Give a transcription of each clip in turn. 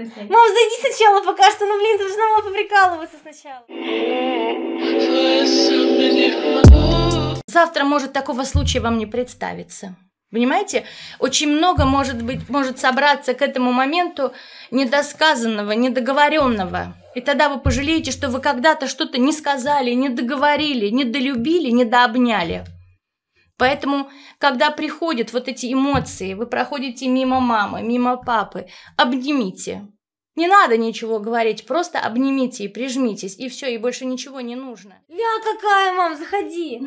нужно снять. Мам, зайди сначала пока что, ну блин, должна была поприкалываться сначала. Завтра может такого случая вам не представиться. Понимаете, очень много может быть, может собраться к этому моменту недосказанного, недоговоренного. И тогда вы пожалеете, что вы когда-то что-то не сказали, не договорили, не долюбили, недолюбили, недообняли. Поэтому, когда приходят вот эти эмоции, вы проходите мимо мамы, мимо папы, обнимите. Не надо ничего говорить, просто обнимите и прижмитесь, и все, и больше ничего не нужно. Ля какая, мам, заходи.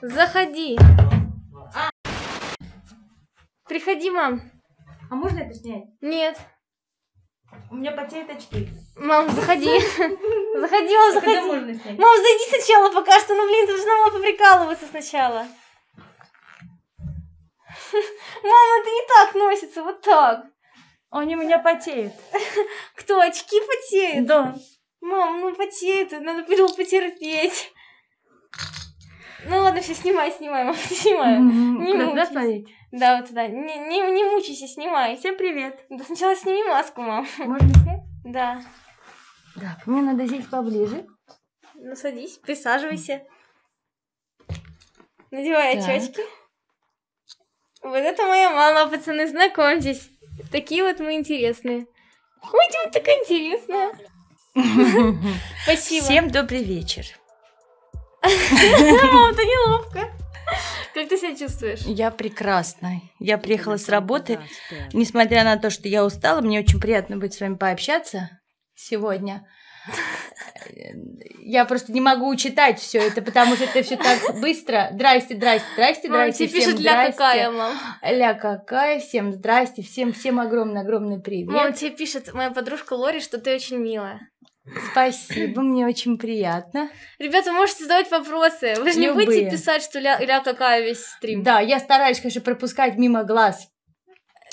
Заходи. А. Приходи, мам. А можно это снять? Нет. У меня потеют очки. Мам, заходи. Заходи, мам, заходи. Мам, зайди сначала пока что. Ну, блин, ты должна была поприкалываться сначала. Мама, это не так носится, вот так. Они у меня потеют. Кто, очки потеют? Да. Мам, ну потеют, надо было потерпеть. Ну ладно, все, снимай, снимай, мам, снимай. Не Куда смотреть? Да, вот туда. Не, не, не мучайся, снимай. Всем привет. Да сначала сними маску, мам. Можно снять? Да. Так, мне надо сесть поближе. Ну, садись, присаживайся. Надевай так. очечки. Вот это моя мама, пацаны, знакомьтесь. Такие вот мы интересные. Ой, ты вот такая интересная. Спасибо. Всем добрый вечер. мама это неловко. Как ты себя чувствуешь? Я прекрасно. Я приехала с работы. Несмотря на то, что я устала, мне очень приятно быть с вами пообщаться сегодня. Я просто не могу читать все это, потому что это все так быстро. Здрасте, здрасте, здрасте, здрасте. Тебе пишет ля какая, мам. Ля какая, всем здрасте, всем, всем огромный, огромный привет. Мам, тебе пишет моя подружка Лори, что ты очень милая. Спасибо, мне очень приятно. Ребята, можете задавать вопросы. Вы же не будете писать, что ля, ля какая весь стрим. Да, я стараюсь, конечно, пропускать мимо глаз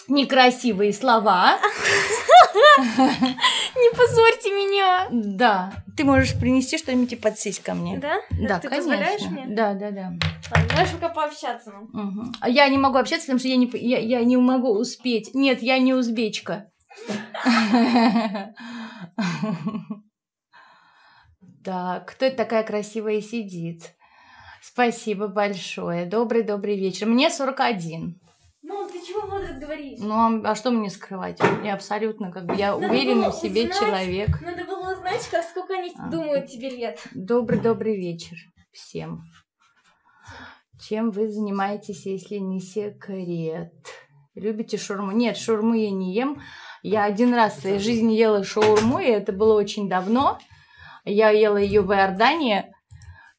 некрасивые слова. Не позорьте меня. Да. Ты можешь принести что-нибудь и подсесть ко мне. Да? Да, Ты конечно. Мне? Да, да, да. Ладно, можешь пока пообщаться. Угу. Я не могу общаться, потому что я не, я, я не могу успеть. Нет, я не узбечка. точно. Так, кто это такая красивая сидит? Спасибо большое. Добрый-добрый вечер. Мне 41. Ну, а ты чего много говоришь? Ну, а, а что мне скрывать? Я абсолютно, как бы, я надо в себе узнать, человек. Надо было узнать, как, сколько они а. думают тебе лет. Добрый-добрый вечер всем. Чем вы занимаетесь, если не секрет? Любите шурму? Нет, шурму я не ем. Я один раз в своей жизни ела шаурму, и это было очень давно. Я ела ее в Иордании.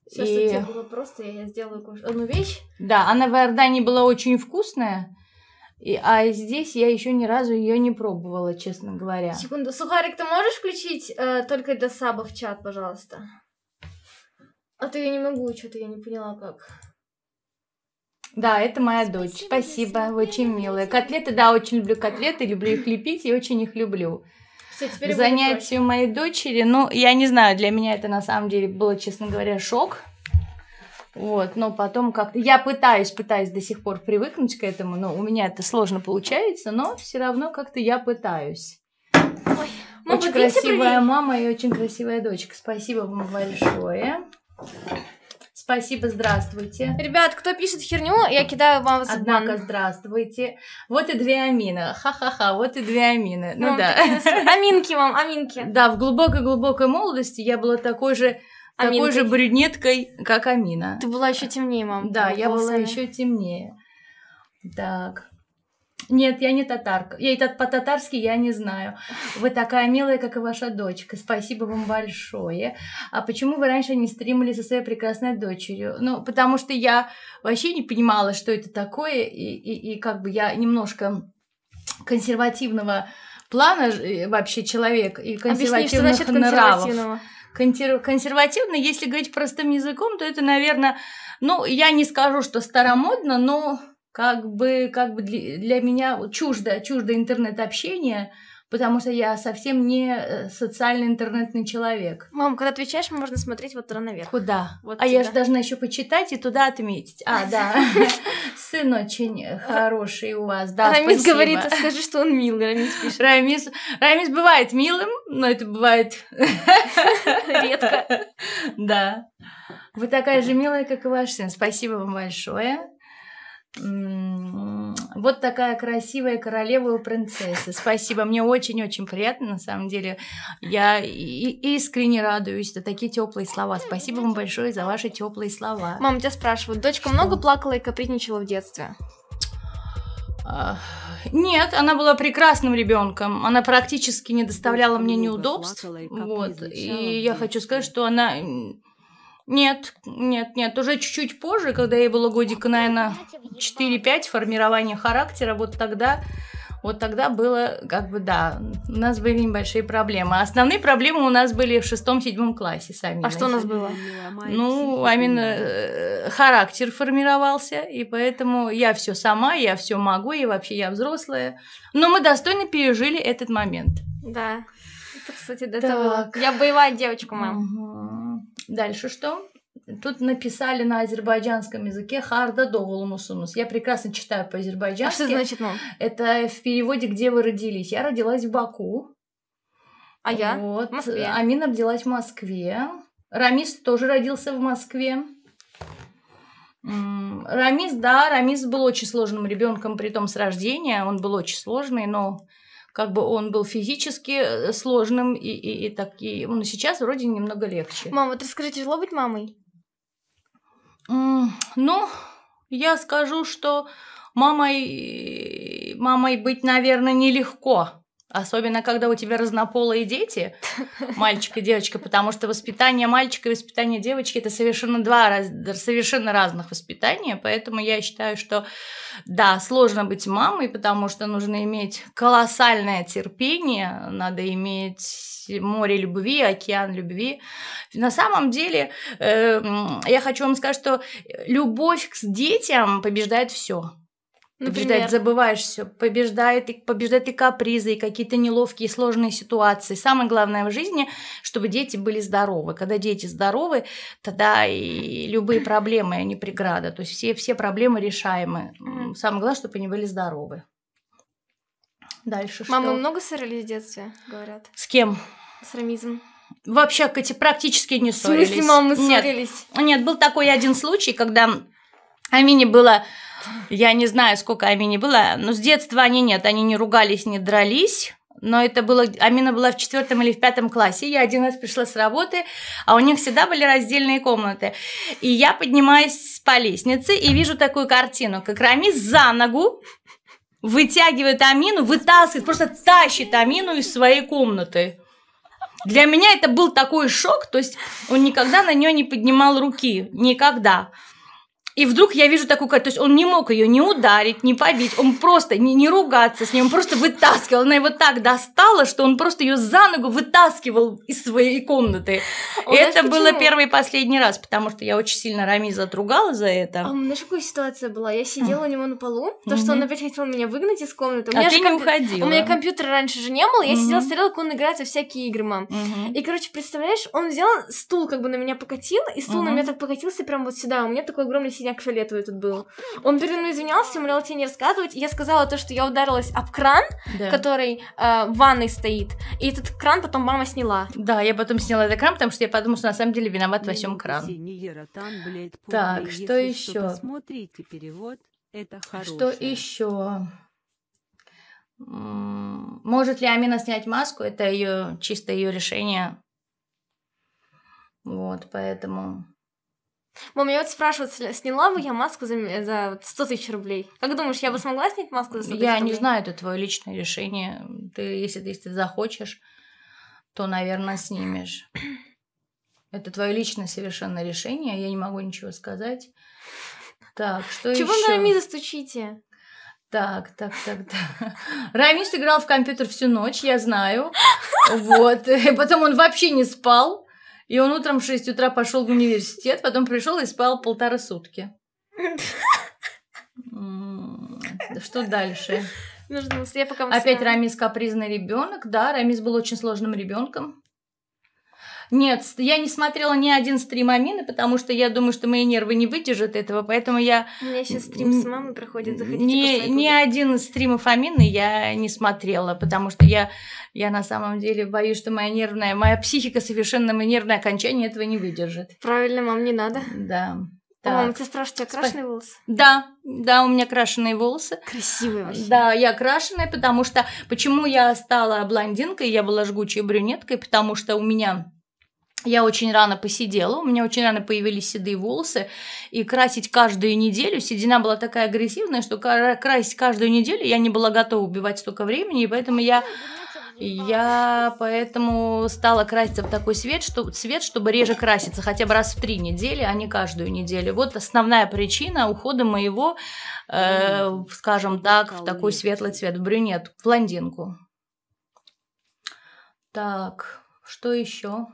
Все, и... что тебе было просто, я сделаю одну вещь. Да, она в Иордании была очень вкусная. И, а здесь я еще ни разу ее не пробовала, честно говоря. Секунду, Сухарик, ты можешь включить э, только для в чат, пожалуйста? А то я не могу, что-то я не поняла как. Да, это моя Спасибо дочь. Спасибо, вы очень милая. Котлеты, да, очень люблю котлеты, люблю их лепить и очень их люблю. Все, теперь Занятию моей дочери, ну, я не знаю, для меня это на самом деле было, честно говоря, шок. Вот, но потом как-то я пытаюсь, пытаюсь до сих пор привыкнуть к этому, но у меня это сложно получается, но все равно как-то я пытаюсь. Ой, мама, очень красивая мама и очень красивая дочка. Спасибо вам большое. Спасибо, здравствуйте. Ребят, кто пишет херню, я кидаю вам в Однако, здравствуйте. Вот и две Амины, Ха-ха-ха, вот и две амины. Ну, ну да. Аминки вам, аминки. Да, в глубокой-глубокой молодости я была такой же Аминкой. такой же брюнеткой, как Амина. Ты была еще темнее, мам. Да, я была еще темнее. Так. Нет, я не татарка. Я и по-татарски я не знаю. Вы такая милая, как и ваша дочка. Спасибо вам большое. А почему вы раньше не стримили со своей прекрасной дочерью? Ну, потому что я вообще не понимала, что это такое, и, и, и как бы я немножко консервативного плана э, вообще человек и консервативных Объясни, нравов. Консервативно, если говорить простым языком, то это, наверное, ну, я не скажу, что старомодно, но как бы, как бы для, для меня чуждо, чуждо интернет-общение, потому что я совсем не э, социальный интернетный человек. Мам, когда отвечаешь, можно смотреть вот туда наверх. Куда? Вот а туда. я же должна еще почитать и туда отметить. А, да. Сын очень хороший у вас, да, Рамис спасибо. говорит, скажи, что он милый, Рамис пишет. Рамис, Рамис бывает милым, но это бывает... Редко. Да. Вы такая же милая, как и ваш сын. Спасибо вам большое. Вот такая красивая королева и принцесса. Спасибо, мне очень-очень приятно, на самом деле. Я искренне радуюсь это такие теплые слова. Спасибо вам большое за ваши теплые слова. Мам, тебя спрашивают, дочка много плакала и капризничала в детстве? А, нет, она была прекрасным ребенком. Она практически не доставляла мне неудобств. Вот. И я хочу сказать, что она нет, нет, нет. Уже чуть-чуть позже, когда ей было годика, наверное, 4-5, формирование характера, вот тогда вот тогда было, как бы, да, у нас были небольшие проблемы. А основные проблемы у нас были в шестом-седьмом классе сами. А что у нас было? Ну, а именно э, характер формировался, и поэтому я все сама, я все могу, и вообще я взрослая. Но мы достойно пережили этот момент. Да. Это, кстати, до так. того. Я боевая девочка, мам. Угу. Дальше что? Тут написали на азербайджанском языке «Харда доголумусунус». Я прекрасно читаю по-азербайджански. А что значит «ну»? Это в переводе «Где вы родились?». Я родилась в Баку. А я? Вот. В Москве. Амина родилась в Москве. Рамис тоже родился в Москве. Рамис, да, Рамис был очень сложным ребенком, при том с рождения. Он был очень сложный, но как бы он был физически э, сложным и, и, и так, и он сейчас вроде немного легче. Мам, вот расскажи, тяжело быть мамой? Mm, ну, я скажу, что мамой, мамой быть, наверное, нелегко. Особенно, когда у тебя разнополые дети, мальчик и девочка, потому что воспитание мальчика и воспитание девочки это совершенно два раз, совершенно разных воспитания, поэтому я считаю, что да, сложно быть мамой, потому что нужно иметь колоссальное терпение, надо иметь море любви, океан любви. На самом деле, э, я хочу вам сказать, что любовь к детям побеждает все. Побеждать забываешь все. Побеждает и, побеждает и капризы, и какие-то неловкие, сложные ситуации. Самое главное в жизни, чтобы дети были здоровы. Когда дети здоровы, тогда и любые проблемы, они преграда. То есть все, все проблемы решаемы. Самое главное, чтобы они были здоровы. Дальше Мамы что? много ссорились в детстве, говорят? С кем? С Рамизом. Вообще, Кати, практически не ссорились. В смысле, мамы ссорились? Нет, нет, был такой один случай, когда Амине было, я не знаю, сколько Амине было, но с детства они нет, они не ругались, не дрались. Но это было, Амина была в четвертом или в пятом классе. Я один раз пришла с работы, а у них всегда были раздельные комнаты. И я поднимаюсь по лестнице и вижу такую картину, как Рами за ногу вытягивает Амину, вытаскивает, просто тащит Амину из своей комнаты. Для меня это был такой шок, то есть он никогда на нее не поднимал руки, никогда. И вдруг я вижу такую то есть он не мог ее не ударить, не побить, он просто не, не ругаться с ней, он просто вытаскивал. Она его так достала, что он просто ее за ногу вытаскивал из своей комнаты. А это было первый и последний раз, потому что я очень сильно Рамиза отругала за это. А у меня какая ситуация была? Я сидела у него на полу, то что он опять хотел меня выгнать из комнаты. У а меня а ты не уходила. У меня компьютера раньше же не было, я сидела, смотрела, как он играет во всякие игры, мам. И, короче, представляешь, он взял стул как бы на меня покатил, и стул на меня так покатился прям вот сюда, у меня такой огромный сидя я к Фиолетовой тут был. Он передо мной извинялся, умолял тебе не рассказывать. И я сказала то, что я ударилась об кран, да. который э, в ванной стоит. И этот кран потом мама сняла. Да, я потом сняла этот кран, потому что я подумала, что на самом деле виноват во всем кран. Так, что еще? Смотрите перевод. Это хорошее. Что еще? Может ли Амина снять маску? Это ее чисто ее решение. Вот, поэтому Мам, я вот спрашиваю, сняла бы я маску за, за 100 тысяч рублей? Как думаешь, я бы смогла снять маску за 100 тысяч Я не знаю, это твое личное решение. Ты, если, если ты захочешь, то, наверное, снимешь. Это твое личное совершенно решение, я не могу ничего сказать. Так, что Чего еще? на Рамиза стучите? Так, так, так, так. Рамис играл в компьютер всю ночь, я знаю. Вот. И потом он вообще не спал. И он утром в 6 утра пошел в университет, потом пришел и спал полтора сутки. Что дальше? Нужно быстрее, пока Опять Рамис капризный ребенок. Да, Рамис был очень сложным ребенком. Нет, я не смотрела ни один стрим Амины, потому что я думаю, что мои нервы не выдержат этого, поэтому я... У меня сейчас стрим с мамой проходит, заходите ни, ни один из стримов Амины я не смотрела, потому что я, я на самом деле боюсь, что моя нервная, моя психика совершенно, мои нервное окончание этого не выдержит. Правильно, мам, не надо. Да. Так. Мам, ты спрашиваешь, у тебя крашеные Спа... волосы? Да, да, у меня крашеные волосы. Красивые вообще. Да, я крашеная, потому что... Почему я стала блондинкой, я была жгучей брюнеткой, потому что у меня я очень рано посидела, у меня очень рано появились седые волосы, и красить каждую неделю, седина была такая агрессивная, что красить каждую неделю я не была готова убивать столько времени, и поэтому я я поэтому стала краситься в такой свет, что, цвет, чтобы реже краситься, хотя бы раз в три недели, а не каждую неделю. Вот основная причина ухода моего, э, скажем так, в такой светлый цвет, в брюнет, в блондинку. Так, что еще?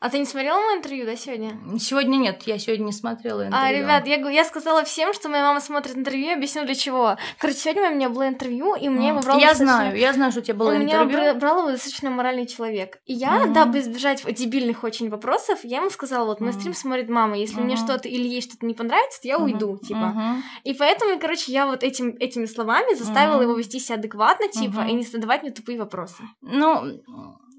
А ты не смотрела мое интервью, да, сегодня? Сегодня нет, я сегодня не смотрела интервью. А, ребят, я, я сказала всем, что моя мама смотрит интервью, объясню для чего. Короче, сегодня у меня было интервью, и мне mm. его брал Я достаточно... знаю, я знаю, что у тебя было у интервью. У меня брал его достаточно моральный человек. И я, mm дабы избежать дебильных очень вопросов, я ему сказала, вот, мой mm стрим смотрит мама, если mm мне что-то или ей что-то не понравится, то я mm уйду, типа. mm И поэтому, короче, я вот этим, этими словами заставила mm его вести себя адекватно, типа, mm и не задавать мне тупые вопросы. Ну,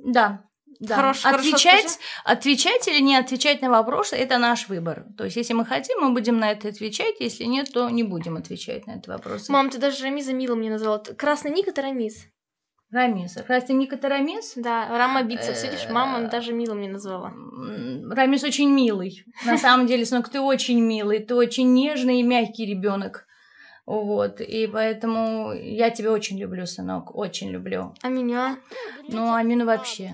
да, да. Хорош, отвечать, хорошо отвечать или не отвечать на вопросы – это наш выбор. То есть, если мы хотим, мы будем на это отвечать, если нет, то не будем отвечать на этот вопрос. Мам, ты даже Рамиза Мила мне назвала. Красный ник – это Рамиз. Рамис. Разве Ника это Рамис? Да, Рама Битцев, видишь, мама э, даже милым мне назвала. Рамис очень милый. На самом деле, сынок, ты очень милый, ты очень нежный и мягкий ребенок. Вот, и поэтому я тебя очень люблю, сынок, очень люблю. А меня? Ну, Амину вообще.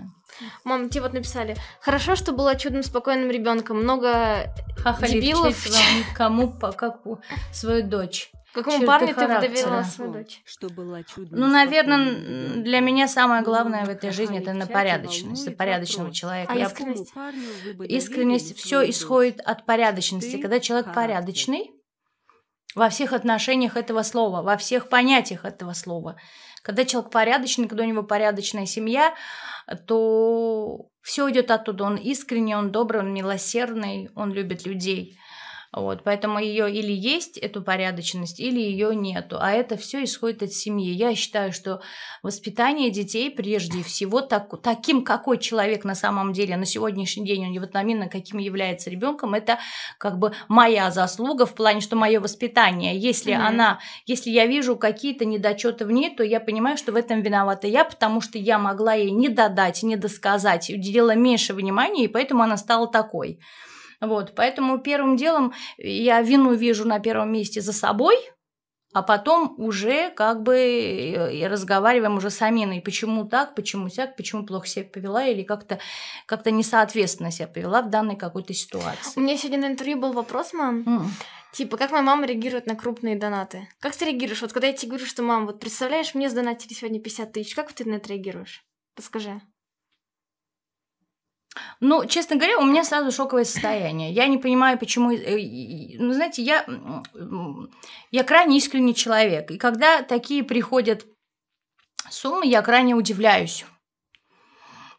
Мам, тебе вот написали. Хорошо, что была чудным спокойным ребенком. Много Хахали, дебилов. Вам, кому по каку свою дочь. Какому парню ты доверила свою дочь? Что было чудно. Ну, наверное, для меня самое ну, главное в этой жизни это на порядочность, порядочного человека. А искренность? Искренность, все исходит от порядочности. Когда человек порядочный, во всех отношениях этого слова, во всех понятиях этого слова. Когда человек порядочный, когда у него порядочная семья, то все идет оттуда. Он искренний, он добрый, он милосердный, он любит людей. Вот, поэтому ее или есть эту порядочность, или ее нету. А это все исходит от семьи. Я считаю, что воспитание детей прежде всего так, таким, какой человек на самом деле на сегодняшний день у а него невотноминно каким является ребенком, это как бы моя заслуга в плане, что мое воспитание. Если mm-hmm. она, если я вижу какие-то недочеты в ней, то я понимаю, что в этом виновата я, потому что я могла ей не додать, не досказать, уделила меньше внимания, и поэтому она стала такой. Вот, поэтому первым делом я вину вижу на первом месте за собой, а потом уже как бы э, и разговариваем уже с Аминой, почему так, почему сяк, почему плохо себя повела или как-то как, -то, несоответственно себя повела в данной какой-то ситуации. У меня сегодня на интервью был вопрос, мам. Mm. Типа, как моя мама реагирует на крупные донаты? Как ты реагируешь? Вот когда я тебе говорю, что, мам, вот представляешь, мне сдонатили сегодня 50 тысяч, как ты на это реагируешь? Расскажи. Ну, честно говоря, у меня сразу шоковое состояние. Я не понимаю, почему... Э, ну, знаете, я, я крайне искренний человек. И когда такие приходят суммы, я крайне удивляюсь.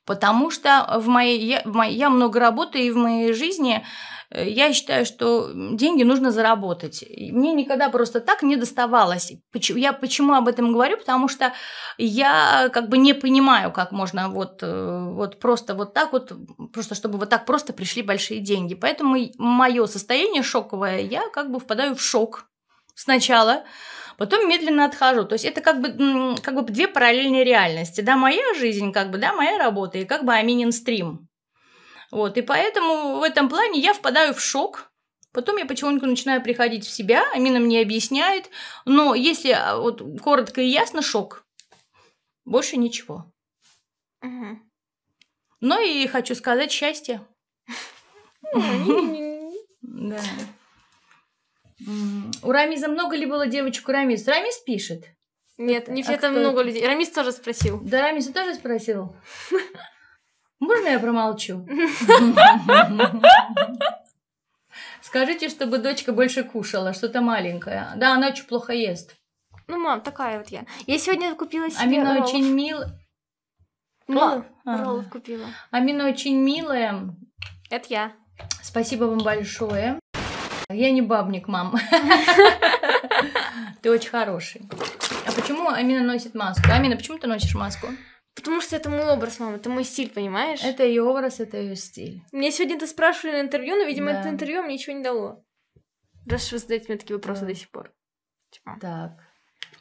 Потому что в моей, я, в моей, я много работаю, и в моей жизни Э, я считаю, что деньги нужно заработать. Мне никогда просто так не доставалось. Я почему об этом говорю? Потому что я как бы не понимаю, как можно вот, э, вот просто вот так вот, просто чтобы вот так просто пришли большие деньги. Поэтому мое состояние шоковое, я как бы впадаю в шок сначала, потом медленно отхожу. То есть это как бы, как бы две параллельные реальности. Да, моя жизнь, как бы, да, моя работа, и как бы Аминин стрим. Вот, и поэтому в этом плане я впадаю в шок, Потом я потихоньку начинаю приходить в себя, Амина мне объясняет, но если а, вот коротко и ясно, шок. Больше ничего. Угу. Ну и хочу сказать счастье. Да. У Рамиза много ли было девочек у Рамиз? Рамиз пишет. Нет, не все а там много людей. Рамиз тоже спросил. Да, Рамиз тоже спросил. Можно я промолчу? Скажите, чтобы дочка больше кушала, что-то маленькое. Да, она очень плохо ест. Ну, мам, такая вот я. Я сегодня купила себе Амина роллов. очень мил... Ну, А. Роллов купила. Амина очень милая. Это я. Спасибо вам большое. Я не бабник, мам. Ты очень хороший. А почему Амина носит маску? Амина, почему ты носишь маску? Потому что это мой образ, мама, это мой стиль, понимаешь? Это ее образ, это ее стиль. Мне сегодня это спрашивали на интервью, но, видимо, да. это интервью а мне ничего не дало. Раз вы задаете мне такие вопросы да. до сих пор. Типа. Так.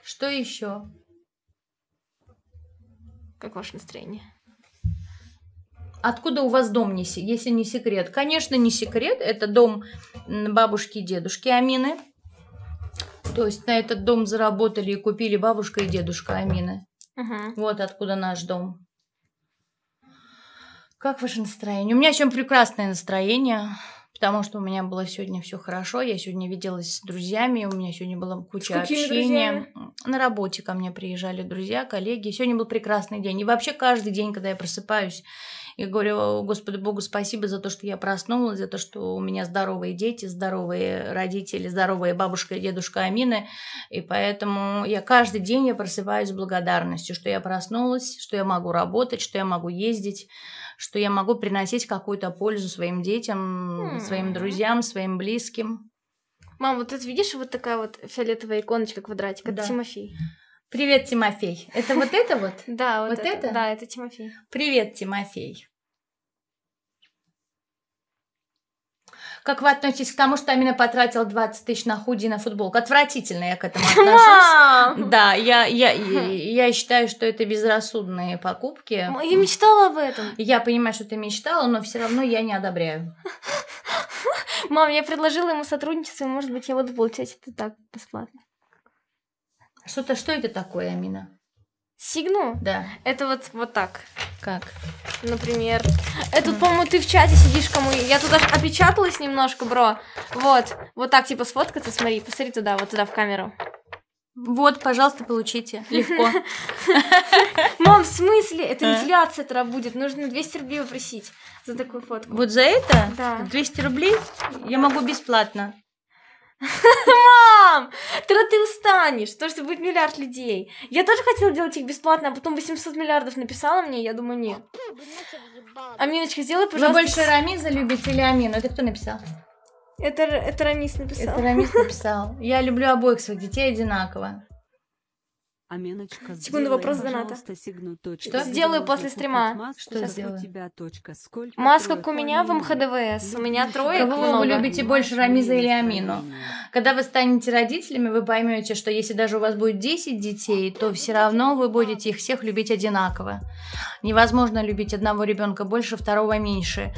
Что еще? Как ваше настроение? Откуда у вас дом, если не секрет? Конечно, не секрет. Это дом бабушки и дедушки Амины. То есть на этот дом заработали и купили бабушка и дедушка Амины. Ага. Вот откуда наш дом. Как ваше настроение? У меня чем прекрасное настроение потому что у меня было сегодня все хорошо, я сегодня виделась с друзьями, у меня сегодня была куча общения. Друзьями? На работе ко мне приезжали друзья, коллеги. Сегодня был прекрасный день. И вообще каждый день, когда я просыпаюсь, я говорю, Господу Богу, спасибо за то, что я проснулась, за то, что у меня здоровые дети, здоровые родители, здоровые бабушка и дедушка Амины. И поэтому я каждый день я просыпаюсь с благодарностью, что я проснулась, что я могу работать, что я могу ездить, что я могу приносить какую-то пользу своим детям, mm. своим друзьям, своим близким. Мам, вот тут видишь вот такая вот фиолетовая иконочка квадратик, да. это Тимофей. Привет, Тимофей. Это вот это вот? Да, вот это. Да, это Тимофей. Привет, Тимофей. Как вы относитесь к тому, что Амина потратила 20 тысяч на худи и на футболку? Отвратительно я к этому отношусь. Да, я, я, я, я считаю, что это безрассудные покупки. Я мечтала об этом. Я понимаю, что ты мечтала, но все равно я не одобряю. Мам, я предложила ему сотрудничество, может быть, я буду получать это так, бесплатно. Что-то, что это такое, Амина? Сигну? Да. Это вот, вот так. Как? Например. Это, mm. по-моему, ты в чате сидишь, кому... Я тут даже опечаталась немножко, бро. Вот. Вот так, типа, сфоткаться, смотри. Посмотри туда, вот туда, в камеру. Вот, пожалуйста, получите. Легко. Мам, в смысле? Это инфляция тра будет. Нужно 200 рублей попросить за такую фотку. Вот за это? Да. 200 рублей? Я могу бесплатно. Мам, тогда ты устанешь, потому что будет миллиард людей. Я тоже хотела делать их бесплатно, а потом 800 миллиардов написала мне, я думаю, нет. Аминочка, сделай, пожалуйста. Вы больше Рамиза любите или Амина? Это кто написал? Это, это Рамис написал. Это Рамис написал. Я люблю обоих своих детей одинаково. Аменочка, типа Секунду, вопрос доната. Что? Сделаю после стрима. Маску, Что сделаю? У тебя точка. Сколько Мас, у меня в МХДВС. У меня трое. Кого много. вы любите больше, Рамиза или Амину? Когда вы станете родителями, вы поймете, что если даже у вас будет 10 детей, то все равно вы будете их всех любить одинаково. Невозможно любить одного ребенка больше, второго меньше.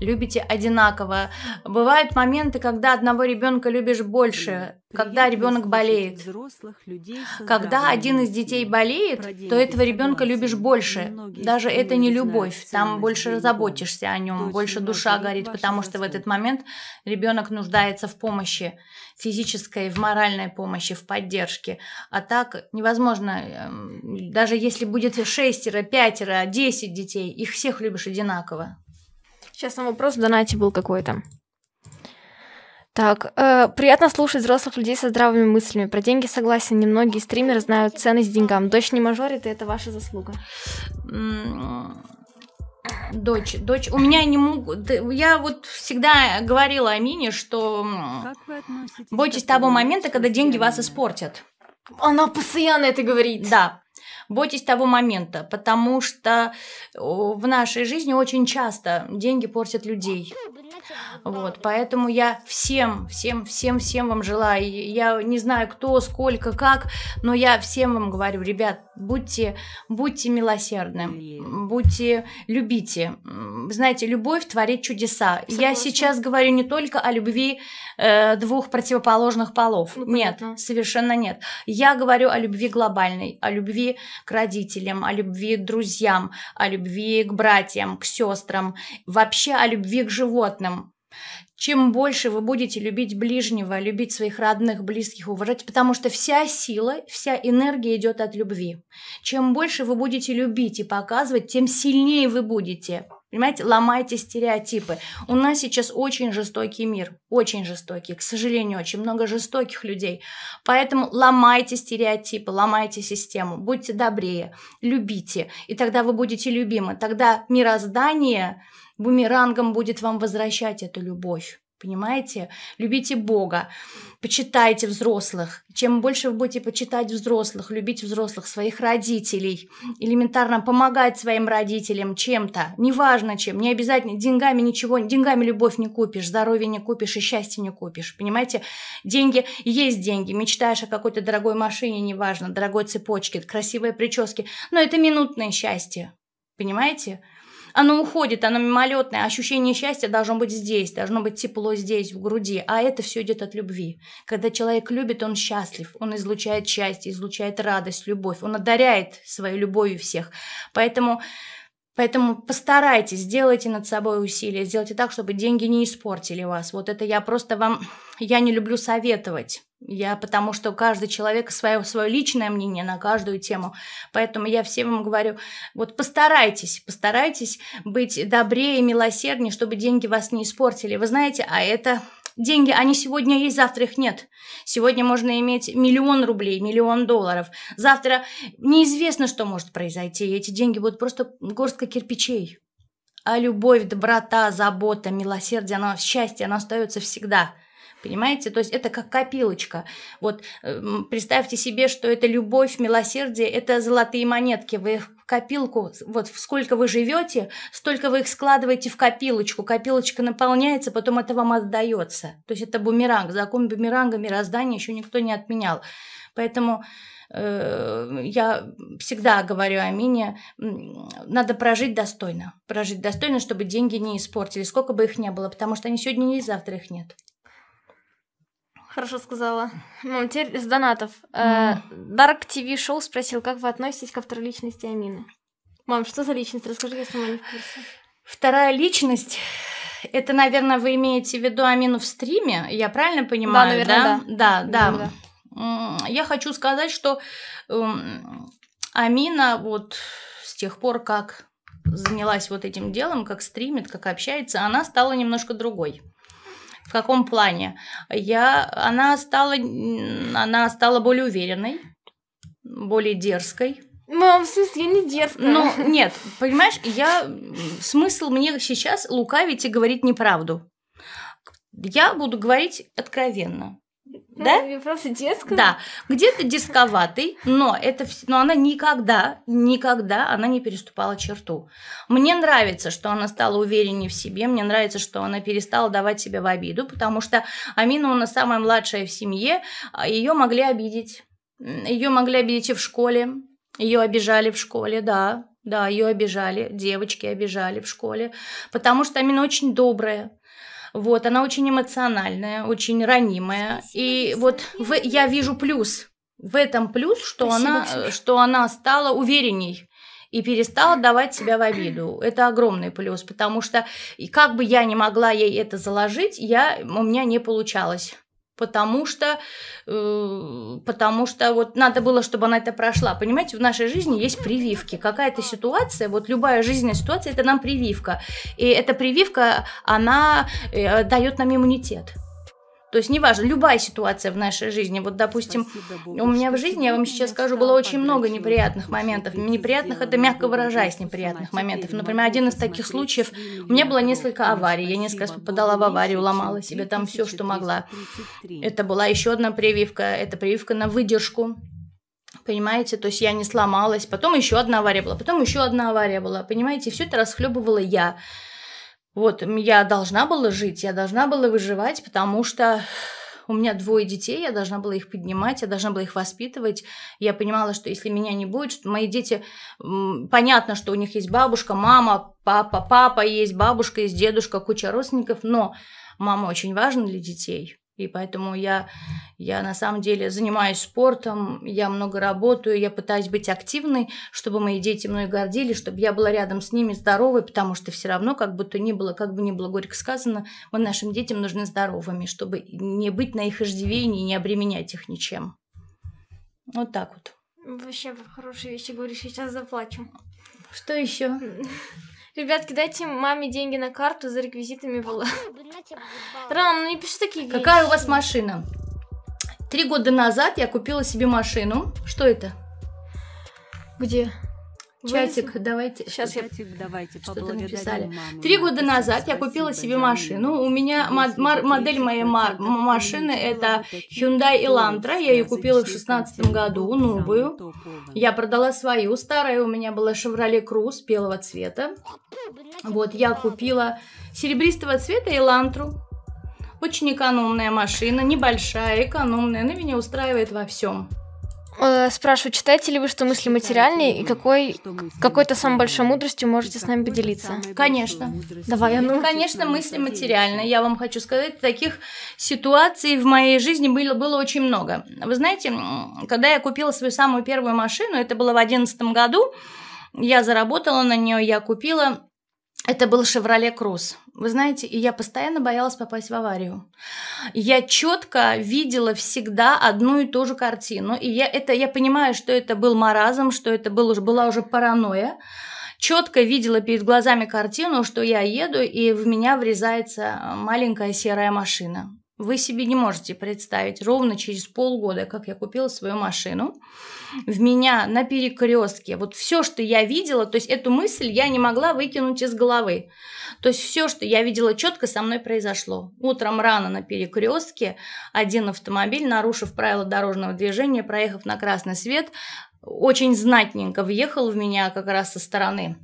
Любите одинаково. Бывают моменты, когда одного ребенка любишь больше, когда ребенок болеет. Когда один из детей болеет, то этого ребенка любишь больше. Даже это не любовь, там больше заботишься о нем, больше душа горит, потому что в этот момент ребенок нуждается в помощи физической, в моральной помощи, в поддержке. А так невозможно, эм, даже если будет шестеро, пятеро, десять детей, их всех любишь одинаково. Сейчас там вопрос в донате был какой-то. Так, э, приятно слушать взрослых людей со здравыми мыслями. Про деньги согласен, немногие стримеры знают ценность деньгам. Дочь не мажорит, и это ваша заслуга. Дочь, дочь, у меня не могут. Я вот всегда говорила Амине, что бойтесь того момента, когда деньги вас испортят. Она постоянно это говорит. Да, бойтесь того момента, потому что в нашей жизни очень часто деньги портят людей. Вот, поэтому я всем, всем, всем, всем вам желаю. Я не знаю, кто, сколько, как, но я всем вам говорю, ребят, будьте, будьте милосердны, будьте, любите. Знаете, любовь творит чудеса. Согласна. Я сейчас говорю не только о любви э, двух противоположных полов. Ну, нет, совершенно нет. Я говорю о любви глобальной, о любви к родителям, о любви к друзьям, о любви к братьям, к сестрам, вообще о любви к животным. Чем больше вы будете любить ближнего, любить своих родных, близких, уважать, потому что вся сила, вся энергия идет от любви. Чем больше вы будете любить и показывать, тем сильнее вы будете. Понимаете, ломайте стереотипы. У нас сейчас очень жестокий мир, очень жестокий, к сожалению, очень много жестоких людей. Поэтому ломайте стереотипы, ломайте систему, будьте добрее, любите, и тогда вы будете любимы. Тогда мироздание бумерангом будет вам возвращать эту любовь. Понимаете? Любите Бога, почитайте взрослых. Чем больше вы будете почитать взрослых, любить взрослых, своих родителей, элементарно помогать своим родителям чем-то, неважно чем, не обязательно деньгами ничего, деньгами любовь не купишь, здоровье не купишь и счастье не купишь. Понимаете? Деньги есть деньги. Мечтаешь о какой-то дорогой машине, неважно, дорогой цепочке, красивой прическе, но это минутное счастье. Понимаете? Оно уходит, оно мимолетное. Ощущение счастья должно быть здесь, должно быть тепло здесь, в груди. А это все идет от любви. Когда человек любит, он счастлив. Он излучает счастье, излучает радость, любовь. Он одаряет своей любовью всех. Поэтому Поэтому постарайтесь, сделайте над собой усилия, сделайте так, чтобы деньги не испортили вас. Вот это я просто вам, я не люблю советовать. Я потому что каждый человек свое, свое личное мнение на каждую тему. Поэтому я всем вам говорю, вот постарайтесь, постарайтесь быть добрее, милосерднее, чтобы деньги вас не испортили. Вы знаете, а это Деньги, они сегодня есть, завтра их нет. Сегодня можно иметь миллион рублей, миллион долларов. Завтра неизвестно, что может произойти. эти деньги будут просто горстка кирпичей. А любовь, доброта, забота, милосердие, оно, счастье, оно остается всегда. Понимаете? То есть это как копилочка. Вот эм, представьте себе, что это любовь, милосердие, это золотые монетки. Вы их в копилку, вот сколько вы живете, столько вы их складываете в копилочку, копилочка наполняется, потом это вам отдается. То есть это бумеранг, закон бумеранга мироздания еще никто не отменял. Поэтому э, я всегда говорю Амине, надо прожить достойно. Прожить достойно, чтобы деньги не испортили, сколько бы их ни было, потому что они сегодня есть, завтра их нет. Хорошо сказала. Ну, теперь с донатов. Э, ну. Dark TV Show спросил, как вы относитесь к второй личности Амины? Мам, что за личность? Расскажи, я сама не в курсе. Вторая личность... Это, наверное, вы имеете в виду Амину в стриме, я правильно понимаю? Да, наверное, да. Да, да. да. да. Я хочу сказать, что эм, Амина вот с тех пор, как занялась вот этим делом, как стримит, как общается, она стала немножко другой. В каком плане? Я, она, стала, она стала более уверенной, более дерзкой. Мам, ну, в смысле, я не дерзкая. Ну, нет, понимаешь, я... Смысл мне сейчас лукавить и говорить неправду. Я буду говорить откровенно. Да? Просто дерзкая. Да. Где-то дисковатый, но, это, но она никогда, никогда она не переступала черту. Мне нравится, что она стала увереннее в себе, мне нравится, что она перестала давать себя в обиду, потому что Амина у нас самая младшая в семье, а ее могли обидеть. Ее могли обидеть и в школе, ее обижали в школе, да, да, ее обижали, девочки обижали в школе, потому что Амина очень добрая, вот, она очень эмоциональная, очень ранимая. Спасибо, и вот в, я вижу плюс. В этом плюс, что Спасибо, она, что она стала уверенней и перестала давать себя в обиду. Это огромный плюс, потому что и как бы я не могла ей это заложить, я, у меня не получалось потому что, э, потому что вот надо было, чтобы она это прошла. Понимаете, в нашей жизни есть прививки. Какая-то ситуация, вот любая жизненная ситуация, это нам прививка. И эта прививка, она э, дает нам иммунитет. То есть неважно, любая ситуация в нашей жизни. Вот, допустим, Богу, у меня в жизни, я вам сейчас скажу, было очень много неприятных моментов. Неприятных, это мягко выражаясь, неприятных моментов. Например, один из таких случаев, у меня было несколько аварий. Я несколько раз попадала в аварию, ломала себе там все, что могла. Это была еще одна прививка. Это прививка на выдержку. Понимаете, то есть я не сломалась, потом еще одна авария была, потом еще одна авария была, понимаете, все это расхлебывала я. Вот я должна была жить, я должна была выживать, потому что у меня двое детей, я должна была их поднимать, я должна была их воспитывать. Я понимала, что если меня не будет, что мои дети, понятно, что у них есть бабушка, мама, папа, папа есть, бабушка есть, дедушка, куча родственников, но мама очень важна для детей. И поэтому я, я на самом деле занимаюсь спортом, я много работаю, я пытаюсь быть активной, чтобы мои дети мной гордились, чтобы я была рядом с ними здоровой, потому что все равно, как бы то ни было, как бы ни было горько сказано, мы нашим детям нужны здоровыми, чтобы не быть на их иждивении не обременять их ничем. Вот так вот. Вообще хорошие вещи говоришь, сейчас заплачу. Что еще? Ребят, кидайте маме деньги на карту за реквизитами было. Рам, ну не пиши такие вещи. Какая у вас машина? Три года назад я купила себе машину. Что это? Где? Чатик, Вы... давайте. Сейчас что, я давайте что-то написали. Маму. Три года назад Спасибо, я купила себе машину. У меня мод- модель моей ма- машины это Hyundai Elantra. Я ее купила в шестнадцатом году, новую. Я продала свою старая. У меня была Chevrolet Cruze белого цвета. Вот я купила серебристого цвета Elantra. Очень экономная машина, небольшая, экономная. Она меня устраивает во всем. Э, спрашиваю, читаете ли вы, что мысли материальные, и какой, какой-то самой большой мудростью можете с нами поделиться? Конечно. Давай, ну. Конечно, мысли материальные. Я вам хочу сказать, таких ситуаций в моей жизни было, было очень много. Вы знаете, когда я купила свою самую первую машину, это было в 2011 году, я заработала на нее, я купила, это был Chevrolet Cruze. Вы знаете, и я постоянно боялась попасть в аварию. Я четко видела всегда одну и ту же картину. И я, это, я понимаю, что это был маразм, что это был, уже была уже паранойя. Четко видела перед глазами картину, что я еду, и в меня врезается маленькая серая машина. Вы себе не можете представить, ровно через полгода, как я купила свою машину, в меня на перекрестке, вот все, что я видела, то есть эту мысль я не могла выкинуть из головы. То есть все, что я видела четко, со мной произошло. Утром рано на перекрестке один автомобиль, нарушив правила дорожного движения, проехав на красный свет, очень знатненько въехал в меня как раз со стороны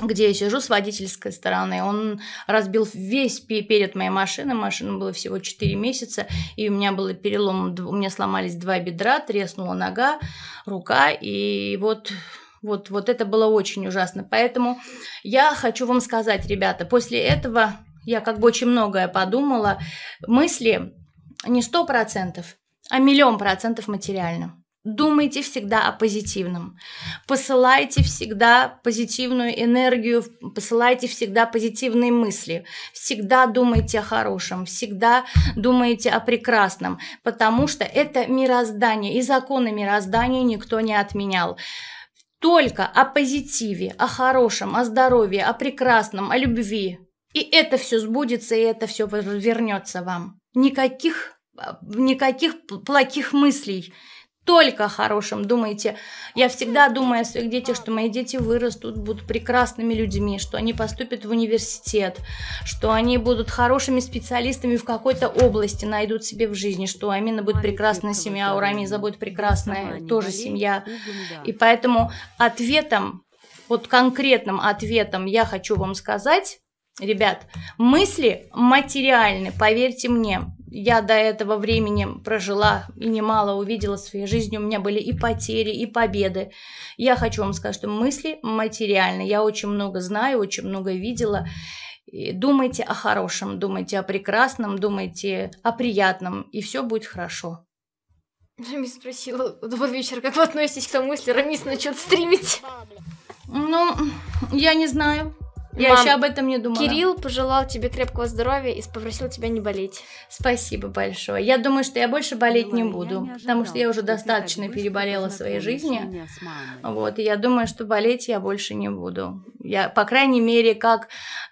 где я сижу с водительской стороны. Он разбил весь перед моей машиной. Машина была всего 4 месяца, и у меня был перелом, у меня сломались два бедра, треснула нога, рука, и вот вот, вот это было очень ужасно. Поэтому я хочу вам сказать, ребята, после этого я как бы очень многое подумала. Мысли не сто процентов, а миллион процентов материально. Думайте всегда о позитивном. Посылайте всегда позитивную энергию, посылайте всегда позитивные мысли. Всегда думайте о хорошем, всегда думайте о прекрасном, потому что это мироздание, и законы мироздания никто не отменял только о позитиве, о хорошем, о здоровье, о прекрасном, о любви. И это все сбудется, и это все вернется вам. Никаких, никаких плохих мыслей, только о хорошем думаете. Я всегда думаю о своих детях, что мои дети вырастут, будут прекрасными людьми, что они поступят в университет, что они будут хорошими специалистами в какой-то области, найдут себе в жизни, что у Амина будет прекрасная семья, у Рамиза будет прекрасная тоже семья. И поэтому ответом, вот конкретным ответом я хочу вам сказать, ребят, мысли материальны, поверьте мне я до этого времени прожила и немало увидела в своей жизни. У меня были и потери, и победы. Я хочу вам сказать, что мысли материальны. Я очень много знаю, очень много видела. И думайте о хорошем, думайте о прекрасном, думайте о приятном, и все будет хорошо. Рамис спросила, добрый вечер, как вы относитесь к тому, если Рамис начнет стримить? Ну, я не знаю. Я Мам, еще об этом не думала. Кирилл пожелал тебе крепкого здоровья и попросил тебя не болеть. Спасибо большое. Я думаю, что я больше болеть думаю, не буду, не ожидала, потому что я уже достаточно переболела своей жизни. Вот, и я думаю, что болеть я больше не буду. Я, по крайней мере, как,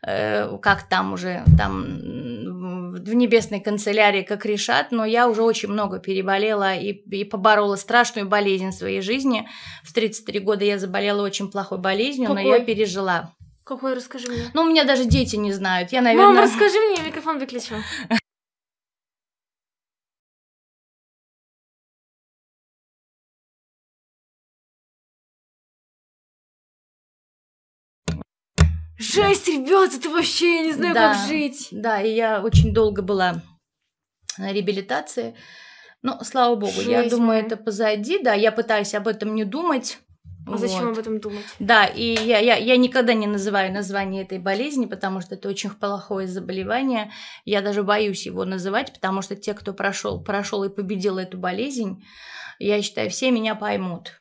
э, как там уже, там в небесной канцелярии, как решат, но я уже очень много переболела и, и поборола страшную болезнь в своей жизни. В 33 года я заболела очень плохой болезнью, Какой? но я пережила. Какой, расскажи мне. Ну, у меня даже дети не знают. Я, наверное... Мам, расскажи мне, я микрофон выключу. Жесть, ребят, это вообще, я не знаю, да, как жить. Да, и я очень долго была на реабилитации. Но, ну, слава богу, Жесть, я думаю, моя. это позади. Да, я пытаюсь об этом не думать. А зачем вот. об этом думать? Да, и я, я, я никогда не называю название этой болезни, потому что это очень плохое заболевание. Я даже боюсь его называть, потому что те, кто прошел, прошел и победил эту болезнь, я считаю, все меня поймут.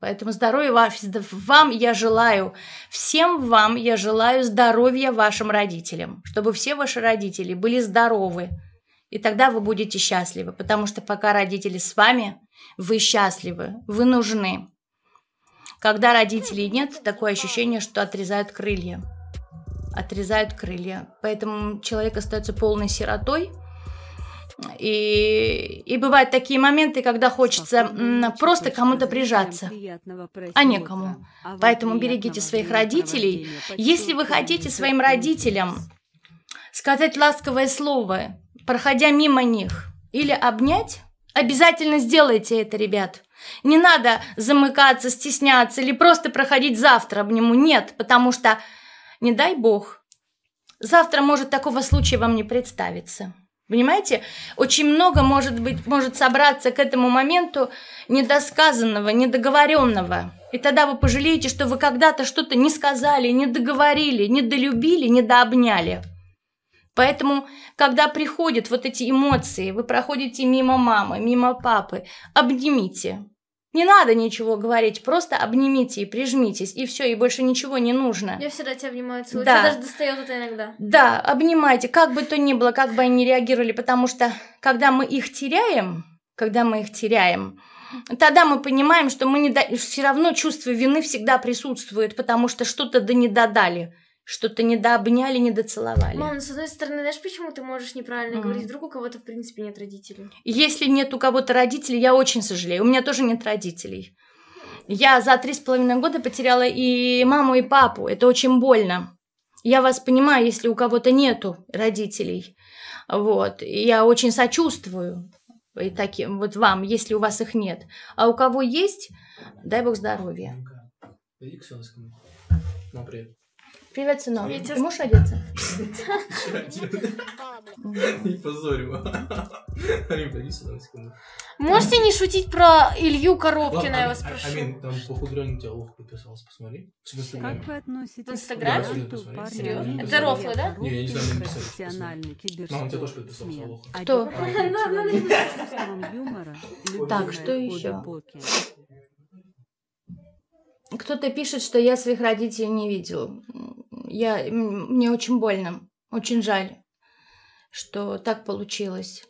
Поэтому здоровья вам я желаю, всем вам я желаю здоровья вашим родителям, чтобы все ваши родители были здоровы, и тогда вы будете счастливы, потому что пока родители с вами, вы счастливы, вы нужны. Когда родителей нет, такое ощущение, что отрезают крылья. Отрезают крылья. Поэтому человек остается полной сиротой. И, и бывают такие моменты, когда хочется просто кому-то прижаться, а некому. А Поэтому берегите своих родителей. Если вы хотите своим родителям сказать ласковое слово, проходя мимо них, или обнять, обязательно сделайте это, ребят. Не надо замыкаться, стесняться или просто проходить завтра об обниму. Нет, потому что, не дай бог, завтра может такого случая вам не представиться. Понимаете, очень много может быть, может собраться к этому моменту недосказанного, недоговоренного. И тогда вы пожалеете, что вы когда-то что-то не сказали, не договорили, не долюбили, недолюбили, недообняли. Поэтому, когда приходят вот эти эмоции, вы проходите мимо мамы, мимо папы, обнимите. Не надо ничего говорить, просто обнимите и прижмитесь, и все, и больше ничего не нужно. Я всегда тебя обнимаю, целую, да. тебя даже достает это иногда. Да, обнимайте, как бы то ни было, как бы они реагировали, потому что, когда мы их теряем, когда мы их теряем, тогда мы понимаем, что мы не до... все равно чувство вины всегда присутствует, потому что что-то да не додали что-то не дообняли, не доцеловали. Мам, ну, с одной стороны, знаешь, почему ты можешь неправильно mm. говорить вдруг у кого-то, в принципе, нет родителей? Если нет у кого-то родителей, я очень сожалею. У меня тоже нет родителей. Я за три с половиной года потеряла и маму, и папу. Это очень больно. Я вас понимаю, если у кого-то нету родителей. Вот. Я очень сочувствую и таким вот вам, если у вас их нет. А у кого есть, дай бог здоровья. Ну, привет. Привет, сынок. Привет, Ты можешь одеться? Не позорь его. Можете не шутить про Илью Коробкина, я вас прошу. Амин, там похудрённый тебя лох подписался, посмотри. Как вы относитесь к Инстаграму? Серьезно? Это рофлы, да? Не, я не знаю, не писали. Но он тебе тоже подписался, лох. Кто? Так, что ещё? Кто-то пишет, что я своих родителей не видел. Я, мне очень больно, очень жаль, что так получилось.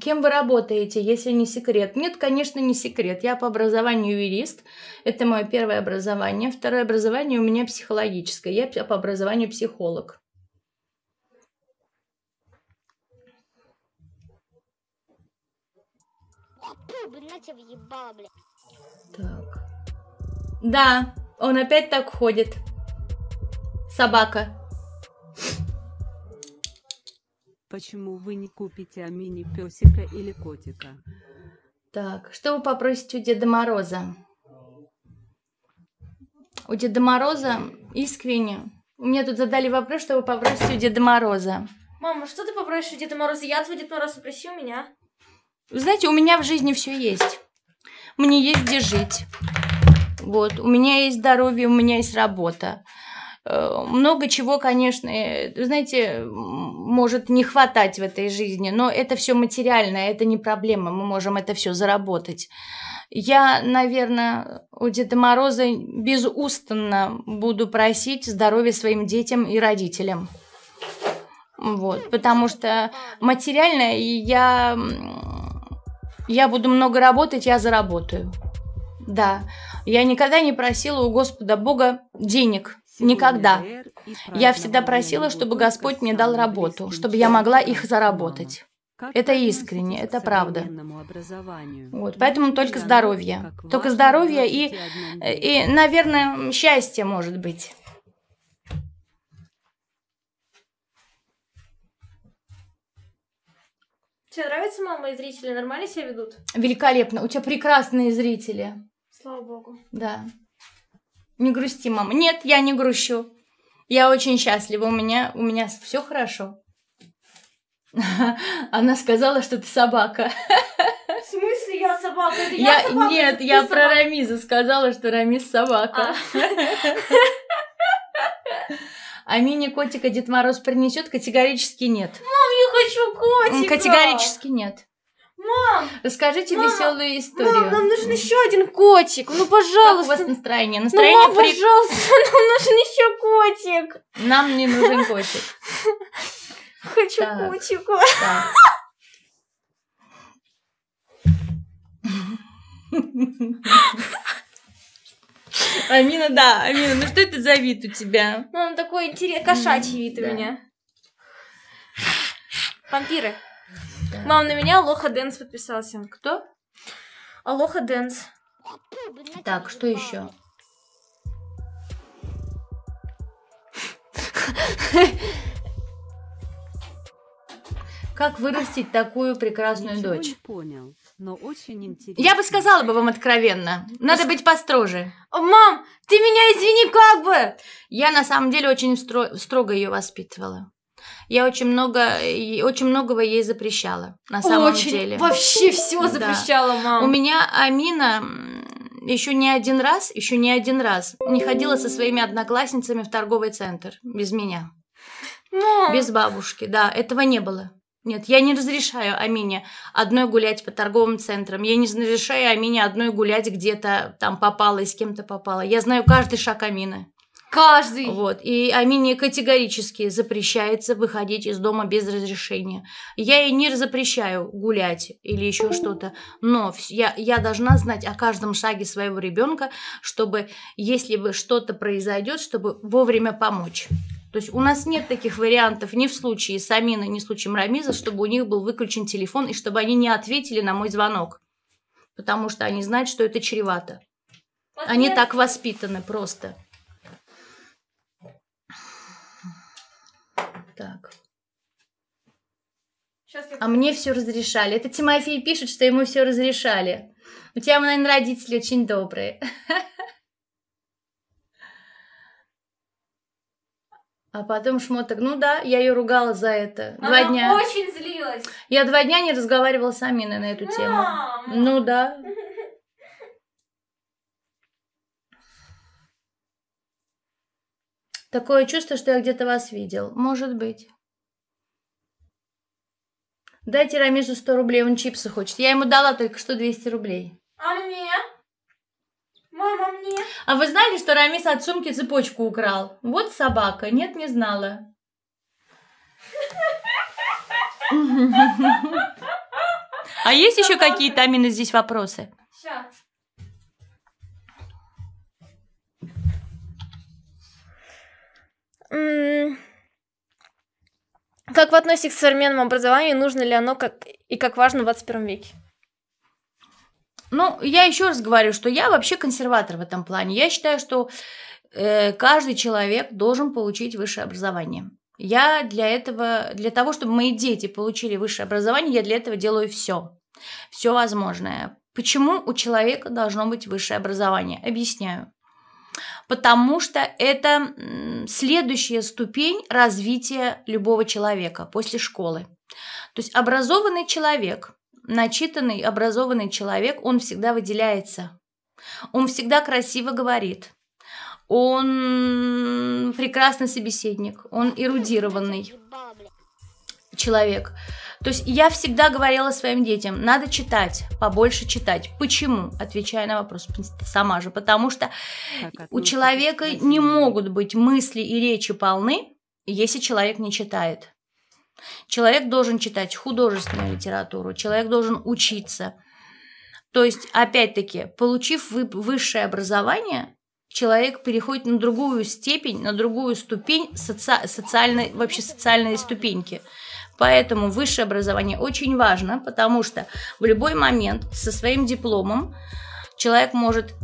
Кем вы работаете, если не секрет? Нет, конечно, не секрет. Я по образованию юрист. Это мое первое образование. Второе образование у меня психологическое. Я по образованию психолог. Так. Да, он опять так ходит. Собака. Почему вы не купите мини песика или котика? Так, что вы попросите у Деда Мороза? У Деда Мороза искренне. Мне тут задали вопрос, что вы попросите у Деда Мороза. Мама, что ты попросишь у Деда Мороза? Я твой Дед Мороз спроси у меня. Знаете, у меня в жизни все есть. Мне есть где жить. Вот, у меня есть здоровье, у меня есть работа. Э, много чего, конечно, э, знаете, может не хватать в этой жизни, но это все материально, это не проблема, мы можем это все заработать. Я, наверное, у Деда Мороза безустанно буду просить здоровья своим детям и родителям. Вот, потому что материально я, я буду много работать, я заработаю. Да. Я никогда не просила у Господа Бога денег. Никогда. Я всегда просила, чтобы Господь мне дал работу, чтобы я могла их заработать. Это искренне, это правда. Вот, поэтому только здоровье. Только здоровье и, э, и, наверное, счастье может быть. Тебе нравится, мама, и зрители нормально себя ведут? Великолепно. У тебя прекрасные зрители. Слава богу. Да. Не грусти, мама. Нет, я не грущу. Я очень счастлива. У меня, у меня все хорошо. Она сказала, что ты собака. В смысле я собака? Это я, я собака? Нет, это я про собака? Рамиза сказала, что Рамиз собака. А. А мини-котика Дед Мороз принесет? Категорически нет. Мам, я хочу котика! Категорически нет. Мам! Расскажите мама, веселую историю. Мам, нам нужен еще один котик. Ну, пожалуйста. Как у вас настроение? Ну, настроение ну, мам, при... пожалуйста, нам нужен еще котик. Нам не нужен котик. Хочу так. Амина, да, Амина, ну что это за вид у тебя? Ну, он такой интересный, кошачий вид у меня. Вампиры. Мам, на меня Алоха Дэнс подписался. Кто? Алоха Дэнс. Так, что еще? Как вырастить такую прекрасную Ничего дочь? Не понял, но очень интересно. Я бы сказала бы вам откровенно. Надо быть построже. Мам, ты меня извини, как бы! Я на самом деле очень стро- строго ее воспитывала. Я очень много, очень многого ей запрещала, на самом очень, деле. Вообще все запрещала, мама. У меня Амина еще не один раз, еще не один раз не ходила со своими одноклассницами в торговый центр без меня. Но... Ну. Без бабушки, да, этого не было. Нет, я не разрешаю Амине одной гулять по торговым центрам. Я не разрешаю Амине одной гулять где-то там попала и с кем-то попала. Я знаю каждый шаг Амины. Каждый. Вот. И Амине категорически запрещается выходить из дома без разрешения. Я ей не запрещаю гулять или еще что-то, но я, я должна знать о каждом шаге своего ребенка, чтобы, если бы что-то произойдет, чтобы вовремя помочь. То есть у нас нет таких вариантов ни в случае с Аминой ни в случае Мрамиза чтобы у них был выключен телефон и чтобы они не ответили на мой звонок. Потому что они знают, что это чревато. Они так воспитаны просто. так. А мне все разрешали. Это Тимофей пишет, что ему все разрешали. У тебя, наверное, родители очень добрые. А потом шмоток. Ну да, я ее ругала за это. Она два дня. очень злилась. Я два дня не разговаривала с Аминой на эту Мам. тему. Ну да. Такое чувство, что я где-то вас видел. Может быть. Дайте Рамису 100 рублей, он чипсы хочет. Я ему дала только что 200 рублей. А мне? Мама, мне? А вы знали, что Рамиз от сумки цепочку украл? Вот собака. Нет, не знала. А есть еще какие-то, Амина, здесь вопросы? Сейчас. Как вы относитесь к современному образованию, нужно ли оно как и как важно в 21 веке? Ну, я еще раз говорю, что я вообще консерватор в этом плане. Я считаю, что э, каждый человек должен получить высшее образование. Я для этого, для того, чтобы мои дети получили высшее образование, я для этого делаю все. Все возможное. Почему у человека должно быть высшее образование? Объясняю потому что это следующая ступень развития любого человека после школы. То есть образованный человек, начитанный, образованный человек, он всегда выделяется, он всегда красиво говорит, он прекрасный собеседник, он эрудированный человек. То есть я всегда говорила своим детям, надо читать, побольше читать. Почему? Отвечая на вопрос сама же. Потому что у человека не могут быть мысли и речи полны, если человек не читает. Человек должен читать художественную литературу, человек должен учиться. То есть, опять-таки, получив высшее образование, человек переходит на другую степень, на другую ступень соци- социальной, вообще социальной ступеньки. Поэтому высшее образование очень важно, потому что в любой момент со своим дипломом человек может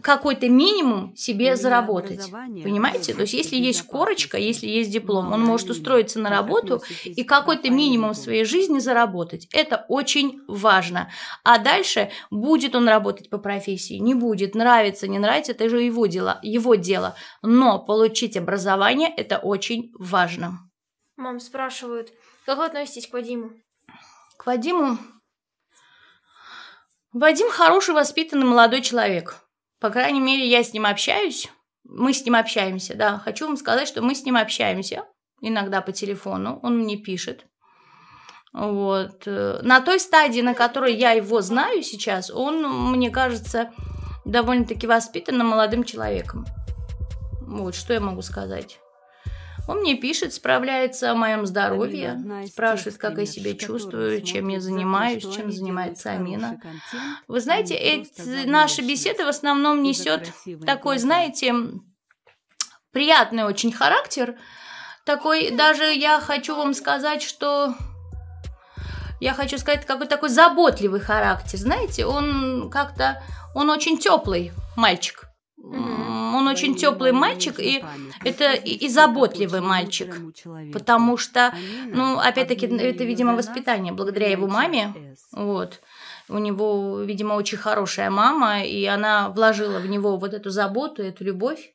какой-то минимум себе заработать. Понимаете? То есть, если есть корочка, если есть диплом, он ну, может устроиться на работу и какой-то минимум в своей жизни заработать. Это очень важно. А дальше, будет он работать по профессии, не будет, нравится, не нравится, это же его дело. Его дело. Но получить образование – это очень важно. Мам, спрашивают – как вы относитесь к Вадиму? К Вадиму? Вадим хороший, воспитанный молодой человек. По крайней мере, я с ним общаюсь. Мы с ним общаемся, да. Хочу вам сказать, что мы с ним общаемся иногда по телефону. Он мне пишет. Вот. На той стадии, на которой я его знаю сейчас, он, мне кажется, довольно-таки воспитанным молодым человеком. Вот, что я могу сказать. Он мне пишет, справляется о моем здоровье, спрашивает, как я себя чувствую, чем я занимаюсь, чем занимается Амина. Вы знаете, наша беседа в основном несет такой, знаете, приятный очень характер. Такой, даже я хочу вам сказать, что я хочу сказать, какой такой заботливый характер. Знаете, он как-то, он очень теплый мальчик. Mm-hmm он очень теплый мальчик и это и, и заботливый мальчик, потому что, ну, опять-таки, это, видимо, воспитание благодаря его маме, вот. У него, видимо, очень хорошая мама, и она вложила в него вот эту заботу, эту любовь.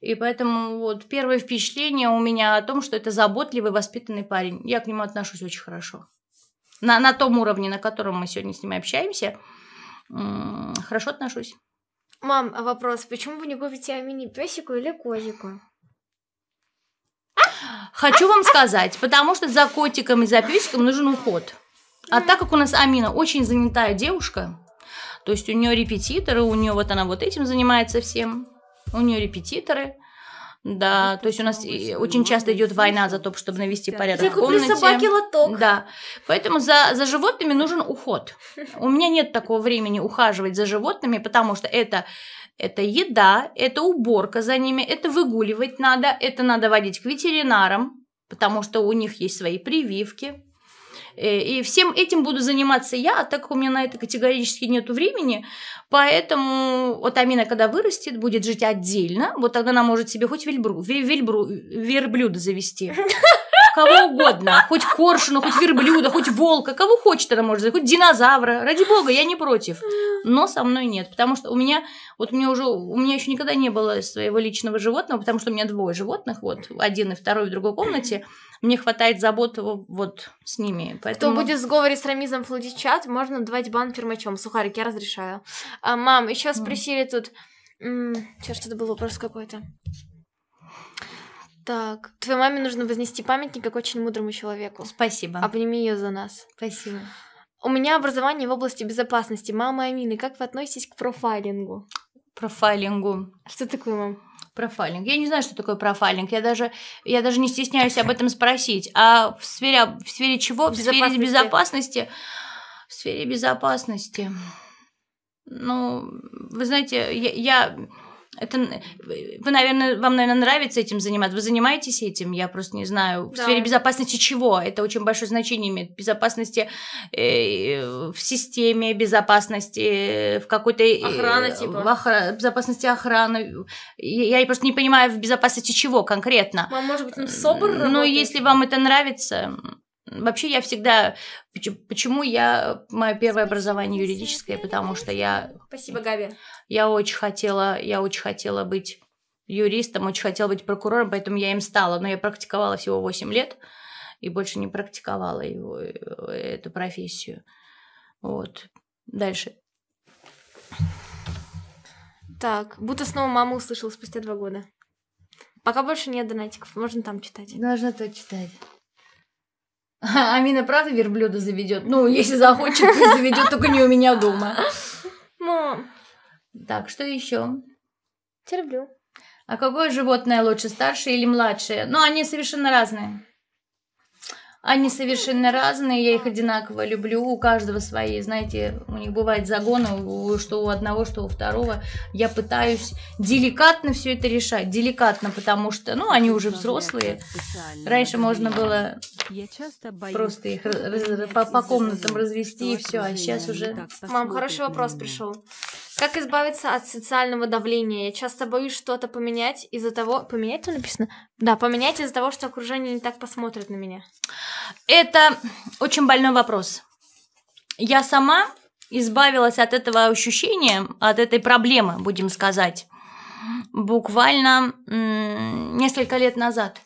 И поэтому вот первое впечатление у меня о том, что это заботливый, воспитанный парень. Я к нему отношусь очень хорошо. На, на том уровне, на котором мы сегодня с ним общаемся, хорошо отношусь. Мам, а вопрос, почему вы не купите мини песику или котику? Хочу вам сказать, потому что за котиком и за песиком нужен уход. А так как у нас Амина очень занятая девушка, то есть у нее репетиторы, у нее вот она вот этим занимается всем, у нее репетиторы, да, то есть у нас очень часто идет война за то, чтобы навести порядок Я в комнате. куплю собаке лоток. Да, поэтому за, за животными нужен уход. У меня нет такого времени ухаживать за животными, потому что это это еда, это уборка за ними, это выгуливать надо, это надо водить к ветеринарам, потому что у них есть свои прививки. Э, и всем этим буду заниматься я, а так как у меня на это категорически нет времени, поэтому вот Амина, когда вырастет, будет жить отдельно, вот тогда она может себе хоть вельбру, вельбру, верблюда завести. кого угодно, хоть коршуна, хоть верблюда, хоть волка, кого хочет она может, хоть динозавра, ради бога, я не против, но со мной нет, потому что у меня, вот мне уже, у меня еще никогда не было своего личного животного, потому что у меня двое животных, вот, один и второй в другой комнате, мне хватает забот вот с ними. Поэтому... Кто будет в сговоре с Рамизом Флудичат, можно давать бан фермачом. Сухарик, я разрешаю. А, мам, еще спросили тут... М- что-то был вопрос какой-то. Так, твоей маме нужно вознести памятник как очень мудрому человеку. Спасибо. Обними а ее за нас. Спасибо. У меня образование в области безопасности. Мама Амины, как вы относитесь к профайлингу? Профайлингу. Что такое, мам? Профайлинг. Я не знаю, что такое профайлинг. Я даже, я даже не стесняюсь об этом спросить. А в сфере, в сфере чего? В сфере безопасности. В сфере безопасности. Ну, вы знаете, я, я это, вы, наверное, вам, наверное, нравится этим заниматься. Вы занимаетесь этим, я просто не знаю. В да. сфере безопасности чего? Это очень большое значение имеет. Безопасности э, в системе, безопасности в какой-то... Э, Охрана, типа. В охра... Безопасности охраны. Я, я просто не понимаю, в безопасности чего конкретно. Вам, может быть, он собр Ну, если вам это нравится... Вообще я всегда... Почему я... Мое первое образование юридическое, потому что я... Спасибо, Габи. Я очень хотела, я очень хотела быть юристом, очень хотела быть прокурором, поэтому я им стала. Но я практиковала всего 8 лет и больше не практиковала его, э, эту профессию. Вот. Дальше. Так, будто снова мама услышала спустя два года. Пока больше нет донатиков, можно там читать. Можно тут читать. А Амина правда верблюда заведет? Ну, если захочет, заведет только не у меня дома. Мам. Ну, так, что еще? Терплю. А какое животное лучше, старшее или младшее? Ну, они совершенно разные. Они совершенно разные, я их одинаково люблю, у каждого свои, знаете, у них бывает загоны, что у одного, что у второго. Я пытаюсь деликатно все это решать, деликатно, потому что, ну, они уже взрослые. Раньше можно было просто их по, по комнатам развести и все, а сейчас уже... Мам, хороший вопрос пришел. Как избавиться от социального давления? Я часто боюсь что-то поменять из-за того... Поменять то написано? Да, поменять из-за того, что окружение не так посмотрит на меня. Это очень больной вопрос. Я сама избавилась от этого ощущения, от этой проблемы, будем сказать, буквально несколько лет назад.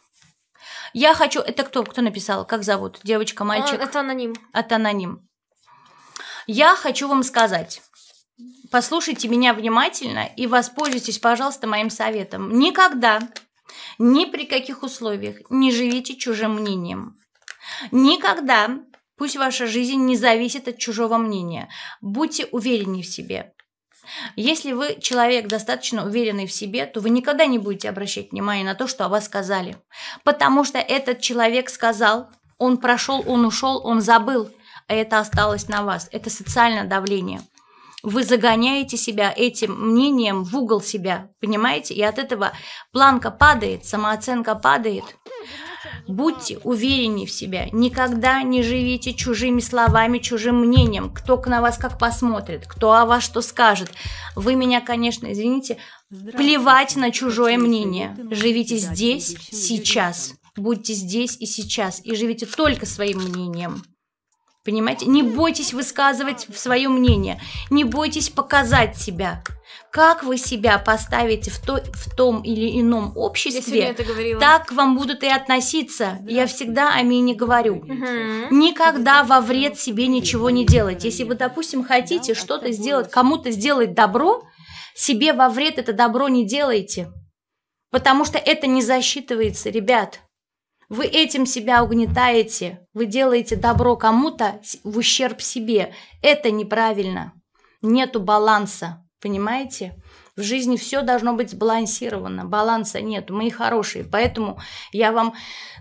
Я хочу... Это кто? Кто написал? Как зовут? Девочка, мальчик? А, это аноним. Это аноним. Я хочу вам сказать, Послушайте меня внимательно и воспользуйтесь, пожалуйста, моим советом. Никогда, ни при каких условиях не живите чужим мнением. Никогда пусть ваша жизнь не зависит от чужого мнения. Будьте увереннее в себе. Если вы человек достаточно уверенный в себе, то вы никогда не будете обращать внимание на то, что о вас сказали. Потому что этот человек сказал, он прошел, он ушел, он забыл, а это осталось на вас. Это социальное давление – вы загоняете себя этим мнением в угол себя, понимаете? И от этого планка падает, самооценка падает. Будьте увереннее в себя. Никогда не живите чужими словами, чужим мнением. Кто на вас как посмотрит, кто о вас что скажет. Вы меня, конечно, извините, плевать на чужое мнение. Живите здесь, сейчас. Будьте здесь и сейчас. И живите только своим мнением. Понимаете? Не бойтесь высказывать свое мнение, не бойтесь показать себя. Как вы себя поставите в, то, в том или ином обществе, так вам будут и относиться. Да. Я всегда о не говорю. Угу. Никогда во вред себе ничего не делать. Если вы, допустим, хотите да, что-то сделать, кому-то сделать добро, себе во вред это добро не делайте. Потому что это не засчитывается, ребят. Вы этим себя угнетаете, вы делаете добро кому-то в ущерб себе. Это неправильно. Нету баланса, понимаете? В жизни все должно быть сбалансировано, баланса нет, мои хорошие. Поэтому я вам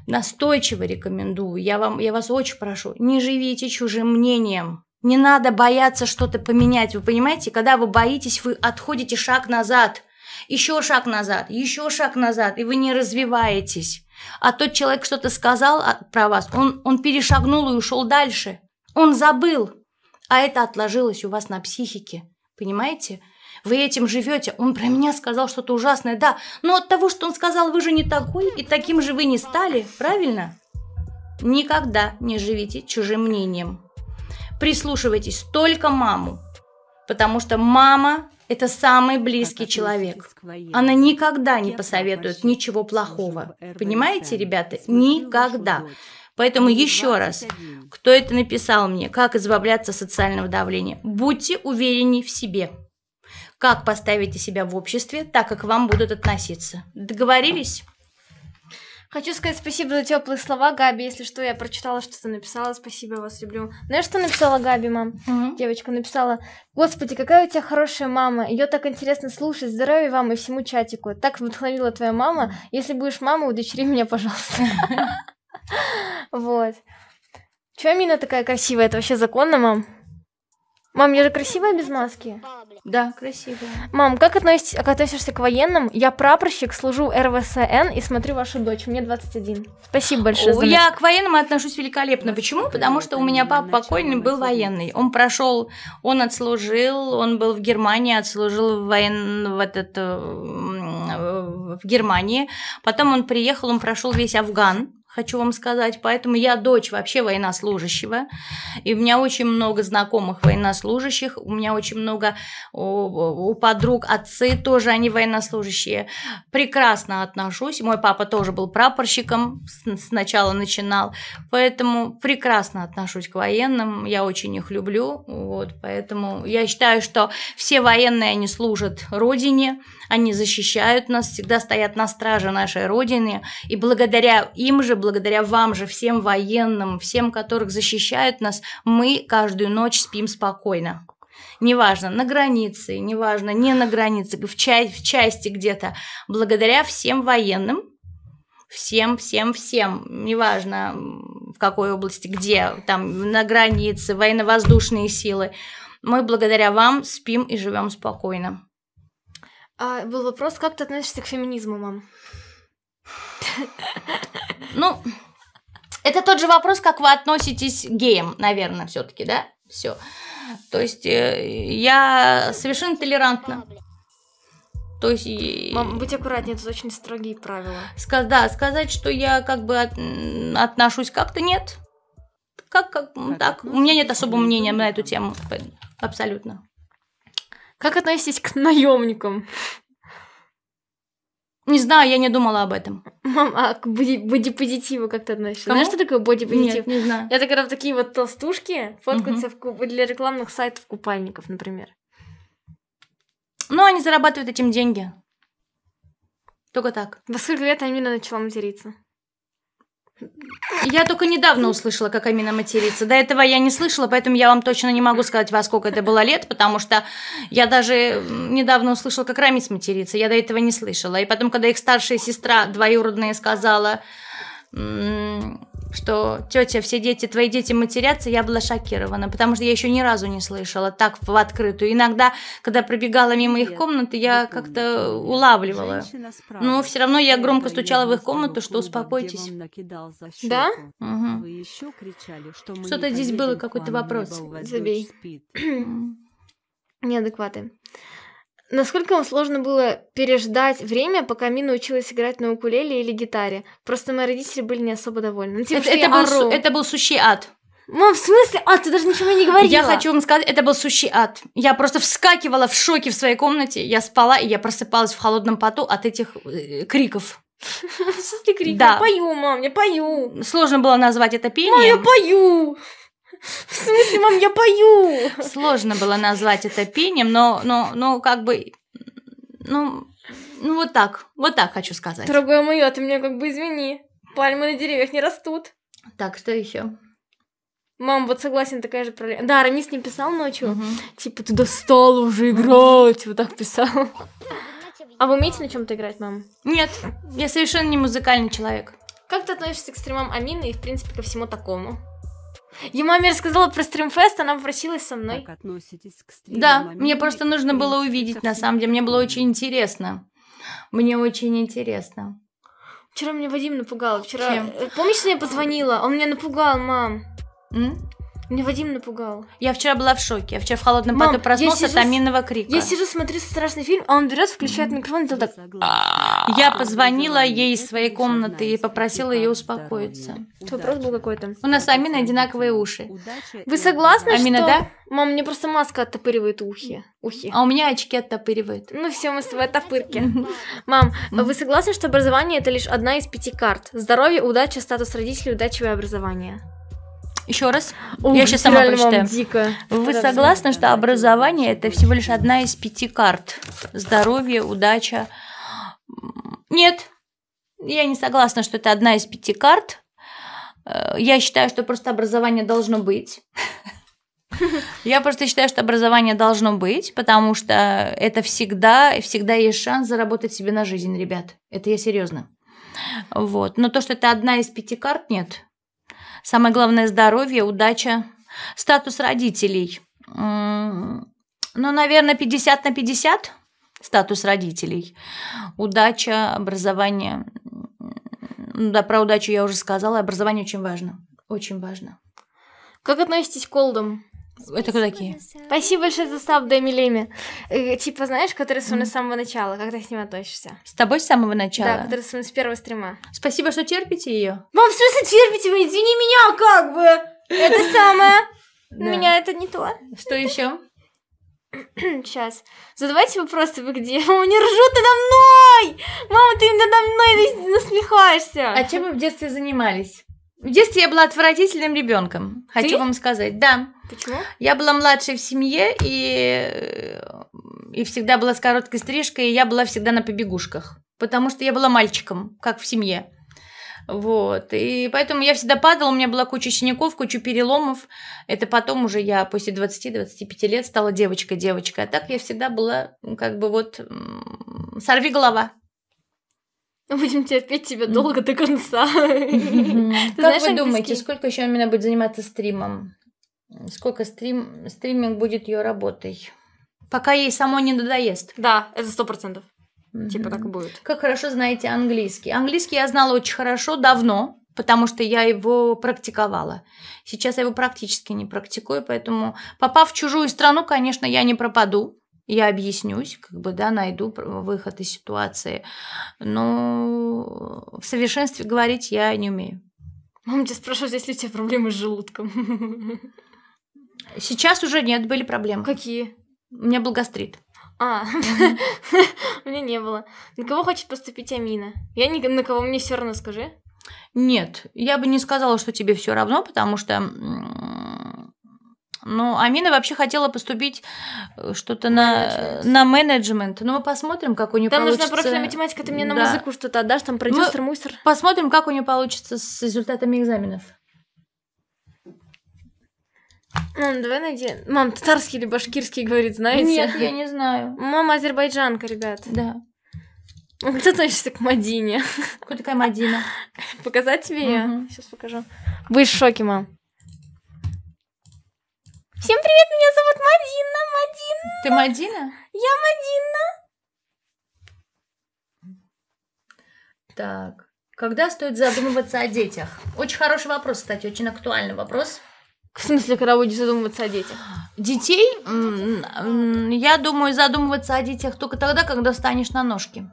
настойчиво рекомендую, я, вам, я вас очень прошу, не живите чужим мнением. Не надо бояться что-то поменять, вы понимаете? Когда вы боитесь, вы отходите шаг назад, еще шаг назад, еще шаг назад, и вы не развиваетесь а тот человек что-то сказал а, про вас, он, он перешагнул и ушел дальше. Он забыл, а это отложилось у вас на психике. Понимаете? Вы этим живете. Он про меня сказал что-то ужасное, да. Но от того, что он сказал, вы же не такой, и таким же вы не стали, правильно? Никогда не живите чужим мнением. Прислушивайтесь только маму, потому что мама это самый близкий человек. Она никогда не посоветует ничего плохого. Понимаете, ребята? Никогда. Поэтому еще раз, кто это написал мне, как избавляться от социального давления, будьте уверены в себе. Как поставите себя в обществе, так как к вам будут относиться. Договорились? Хочу сказать спасибо за теплые слова, Габи. Если что, я прочитала, что ты написала. Спасибо, я вас люблю. Знаешь, ну что написала Габи, мам? Угу. Девочка написала: Господи, какая у тебя хорошая мама. Ее так интересно слушать. Здоровья вам и всему чатику. Так вдохновила твоя мама. Если будешь мама, удочери меня, пожалуйста. Вот. Чего Мина такая красивая? Это вообще законно, мам? Мам, я же красивая без маски. Да, красиво. Мам, как относись, относишься к военным? Я прапорщик, служу РВСН и смотрю вашу дочь. Мне 21. Спасибо большое. За я к военным отношусь великолепно. Почему? Потому что у меня папа покойный был военный. Он прошел, он отслужил, он был в Германии, отслужил в воен, в этот э, э, в Германии. Потом он приехал, он прошел весь Афган хочу вам сказать. Поэтому я дочь вообще военнослужащего. И у меня очень много знакомых военнослужащих. У меня очень много у, у подруг отцы тоже, они военнослужащие. Прекрасно отношусь. Мой папа тоже был прапорщиком, сначала начинал. Поэтому прекрасно отношусь к военным. Я очень их люблю. Вот, поэтому я считаю, что все военные, они служат Родине, они защищают нас, всегда стоят на страже нашей Родины. И благодаря им же, благодаря вам же, всем военным, всем, которых защищают нас, мы каждую ночь спим спокойно неважно, на границе, неважно, не на границе, в, ча- в части где-то, благодаря всем военным, всем, всем, всем, неважно в какой области, где, там, на границе, военно-воздушные силы, мы благодаря вам спим и живем спокойно. А, был вопрос, как ты относишься к феминизму, мам? Ну, это тот же вопрос, как вы относитесь к геям, наверное, все-таки, да? Все. То есть э, я совершенно толерантна. То есть... Мам, будь аккуратнее, это очень строгие правила. Сказ да, сказать, что я как бы от, отношусь как-то нет. Как, как, так. У меня нет особого мнения на эту тему. Абсолютно. Как относитесь к наемникам? Не знаю, я не думала об этом. Мам, а к боди- бодипозитиву как ты относишься? Кому? Знаешь, что такое бодипозитив? Нет, не знаю. Это когда вот такие вот толстушки фоткаются угу. в для рекламных сайтов купальников, например. Ну, они зарабатывают этим деньги. Только так. Во сколько лет Амина начала материться? Я только недавно услышала, как Амина матерится. До этого я не слышала, поэтому я вам точно не могу сказать, во сколько это было лет, потому что я даже недавно услышала, как Рамис матерится. Я до этого не слышала. И потом, когда их старшая сестра двоюродная сказала что тетя, все дети, твои дети матерятся, я была шокирована, потому что я еще ни разу не слышала так в открытую. Иногда, когда пробегала мимо их комнаты, я как-то улавливала. Но все равно я громко стучала в их комнату, что успокойтесь. Да? Угу. Что-то здесь было, какой-то вопрос. Забей. Неадекваты. Насколько вам сложно было переждать время, пока Мина училась играть на укулеле или гитаре? Просто мои родители были не особо довольны. Ну, типа, это, это, был, су- это был сущий ад. Мам, в смысле? А, ты даже ничего не говорила. Я хочу вам сказать, это был сущий ад. Я просто вскакивала в шоке в своей комнате. Я спала, и я просыпалась в холодном поту от этих э, криков. Что ты криком? Да. Я пою, мам, я пою. Сложно было назвать это пение. Мам, я пою. В смысле, мам, я пою? Сложно было назвать это пением, но, но, но как бы, ну, ну вот так, вот так хочу сказать. Дорогое мое, ты мне как бы извини, пальмы на деревьях не растут. Так, что еще? Мам, вот согласен, такая же проблема. Да, Рамис не писал ночью, угу. типа ты достал уже играть, вот так писал. А вы умеете на чем-то играть, мам? Нет, я совершенно не музыкальный человек. Как ты относишься к стримам Амины и, в принципе, ко всему такому? Ему маме рассказала про стримфест, она попросилась со мной. Как относитесь к стриму? Да, мне просто нужно было увидеть, на самом деле. Мне было очень интересно. Мне очень интересно. Вчера меня Вадим напугал. Вчера. Чем? Э, помнишь, что я позвонила? Он меня напугал, мам. М? Мне Вадим напугал. Я вчера была в шоке. Я вчера в холодном Мам, поту проснулся от аминного крика. Я сижу, смотрю страшный фильм, а он берет, включает микрофон и так... Я позвонила ей из своей комнаты и попросила ее успокоиться. Вопрос был какой-то. У нас Амина одинаковые уши. Вы согласны, Амина, что... да? Мам, мне просто маска оттопыривает ухи. ухи. А у меня очки оттопыривают. Ну все, мы с тобой оттопырки. Мам, вы согласны, что образование это лишь одна из пяти карт? Здоровье, удача, статус родителей, удачевое образование. Еще раз. О, Я сейчас сама прочитаю. Дико. Вы Подожди, согласны, да, что да, образование да. это всего лишь одна из пяти карт? Здоровье, удача. Нет, я не согласна, что это одна из пяти карт. Э, я считаю, что просто образование должно быть. Я просто считаю, что образование должно быть, потому что это всегда, всегда есть шанс заработать себе на жизнь, ребят. Это я серьезно. Вот. Но то, что это одна из пяти карт, нет. Самое главное – здоровье, удача, статус родителей. Ну, наверное, 50 на 50 статус родителей. Удача, образование. Ну да, про удачу я уже сказала. Образование очень важно. Очень важно. Как относитесь к колдам? это кто такие? Спасибо большое за стаб, Дэми Леми. Э, типа, знаешь, который со мной с самого начала, как ты с ним относишься? С тобой с самого начала? Да, который со мной с первого стрима. Спасибо, что терпите ее. Мам, в смысле терпите? Вы извини меня, как бы. Это самое. Да. Меня это не то. Что еще? Сейчас. Задавайте вопросы, вы где? Мама, не ржут надо мной! Мама, ты надо мной насмехаешься. А чем вы в детстве занимались? В детстве я была отвратительным ребенком, хочу Ты? вам сказать. Да. Почему? Я была младшей в семье и, и всегда была с короткой стрижкой, и я была всегда на побегушках, потому что я была мальчиком, как в семье. Вот. И поэтому я всегда падала, у меня была куча синяков, куча переломов. Это потом уже я после 20-25 лет стала девочкой-девочкой. А так я всегда была как бы вот сорви голова мы будем терпеть тебя долго до конца. Как вы думаете, сколько еще она будет заниматься стримом? Сколько стрим, стриминг будет ее работой? Пока ей само не надоест. Да, это сто процентов. Типа так будет. Как хорошо знаете английский. Английский я знала очень хорошо давно, потому что я его практиковала. Сейчас я его практически не практикую, поэтому попав в чужую страну, конечно, я не пропаду я объяснюсь, как бы, да, найду выход из ситуации. Но в совершенстве говорить я не умею. Мам, тебя спрашивает, есть ли у тебя проблемы с желудком? Сейчас уже нет, были проблемы. Какие? У меня был гастрит. А, у меня не было. На кого хочет поступить Амина? Я не на кого, мне все равно скажи. Нет, я бы не сказала, что тебе все равно, потому что ну, Амина вообще хотела поступить э, что-то на, на менеджмент. Ну, мы посмотрим, как у нее там получится. Там нужна профильная математика, ты мне да. на музыку что-то отдашь, там продюсер, мы мусор. Посмотрим, как у нее получится с результатами экзаменов. Мам, ну, давай найди. Мам, татарский или башкирский говорит, знаете? Нет, я не знаю. Мама азербайджанка, ребят. Да. Кто относишься к Мадине? Кто такая Мадина? Показать тебе ее? Сейчас покажу. Будешь в шоке, мам. Всем привет, меня зовут Мадина, Мадина. Ты Мадина? Я Мадина. Так, когда стоит задумываться о детях? Очень хороший вопрос, кстати, очень актуальный вопрос. В смысле, когда будешь задумываться о детях? Детей? Я думаю, задумываться о детях только тогда, когда встанешь на ножки.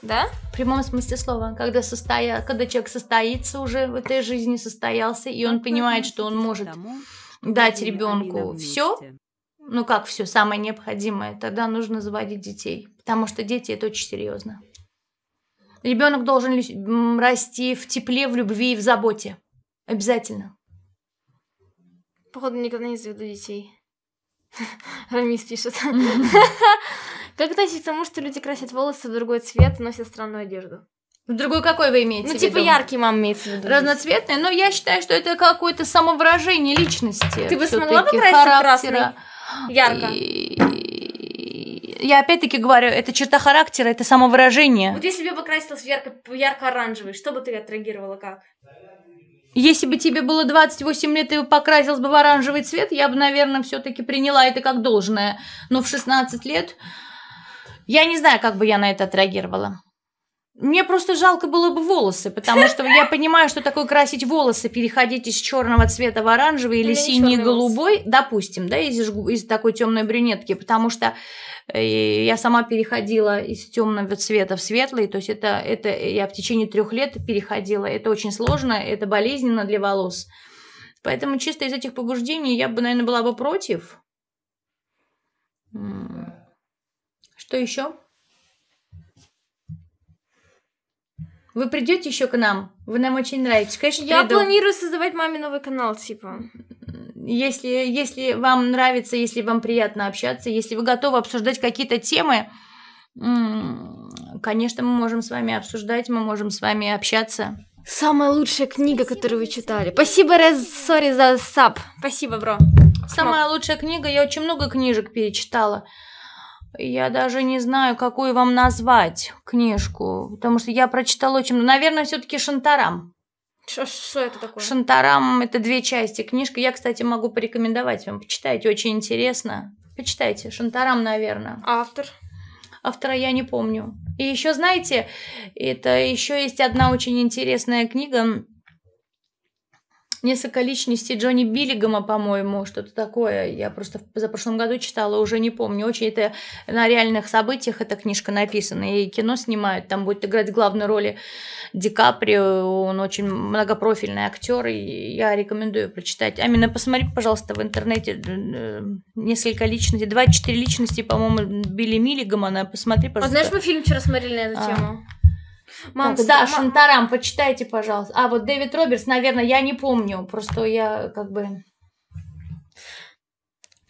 Да? В прямом смысле слова. Когда, состоя... когда человек состоится уже в этой жизни, состоялся, и он понимает, что он может дать ребенку все, ну как все самое необходимое, тогда нужно заводить детей, потому что дети это очень серьезно. Ребенок должен расти в тепле, в любви и в заботе. Обязательно. Походу, никогда не заведу детей. Рамис пишет. Как относиться к тому, что люди красят волосы в другой цвет, носят странную одежду? Другой какой вы имеете? Ну, типа виду? яркий мам имеется в виду. Разноцветный, но ну, я считаю, что это какое-то самовыражение личности. Ты бы смогла бы красить красный? Ярко. И... Я опять-таки говорю, это черта характера, это самовыражение. Вот если бы я покрасилась в ярко, ярко-оранжевый, что бы ты отреагировала как? Если бы тебе было 28 лет и покрасилась бы в оранжевый цвет, я бы, наверное, все-таки приняла это как должное. Но в 16 лет я не знаю, как бы я на это отреагировала. Мне просто жалко было бы волосы, потому что я понимаю, что такое красить волосы, переходить из черного цвета в оранжевый или ну, синий-голубой, допустим, да, из, из такой темной брюнетки, потому что э, я сама переходила из темного цвета в светлый, то есть это, это я в течение трех лет переходила, это очень сложно, это болезненно для волос. Поэтому чисто из этих побуждений я бы, наверное, была бы против. Что еще? Вы придете еще к нам? Вы нам очень нравитесь. Конечно, Я приду. планирую создавать маме новый канал, типа. Если, если вам нравится, если вам приятно общаться, если вы готовы обсуждать какие-то темы, конечно, мы можем с вами обсуждать, мы можем с вами общаться. Самая лучшая книга, спасибо, которую вы читали. Спасибо, Рез, сори за сап. Спасибо, бро. Самая Мам. лучшая книга. Я очень много книжек перечитала. Я даже не знаю, какую вам назвать книжку, потому что я прочитала очень... Наверное, все-таки Шантарам. Что это такое? Шантарам — это две части книжки. Я, кстати, могу порекомендовать вам. Почитайте, очень интересно. Почитайте. Шантарам, наверное. А автор? Автора я не помню. И еще, знаете, это еще есть одна очень интересная книга несколько личностей Джонни Биллигама, по-моему, что-то такое. Я просто за прошлом году читала, уже не помню. Очень это на реальных событиях эта книжка написана, и кино снимают. Там будет играть главную роль Ди Каприо, он очень многопрофильный актер, и я рекомендую прочитать. Амина, посмотри, пожалуйста, в интернете э, э, несколько личностей, два-четыре личности, по-моему, Билли Миллигама, посмотри, пожалуйста. А знаешь, мы фильм вчера смотрели на эту а. тему? Мам, так, Саша, мам... Тарам, почитайте, пожалуйста. А вот Дэвид Робертс, наверное, я не помню, просто я как бы...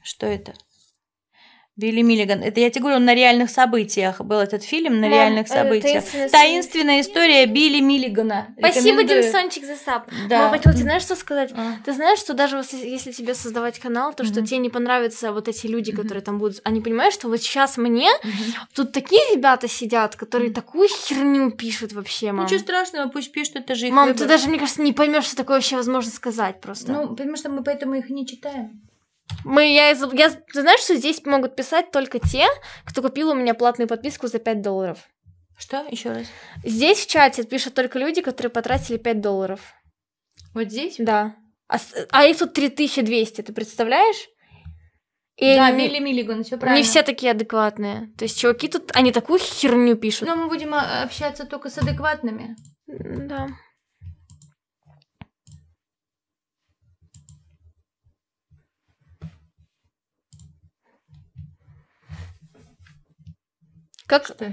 Что это? Билли Миллиган. Это я тебе говорю, он на реальных событиях был этот фильм, на Мам, реальных э, событиях. Таинственная, Таинственная история Билли Миллигана. Спасибо, Димсончик, за сап. Да. Мама, хотела тебе знаешь, что сказать? А. Ты знаешь, что даже если тебе создавать канал, то что mm-hmm. тебе не понравятся вот эти люди, которые mm-hmm. там будут, они понимают, что вот сейчас мне mm-hmm. тут такие ребята сидят, которые такую херню пишут вообще, мам. Ничего страшного, пусть пишут, это же их Мам, выбор. ты даже, мне кажется, не поймешь, что такое вообще возможно сказать просто. Ну, потому что мы поэтому их не читаем. Мы, я, я, ты знаешь, что здесь могут писать только те, кто купил у меня платную подписку за 5 долларов. Что? Еще раз. Здесь в чате пишут только люди, которые потратили 5 долларов. Вот здесь? Да. А, а их тут 3200, ты представляешь? И да, мили Милли Миллиган, все правильно. Не все такие адекватные. То есть чуваки тут, они такую херню пишут. Но мы будем а, общаться только с адекватными. Да. Как... Что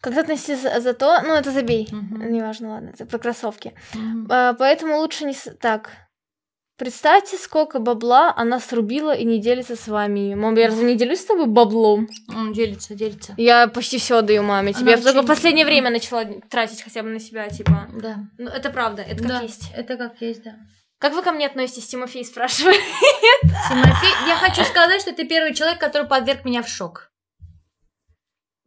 Когда ты носишь за то, ну это забей, угу. неважно, ладно, это про кроссовки. Угу. А, поэтому лучше не... Так, Представьте, сколько бабла она срубила и не делится с вами. Мам, я разве не делюсь с тобой баблом? Он делится, делится. Я почти все даю маме. Тебе я только в последнее время начала тратить хотя бы на себя, типа. Да. Ну, это правда, это да. как есть. Это как есть, да. Как вы ко мне относитесь, Тимофей спрашивает. Тимофей, я хочу сказать, что ты первый человек, который подверг меня в шок.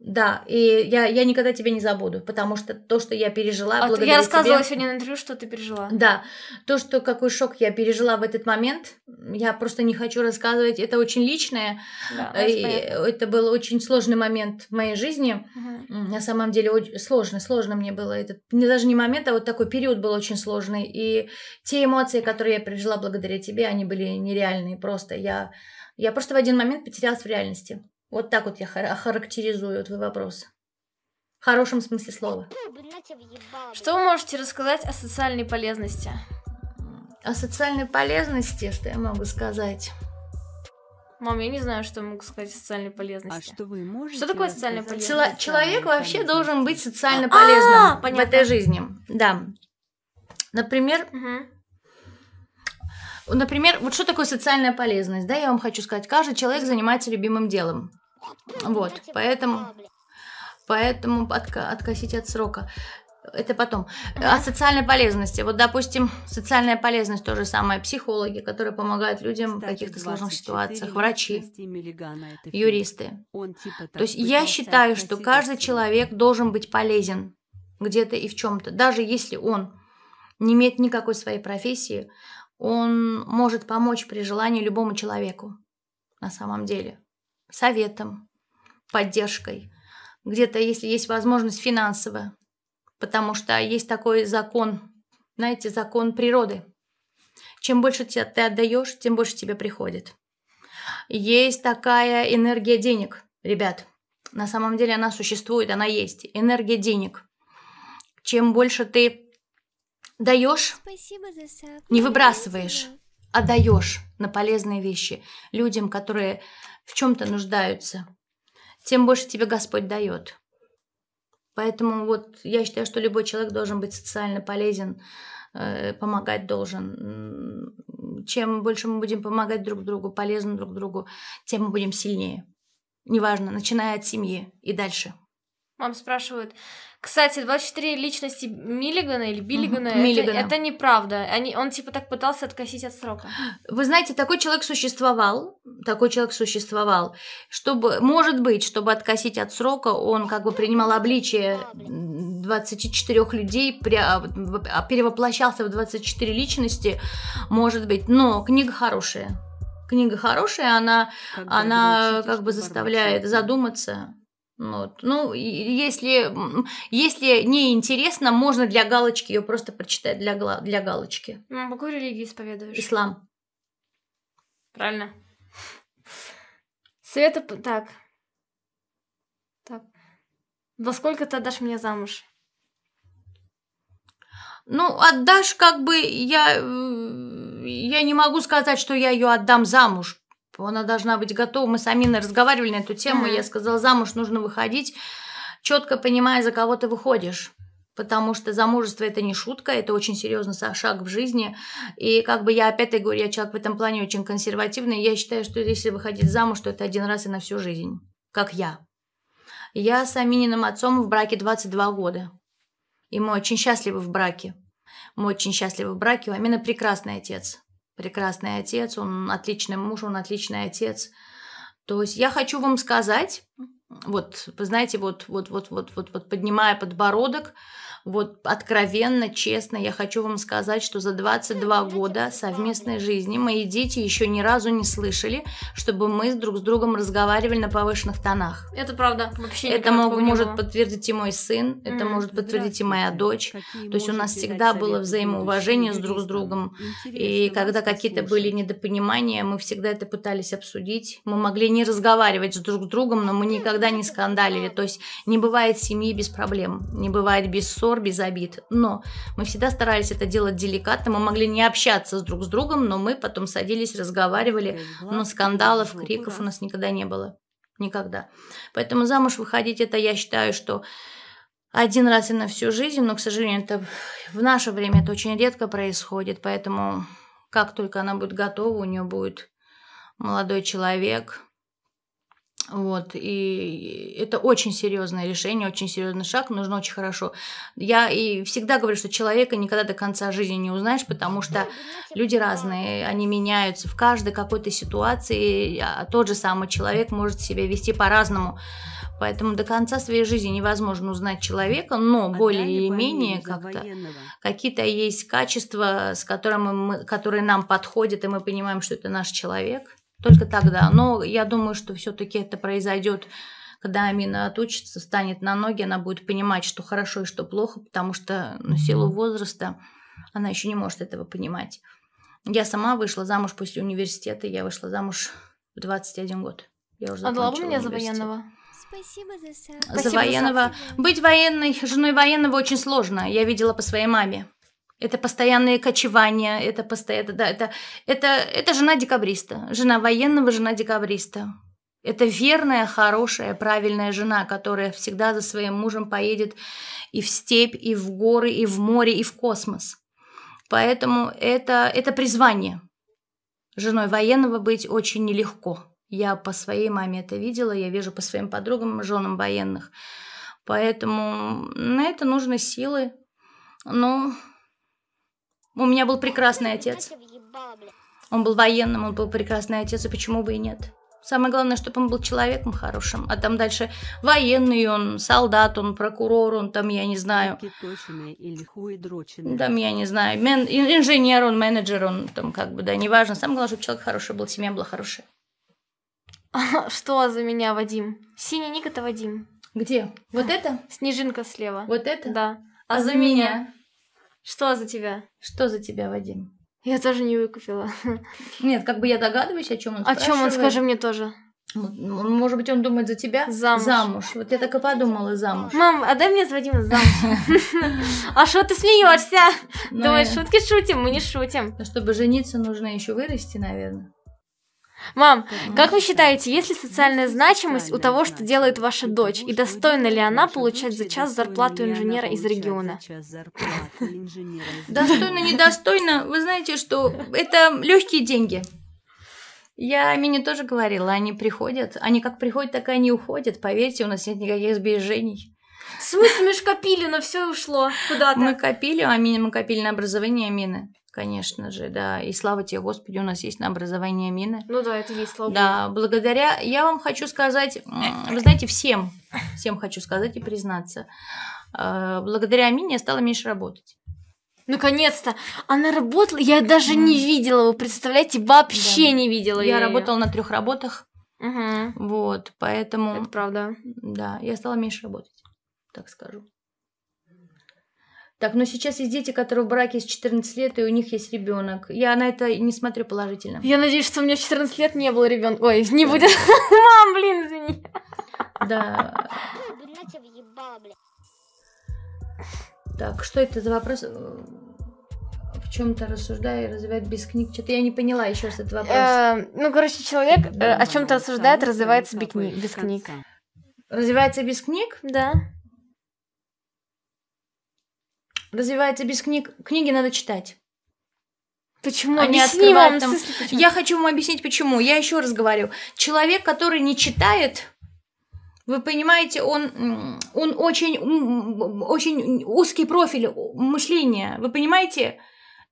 Да, и я, я никогда тебя не забуду, потому что то, что я пережила... А благодаря я рассказывала тебе, сегодня на интервью, что ты пережила. Да, то, что какой шок я пережила в этот момент, я просто не хочу рассказывать, это очень личное, да, э, и, это был очень сложный момент в моей жизни, угу. на самом деле очень сложно, сложно мне было, этот не, даже не момент, а вот такой период был очень сложный, и те эмоции, которые я пережила благодаря тебе, они были нереальные просто, я, я просто в один момент потерялась в реальности. Вот так вот я характеризую твой вопрос. В хорошем смысле слова. Что вы можете рассказать о социальной полезности? О социальной полезности, что я могу сказать? Мам, я не знаю, что я могу сказать о социальной полезности. А что вы можете? Что такое социальная полезность? Чело- человек вообще должен быть социально а, полезным а, в понятно. этой жизни. Да. Например, угу. например, вот что такое социальная полезность? Да, я вам хочу сказать, каждый человек занимается любимым делом. Вот, поэтому, поэтому отка откосить от срока. Это потом. О социальной полезности. Вот, допустим, социальная полезность то же самое. Психологи, которые помогают людям Кстати, в каких-то сложных ситуациях, врачи, юристы. Типа то есть я считаю, что каждый человек должен быть полезен где-то и в чем-то. Даже если он не имеет никакой своей профессии, он может помочь при желании любому человеку на самом деле советом, поддержкой, где-то, если есть возможность, финансовая, потому что есть такой закон, знаете, закон природы. Чем больше ты отдаешь, тем больше тебе приходит. Есть такая энергия денег, ребят. На самом деле она существует, она есть. Энергия денег. Чем больше ты даешь, не выбрасываешь, а даешь на полезные вещи людям, которые в чем-то нуждаются, тем больше тебе Господь дает. Поэтому вот я считаю, что любой человек должен быть социально полезен, э, помогать должен. Чем больше мы будем помогать друг другу, полезны друг другу, тем мы будем сильнее. Неважно, начиная от семьи и дальше. Мам спрашивают, кстати, 24 личности Миллигана или Биллигана, угу, это, Миллигана. это неправда. Они, он типа так пытался откосить от срока. Вы знаете, такой человек существовал, такой человек существовал. Чтобы, может быть, чтобы откосить от срока, он как бы принимал обличие 24 людей, а, перевоплощался в 24 личности, может быть. Но книга хорошая книга хорошая, она, Когда она как бы заставляет задуматься. Ну, вот. Ну, если, если не интересно, можно для галочки ее просто прочитать для, для галочки. Ну, какую религию исповедуешь? Ислам. Правильно. Света, так. Так. Во сколько ты отдашь меня замуж? Ну, отдашь, как бы я э, я не могу сказать, что я ее отдам замуж, она должна быть готова. Мы с Аминой разговаривали на эту тему. Я сказала, замуж нужно выходить, четко понимая, за кого ты выходишь. Потому что замужество это не шутка, это очень серьезный шаг в жизни. И как бы я опять-таки говорю, я человек в этом плане очень консервативный. Я считаю, что если выходить замуж, то это один раз и на всю жизнь. Как я. Я с Амининым отцом в браке 22 года. И мы очень счастливы в браке. Мы очень счастливы в браке. У Амина прекрасный отец прекрасный отец, он отличный муж, он отличный отец. То есть я хочу вам сказать, вот, вы знаете, вот, вот, вот, вот, вот, вот, поднимая подбородок, вот откровенно, честно, я хочу вам сказать, что за 22 года совместной жизни мои дети еще ни разу не слышали, чтобы мы друг с другом разговаривали на повышенных тонах. Это правда, вообще Это мог, может подтвердить и мой сын, mm, это может подтвердить и моя дочь. Какие То есть у нас всегда было взаимоуважение с друг с другом. И когда какие-то были недопонимания, мы всегда это пытались обсудить. Мы могли не разговаривать с друг с другом, но мы никогда никогда не скандалили, то есть не бывает семьи без проблем, не бывает без ссор, без обид, но мы всегда старались это делать деликатно, мы могли не общаться с друг с другом, но мы потом садились, разговаривали, ну но скандалов, ну, ну криков у нас никогда не было, никогда. Поэтому замуж выходить это, я считаю, что один раз и на всю жизнь, но, к сожалению, это в наше время это очень редко происходит, поэтому как только она будет готова, у нее будет молодой человек, вот, и это очень серьезное решение, очень серьезный шаг, нужно очень хорошо. Я и всегда говорю, что человека никогда до конца жизни не узнаешь, потому что ну, люди разные, они меняются в каждой какой-то ситуации, а тот же самый человек может себя вести по-разному. Поэтому до конца своей жизни невозможно узнать человека, но а более или менее как-то какие-то есть качества, с которыми мы, которые нам подходят, и мы понимаем, что это наш человек только тогда. Но я думаю, что все-таки это произойдет когда Амина отучится, станет на ноги, она будет понимать, что хорошо и что плохо, потому что ну, силу возраста она еще не может этого понимать. Я сама вышла замуж после университета, я вышла замуж в 21 год. Я уже а была бы меня за военного? Спасибо за, за Спасибо военного. За Быть военной, женой военного очень сложно. Я видела по своей маме. Это постоянные кочевания, это постоянно, да, это, это, это жена декабриста, жена военного, жена декабриста. Это верная, хорошая, правильная жена, которая всегда за своим мужем поедет и в степь, и в горы, и в море, и в космос. Поэтому это, это призвание. Женой военного быть очень нелегко. Я по своей маме это видела, я вижу по своим подругам, женам военных. Поэтому на это нужны силы. Но у меня был прекрасный отец. Он был военным, он был прекрасный отец, и почему бы и нет? Самое главное, чтобы он был человеком хорошим. А там дальше военный он, солдат он, прокурор он, там я не знаю. Там я не знаю. Мен, инженер он, менеджер он, там как бы, да, неважно. Самое главное, чтобы человек хороший был, семья была хорошая. Что за меня, Вадим? Синий ник это Вадим. Где? Вот это? Снежинка слева. Вот это? Да. А, а за меня? меня? Что за тебя? Что за тебя, Вадим? Я тоже не выкупила. Нет, как бы я догадываюсь, о чем он О чем он, скажи мне тоже. Ну, ну, может быть, он думает за тебя? Замуж. Замуж. Вот я так и подумала, замуж. Мам, отдай а мне с Вадимом замуж. А что ты смеешься? Ну, Давай шутки шутим, мы не шутим. А чтобы жениться, нужно еще вырасти, наверное. Мам, как вы считаете, есть ли социальная значимость у того, что делает ваша дочь, и достойна ли она получать за час зарплату инженера из региона? Достойно, недостойно. Вы знаете, что это легкие деньги. Я Мине тоже говорила, они приходят, они как приходят, так и они уходят. Поверьте, у нас нет никаких сбережений. В смысле, мы же копили, но все ушло куда-то. Мы копили, а мы копили на образование Амины. Конечно же, да. И слава тебе, Господи, у нас есть на образование мины. Ну да, это есть слава. Да, благодаря... Я вам хочу сказать, вы знаете, всем, всем хочу сказать и признаться. Э, благодаря Амине я стала меньше работать. Наконец-то! Она работала, я даже не видела его, представляете, вообще да. не видела. Я, я работала на трех работах. Угу. Вот, поэтому... Это правда. Да, я стала меньше работать, так скажу. Так, но сейчас есть дети, которые в браке с 14 лет, и у них есть ребенок. Я на это не смотрю положительно. Я надеюсь, что у меня в 14 лет не было ребенка. Ой, не будет. Мам, блин, извини. Да. Так, что это за вопрос? в чем-то рассуждает, развивает без книг. Что-то я не поняла еще раз этот вопрос. Э, ну, короче, человек э, о чем-то рассуждает, развивается без книг. Развивается без книг? Да развивается без книг. Книги надо читать. Почему? Объясни Они вам. Там... Смысле, почему? Я хочу вам объяснить, почему. Я еще раз говорю. Человек, который не читает, вы понимаете, он, он очень, очень узкий профиль мышления. Вы понимаете?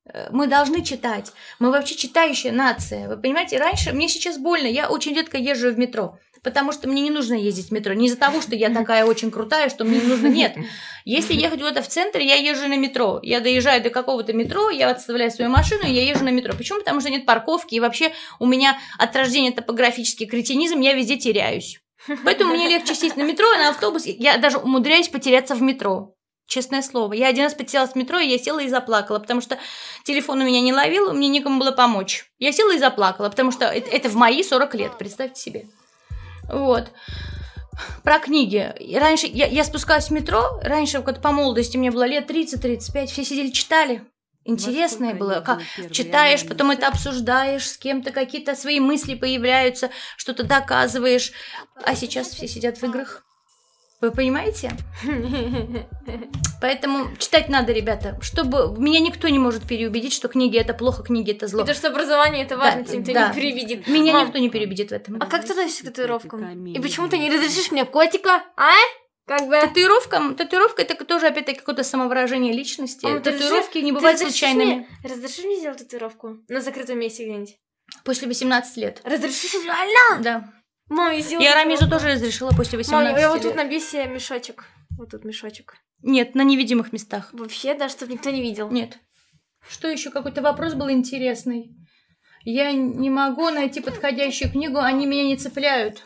Э, мы должны читать. Мы вообще читающая нация. Вы понимаете, раньше мне сейчас больно. Я очень редко езжу в метро потому что мне не нужно ездить в метро. Не из-за того, что я такая очень крутая, что мне не нужно. Нет. Если ехать куда-то в центр, я езжу на метро. Я доезжаю до какого-то метро, я отставляю свою машину, и я езжу на метро. Почему? Потому что нет парковки, и вообще у меня от рождения топографический кретинизм, я везде теряюсь. Поэтому мне легче сесть на метро, на автобус. Я даже умудряюсь потеряться в метро. Честное слово. Я один раз потерялась в метро, и я села и заплакала, потому что телефон у меня не ловил, мне некому было помочь. Я села и заплакала, потому что это, это в мои 40 лет, представьте себе. Вот. Про книги. раньше я, я спускалась в метро, раньше вот по молодости мне было лет 30-35, все сидели, читали. Интересное было, как первые, читаешь, потом это обсуждаешь с кем-то, какие-то свои мысли появляются, что-то доказываешь, а сейчас все сидят в играх. Вы понимаете? Поэтому читать надо, ребята, чтобы меня никто не может переубедить, что книги это плохо, книги это зло. Потому что образование это важно, да, тебя да. не переубедит. Меня Мам, никто не переубедит в этом. А как ты относишься к татуировкам? И почему ты не разрешишь мне котика, а? Как бы... Татуировка, татуировка это тоже опять-таки какое-то самовыражение личности. А, Татуировки разрешишь, не бывают ты случайными. Мне, разрешишь мне сделать татуировку на закрытом месте где-нибудь? После 18 лет. Разрешишь реально? Да. Мам, я сделала... Я Рамизу тоже разрешила после 18 Мам, я вот тут на бисе мешочек. Вот тут мешочек. Нет, на невидимых местах. Вообще, да, чтобы никто не видел. Нет. Что еще? Какой-то вопрос был интересный. Я не могу найти подходящую книгу, они меня не цепляют.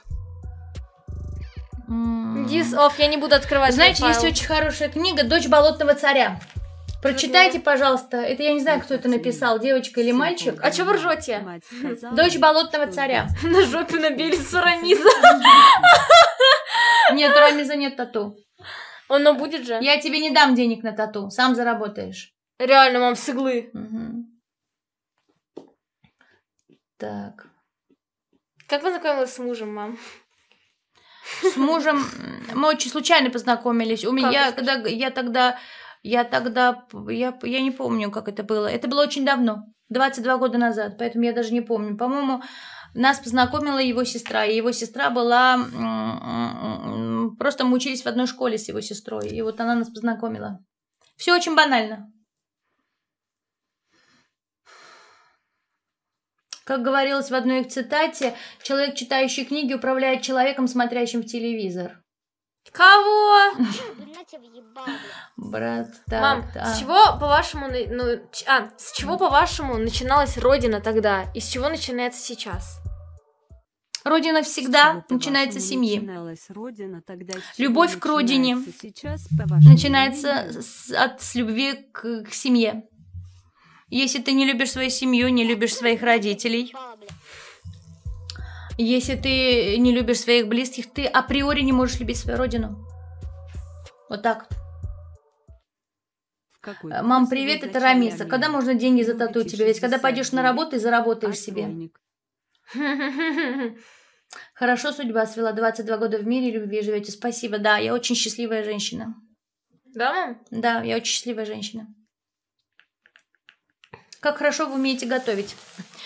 Дис оф, я не буду открывать. Знаете, есть очень хорошая книга «Дочь болотного царя». Прочитайте, пожалуйста. Это я не знаю, кто это написал, девочка или мальчик. А чего вы ржете? Дочь болотного царя. На жопе набили Рамиза. Нет, Рамиза нет тату. Оно будет же. Я тебе не дам денег на тату, сам заработаешь. Реально, мам, с иглы. Угу. Так. Как познакомилась с мужем, мам? С мужем мы очень случайно познакомились. У меня, когда я тогда я тогда, я, я не помню, как это было. Это было очень давно, 22 года назад, поэтому я даже не помню. По-моему, нас познакомила его сестра, и его сестра была... Просто мы учились в одной школе с его сестрой, и вот она нас познакомила. Все очень банально. Как говорилось в одной их цитате, человек, читающий книги, управляет человеком, смотрящим в телевизор. Кого? Брат, так, Мам, да. с а. чего, по-вашему, ну, ч- а, с чего, по-вашему, начиналась Родина тогда и с чего начинается сейчас? Родина всегда чего, начинается с семьи. Родина, тогда Любовь к родине сейчас, начинается с, от с любви к, к семье. Если ты не любишь свою семью, не любишь своих родителей, если ты не любишь своих близких, ты априори не можешь любить свою родину. Вот так Какой? Э, мам, привет, это Рамиса. Когда можно деньги за тату тебе? Ведь когда пойдешь на работу и заработаешь себе. Хорошо судьба свела 22 года в мире любви живете. Спасибо, да, я очень счастливая женщина. Да, мам? Да, я очень счастливая женщина. Как хорошо вы умеете готовить.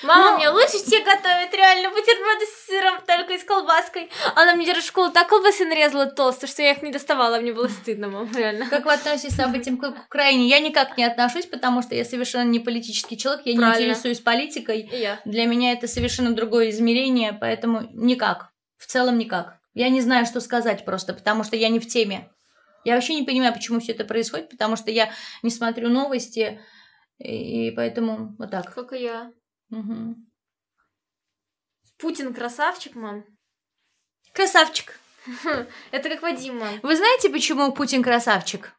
Мама Но... Ну, мне лучше все готовит, реально, бутерброды с сыром, только и с колбаской. Она мне держит школу так колбасы нарезала толсто, что я их не доставала, мне было стыдно, мам, реально. Как вы относитесь к событиям к Украине? Я никак не отношусь, потому что я совершенно не политический человек, я Правильно. не интересуюсь политикой. Я. Для меня это совершенно другое измерение, поэтому никак, в целом никак. Я не знаю, что сказать просто, потому что я не в теме. Я вообще не понимаю, почему все это происходит, потому что я не смотрю новости, и, поэтому вот так. Как и я. Угу. Путин красавчик, мам. Красавчик. Это как Вадим, Вы знаете, почему Путин красавчик?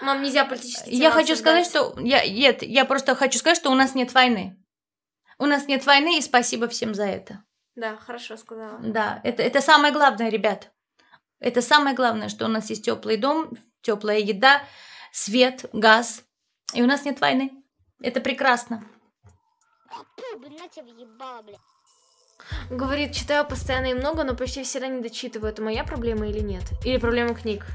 Мам, нельзя политически. Я хочу создать. сказать, что я нет, я просто хочу сказать, что у нас нет войны. У нас нет войны, и спасибо всем за это. Да, хорошо сказала. Да, это это самое главное, ребят. Это самое главное, что у нас есть теплый дом, теплая еда, свет, газ, и у нас нет войны. Это прекрасно. Говорит, читаю постоянно и много, но почти всегда не дочитываю. Это моя проблема или нет? Или проблема книг?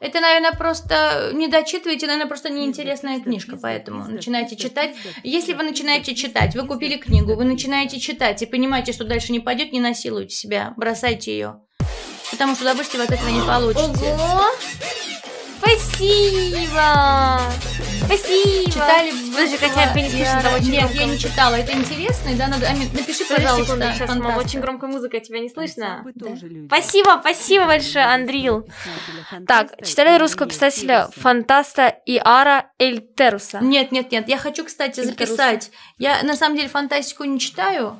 Это, наверное, просто не дочитываете, наверное, просто неинтересная книжка, поэтому начинаете читать. Если вы начинаете читать, вы купили книгу, вы начинаете читать и понимаете, что дальше не пойдет, не насилуйте себя, бросайте ее. Потому что удовольствие от этого не получите. Ого! Спасибо! Спасибо! Читали Подожди, хотя бы не слышно того, Нет, я не читала. Это интересно, да, надо... Напиши, пожалуйста, секунду, сейчас, фантастика. очень громкая музыка, тебя не слышно. Да. Спасибо, спасибо большое, Андрил. Так, читали русского писателя фантаста Иара Эльтеруса? Нет, нет, нет, я хочу, кстати, записать. Я, на самом деле, фантастику не читаю,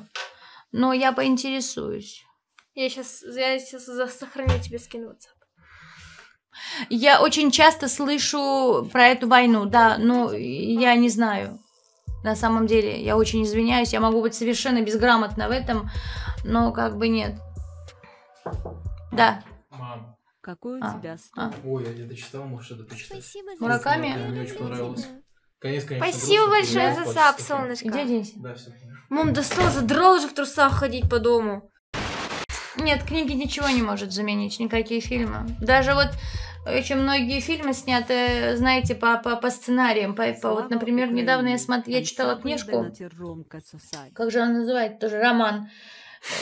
но я поинтересуюсь. Я сейчас, я сейчас сохраню тебе скинуться. Я очень часто слышу про эту войну, да, но ну, я не знаю. На самом деле, я очень извиняюсь, я могу быть совершенно безграмотна в этом, но как бы нет. Да. Мам. Какой у а, тебя а. стол? А. Ой, я не дочитал, может, это почитать. Спасибо за Мураками? Мне очень понравилось. Конец, конечно, Спасибо грустно, большое за сап, солнышко. Где Денис? Да, все. Мам, да стол задрал уже в трусах ходить по дому. Нет, книги ничего не может заменить, никакие фильмы. Даже вот очень многие фильмы сняты, знаете, по, по, по сценариям. По, по, вот, например, недавно я, смотр... я читала книжку, как же она называется, тоже роман.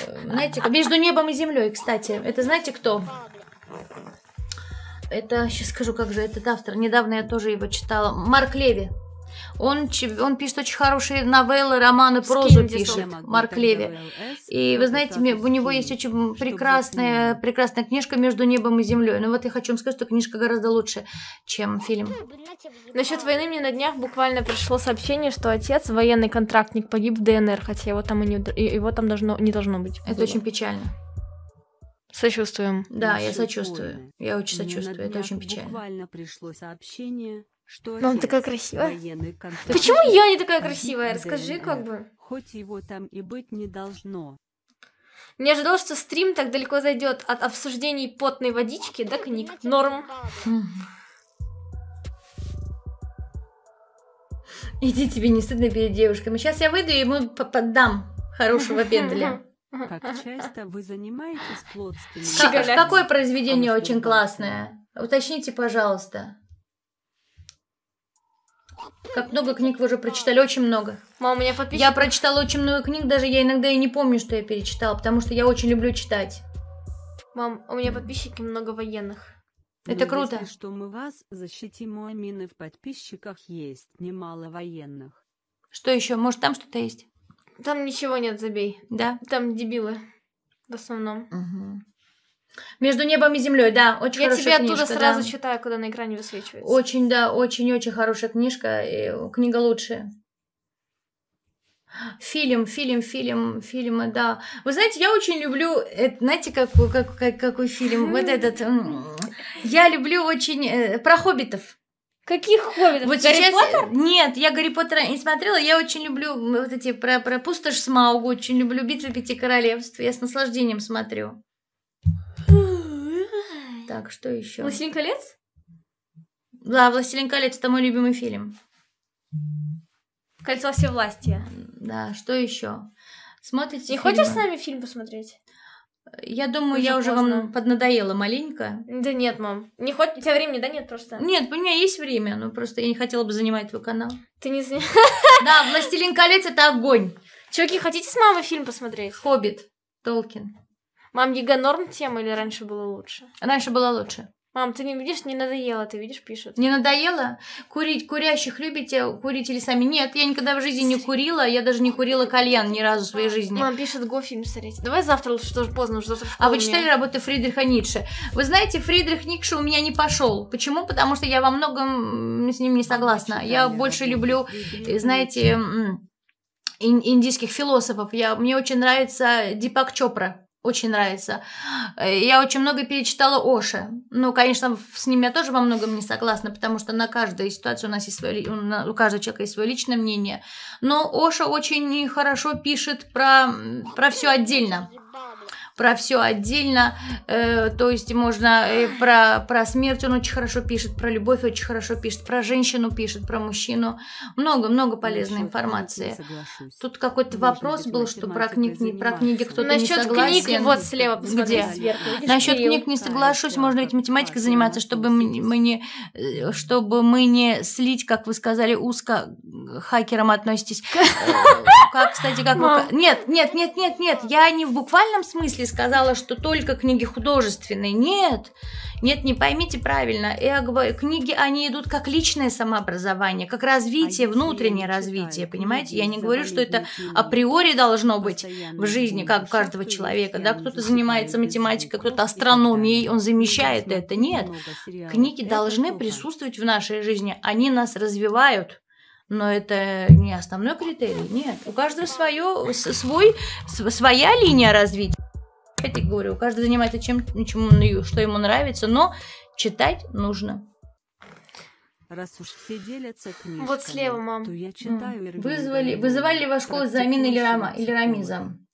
Э, знаете, между небом и землей, кстати. Это знаете кто? Это, сейчас скажу, как же этот автор. Недавно я тоже его читала. Марк Леви. Он, он пишет очень хорошие новеллы, романы, прозу пишет, Марк Леви. И вы знаете, у него есть очень прекрасная, прекрасная книжка «Между небом и землей». Но вот я хочу вам сказать, что книжка гораздо лучше, чем фильм. Насчет войны мне на днях буквально пришло сообщение, что отец, военный контрактник, погиб в ДНР, хотя его там, и не, его там должно, не должно быть. Это очень печально. Сочувствуем. Да, я сочувствую. Я очень сочувствую. Это очень печально. Буквально пришло сообщение, что Но он такая красивая. Почему я не такая красивая? Расскажи, как бы. Хоть его там и быть не должно. Не ожидал, что стрим так далеко зайдет от обсуждений потной водички до книг. Норм. Иди тебе не стыдно перед девушками. Сейчас я выйду и ему поддам хорошего пенделя. Как часто вы занимаетесь плотскими? Какое произведение очень классное? Уточните, пожалуйста. Как много книг вы уже прочитали? Очень много. Мама, у меня подписчики. Я прочитала очень много книг, даже я иногда и не помню, что я перечитала, потому что я очень люблю читать. Мам, у меня подписчики много военных. Ну, Это Но круто. Если что мы вас защитим, у Амины в подписчиках есть немало военных. Что еще? Может, там что-то есть? Там ничего нет, забей. Да? Там дебилы. В основном. Угу. Между небом и землей, да, очень Я хорошая тебе книжка, оттуда сразу читаю, куда на экране высвечивается. Очень, да, очень-очень хорошая книжка, и книга лучшая. Фильм, фильм, фильм, фильмы, да. Вы знаете, я очень люблю, это, знаете, какой, какой, какой фильм? Вот этот. Я люблю очень э, про хоббитов. Каких хоббитов? Вот Гарри сейчас... Поттер? Нет, я Гарри Поттера не смотрела. Я очень люблю вот эти про, про пустошь Смаугу, очень люблю битвы пяти королевств. Я с наслаждением смотрю. Так, что еще? «Властелин колец»? Да, «Властелин колец» — это мой любимый фильм. «Кольцо власти. Да, что еще? Смотрите Не хочешь с нами фильм посмотреть? Я думаю, уже я поздно. уже вам поднадоела маленько. Да нет, мам. Не хоть у тебя времени, да нет просто? Нет, у меня есть время, но просто я не хотела бы занимать твой канал. Ты не занимаешь? Да, «Властелин колец» — это огонь. Чуваки, хотите с мамой фильм посмотреть? «Хоббит», Толкин. Мам, Яга норм тема или раньше было лучше? Раньше было лучше. Мам, ты не видишь, не надоело, ты видишь, пишут. Не надоело? Курить, курящих любите, курители сами? Нет, я никогда в жизни не курила, я даже не курила кальян ни разу в своей жизни. Мам, пишет, го фильм смотреть. Давай завтра лучше, тоже поздно, уже завтра А вы читали работы Фридриха Ницше? Вы знаете, Фридрих Ницше у меня не пошел. Почему? Потому что я во многом с ним не согласна. Я больше люблю, э, знаете, индийских философов. Я, мне очень нравится Дипак Чопра очень нравится. Э, я очень много перечитала Оша. Ну, конечно, с ним я тоже во многом не согласна, потому что на каждой ситуации у нас есть свое, у каждого человека есть свое личное мнение. Но Оша очень хорошо пишет про, про все отдельно про все отдельно, э, то есть можно э, про, про смерть он очень хорошо пишет, про любовь очень хорошо пишет, про женщину пишет, про мужчину. Много-много полезной Конечно, информации. Тут какой-то вопрос был, что про, книг, не, про книги кто-то Насчет не согласен. книг, вот слева, посмотри, Где? сверху. Насчет книг не соглашусь, можно ведь математикой заниматься, ну, чтобы мы не, э, чтобы мы не слить, как вы сказали, узко э, хакерам относитесь. Э, как, кстати, как... Нет, нет, нет, нет, нет, я не в буквальном смысле и сказала, что только книги художественные. Нет, нет, не поймите правильно. Я говорю, книги, они идут как личное самообразование, как развитие, а внутреннее развитие, понимаете? Я не говорю, что это априори должно быть в жизни, как у каждого человека. Да, кто-то занимается математикой, кто-то астрономией, он замещает это. Нет, книги должны присутствовать в нашей жизни, они нас развивают. Но это не основной критерий. Нет, у каждого свое, свой, своя линия развития опять-таки говорю, каждый занимается чем, чем, что ему нравится, но читать нужно. Раз уж все делятся книжками, вот слева, мам. то я читаю mm. Вызвали, вызывали ли вас школу за амин или, рама, или рамизом?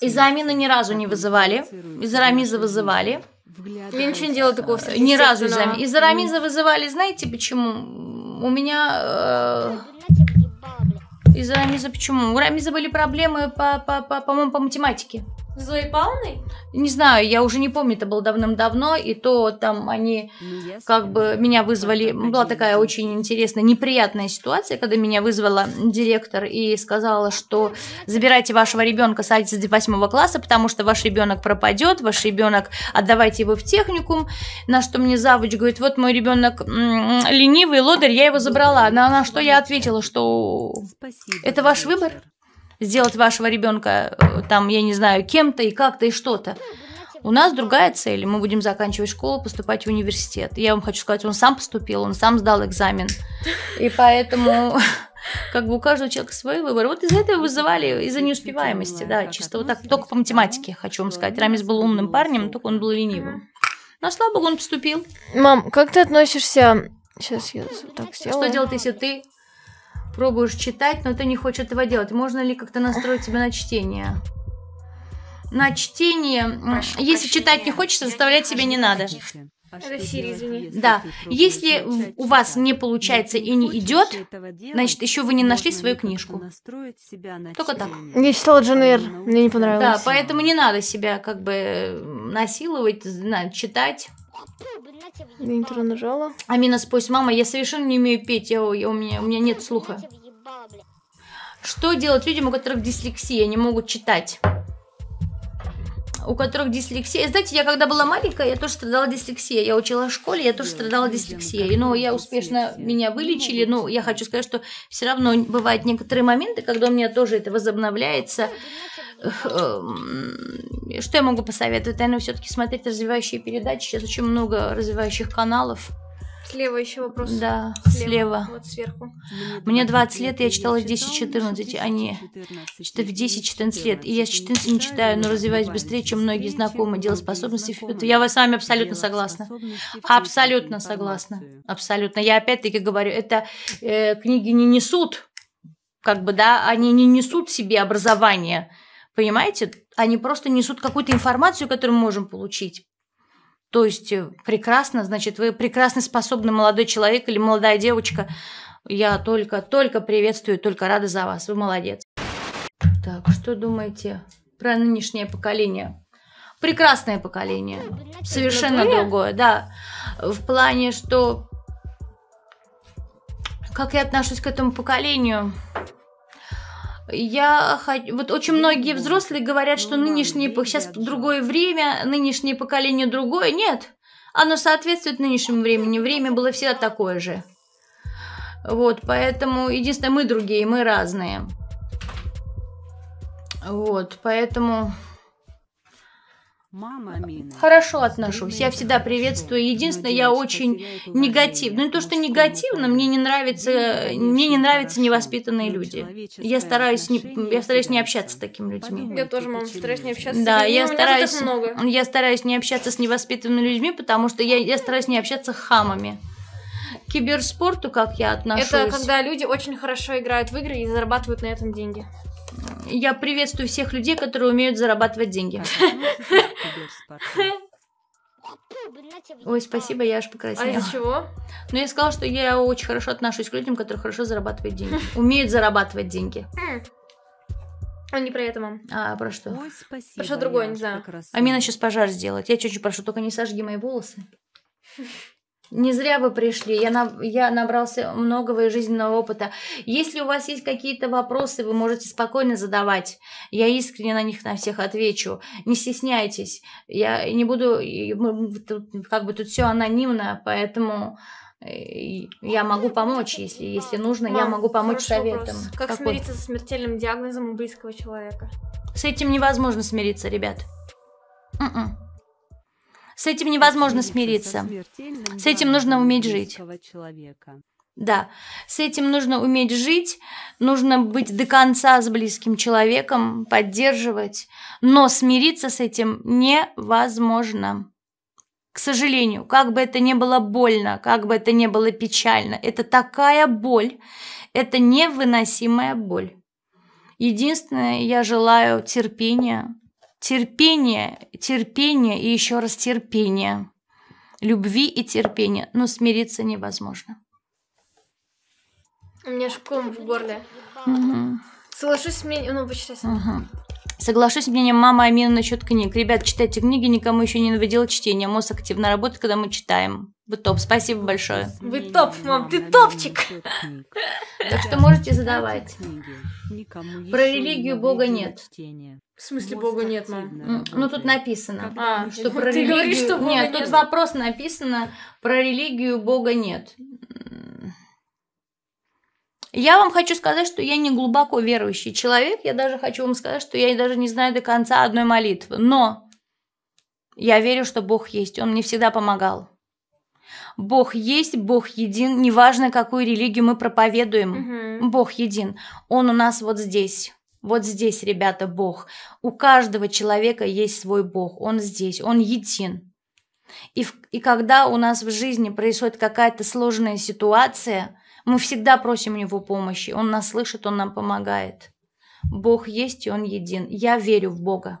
Из-за амина ни разу не вызывали. Из-за рамиза вызывали. Я ничего не делала такого Ни разу из-за амина. Ну. Из-за рамиза вызывали, знаете почему? У меня... Э... Из-за рамиза почему? У рамиза были проблемы, по по по, по, по, по математике. Зои Пауной? Не знаю, я уже не помню, это было давным-давно, и то там они ну, как бы меня вызвали, была такая очень интересная, неприятная ситуация, когда меня вызвала директор и сказала, что забирайте вашего ребенка с 8 класса, потому что ваш ребенок пропадет, ваш ребенок, отдавайте его в техникум, на что мне завуч говорит, вот мой ребенок ленивый, лодырь, я его забрала, на, на что я ответила, что это ваш выбор сделать вашего ребенка, э, там, я не знаю, кем-то и как-то и что-то. У нас другая цель. Мы будем заканчивать школу, поступать в университет. Я вам хочу сказать, он сам поступил, он сам сдал экзамен. И поэтому как бы у каждого человека свой выбор. Вот из-за этого вызывали, из-за неуспеваемости, да, чисто вот так. Только по математике, хочу вам сказать. Рамис был умным парнем, только он был ленивым. Но слабо он поступил. Мам, как ты относишься... Сейчас я так сделаю. Что делать, если ты пробуешь читать, но ты не хочешь этого делать. Можно ли как-то настроить себя на чтение? На чтение, Прошу если прощения. читать не хочется, заставлять себя не надо. Россия, извини. Да. Если у вас не получается и не идет, значит, еще вы не нашли свою книжку. Только так. Не читала Дженер, мне не понравилось. Да, поэтому не надо себя как бы насиловать, читать. Винтер нажала. Амина, спой, мама, я совершенно не умею петь, я, я, у, меня, у меня нет слуха. Что делать людям, у которых дислексия, не могут читать? у которых дислексия. Знаете, я когда была маленькая, я тоже страдала дислексией. Я училась в школе, я тоже страдала дислексией. Но я успешно меня вылечили. Но я хочу сказать, что все равно бывают некоторые моменты, когда у меня тоже это возобновляется. Эм, что я могу посоветовать? Наверное, все-таки смотреть развивающие передачи. Сейчас очень много развивающих каналов. Слева еще вопрос. Да, слева. слева. Вот сверху. Мне 20 лет, я читала в 10-14, а не в 10-14 лет. И я с 14 не читаю, но развиваюсь быстрее, чем многие знакомые. Дело способности. Я с вами абсолютно согласна. Абсолютно согласна. Абсолютно. Я опять-таки говорю, это э, книги не несут, как бы, да, они не несут себе образование Понимаете? Они просто несут какую-то информацию, которую мы можем получить. То есть э, прекрасно, значит, вы прекрасно способны молодой человек или молодая девочка. Я только, только приветствую, только рада за вас. Вы молодец. Так, что думаете про нынешнее поколение? Прекрасное поколение. Совершенно другое, да. В плане, что... Как я отношусь к этому поколению? Я вот очень многие ну, взрослые говорят, что ну нынешние сейчас другое время, нынешнее поколение другое. Нет, оно соответствует нынешнему времени. Время было всегда такое же. Вот, поэтому единственное мы другие, мы разные. Вот, поэтому хорошо отношусь. Я всегда приветствую. Единственное, я очень негативна. Ну, не то, что негативно, мне не нравится, мне не нравятся невоспитанные люди. Я стараюсь не, я стараюсь не общаться с такими людьми. Я тоже, мама, стараюсь не общаться. Да, с я стараюсь, много. я стараюсь не общаться с невоспитанными людьми, потому что я, я стараюсь не общаться с хамами к киберспорту, как я отношусь. Это когда люди очень хорошо играют в игры и зарабатывают на этом деньги я приветствую всех людей, которые умеют зарабатывать деньги. Ну, Ой, спасибо, я аж а покраснела. А из-за чего? Ну, я сказала, что я очень хорошо отношусь к людям, которые хорошо зарабатывают деньги. Умеют зарабатывать деньги. А хм. не про это, мам. А про что? Ой, спасибо. Про что другое, не знаю. А меня сейчас пожар сделать. Я чуть-чуть прошу, только не сожги мои волосы. Не зря вы пришли, я, на, я набрался многого и жизненного опыта. Если у вас есть какие-то вопросы, вы можете спокойно задавать. Я искренне на них на всех отвечу. Не стесняйтесь. Я не буду, как бы тут все анонимно, поэтому э, я могу помочь, если, если нужно, Мам, я а, могу помочь советом. Вопрос. Как Какой? смириться со смертельным диагнозом у близкого человека? С этим невозможно смириться, ребят. Mm -mm. С этим невозможно смириться. С этим нужно уметь жить. Да, с этим нужно уметь жить, нужно быть до конца с близким человеком, поддерживать, но смириться с этим невозможно. К сожалению, как бы это ни было больно, как бы это ни было печально, это такая боль, это невыносимая боль. Единственное, я желаю терпения, терпение, терпение и еще раз терпение. Любви и терпения. Но смириться невозможно. У меня шком в горле. Угу. Соглашусь с мнением... Ну, почитай угу. Соглашусь с мнением мамы Амина насчет книг. Ребят, читайте книги, никому еще не навредило чтение. Мозг активно работает, когда мы читаем. Вы топ, спасибо большое. Вы топ, мам, ты топчик. Так что можете задавать. Про религию Бога нет. В смысле Бога нет, мам? Ну тут написано, а, что про религию... Бога нет, тут вопрос написано, про религию Бога нет. Я вам хочу сказать, что я не глубоко верующий человек. Я даже хочу вам сказать, что я даже не знаю до конца одной молитвы. Но я верю, что Бог есть. Он мне всегда помогал. Бог есть, Бог един, неважно, какую религию мы проповедуем, угу. Бог един. Он у нас вот здесь. Вот здесь, ребята, Бог. У каждого человека есть свой Бог. Он здесь, он един. И, в, и когда у нас в жизни происходит какая-то сложная ситуация, мы всегда просим у него помощи. Он нас слышит, он нам помогает. Бог есть, и он един. Я верю в Бога.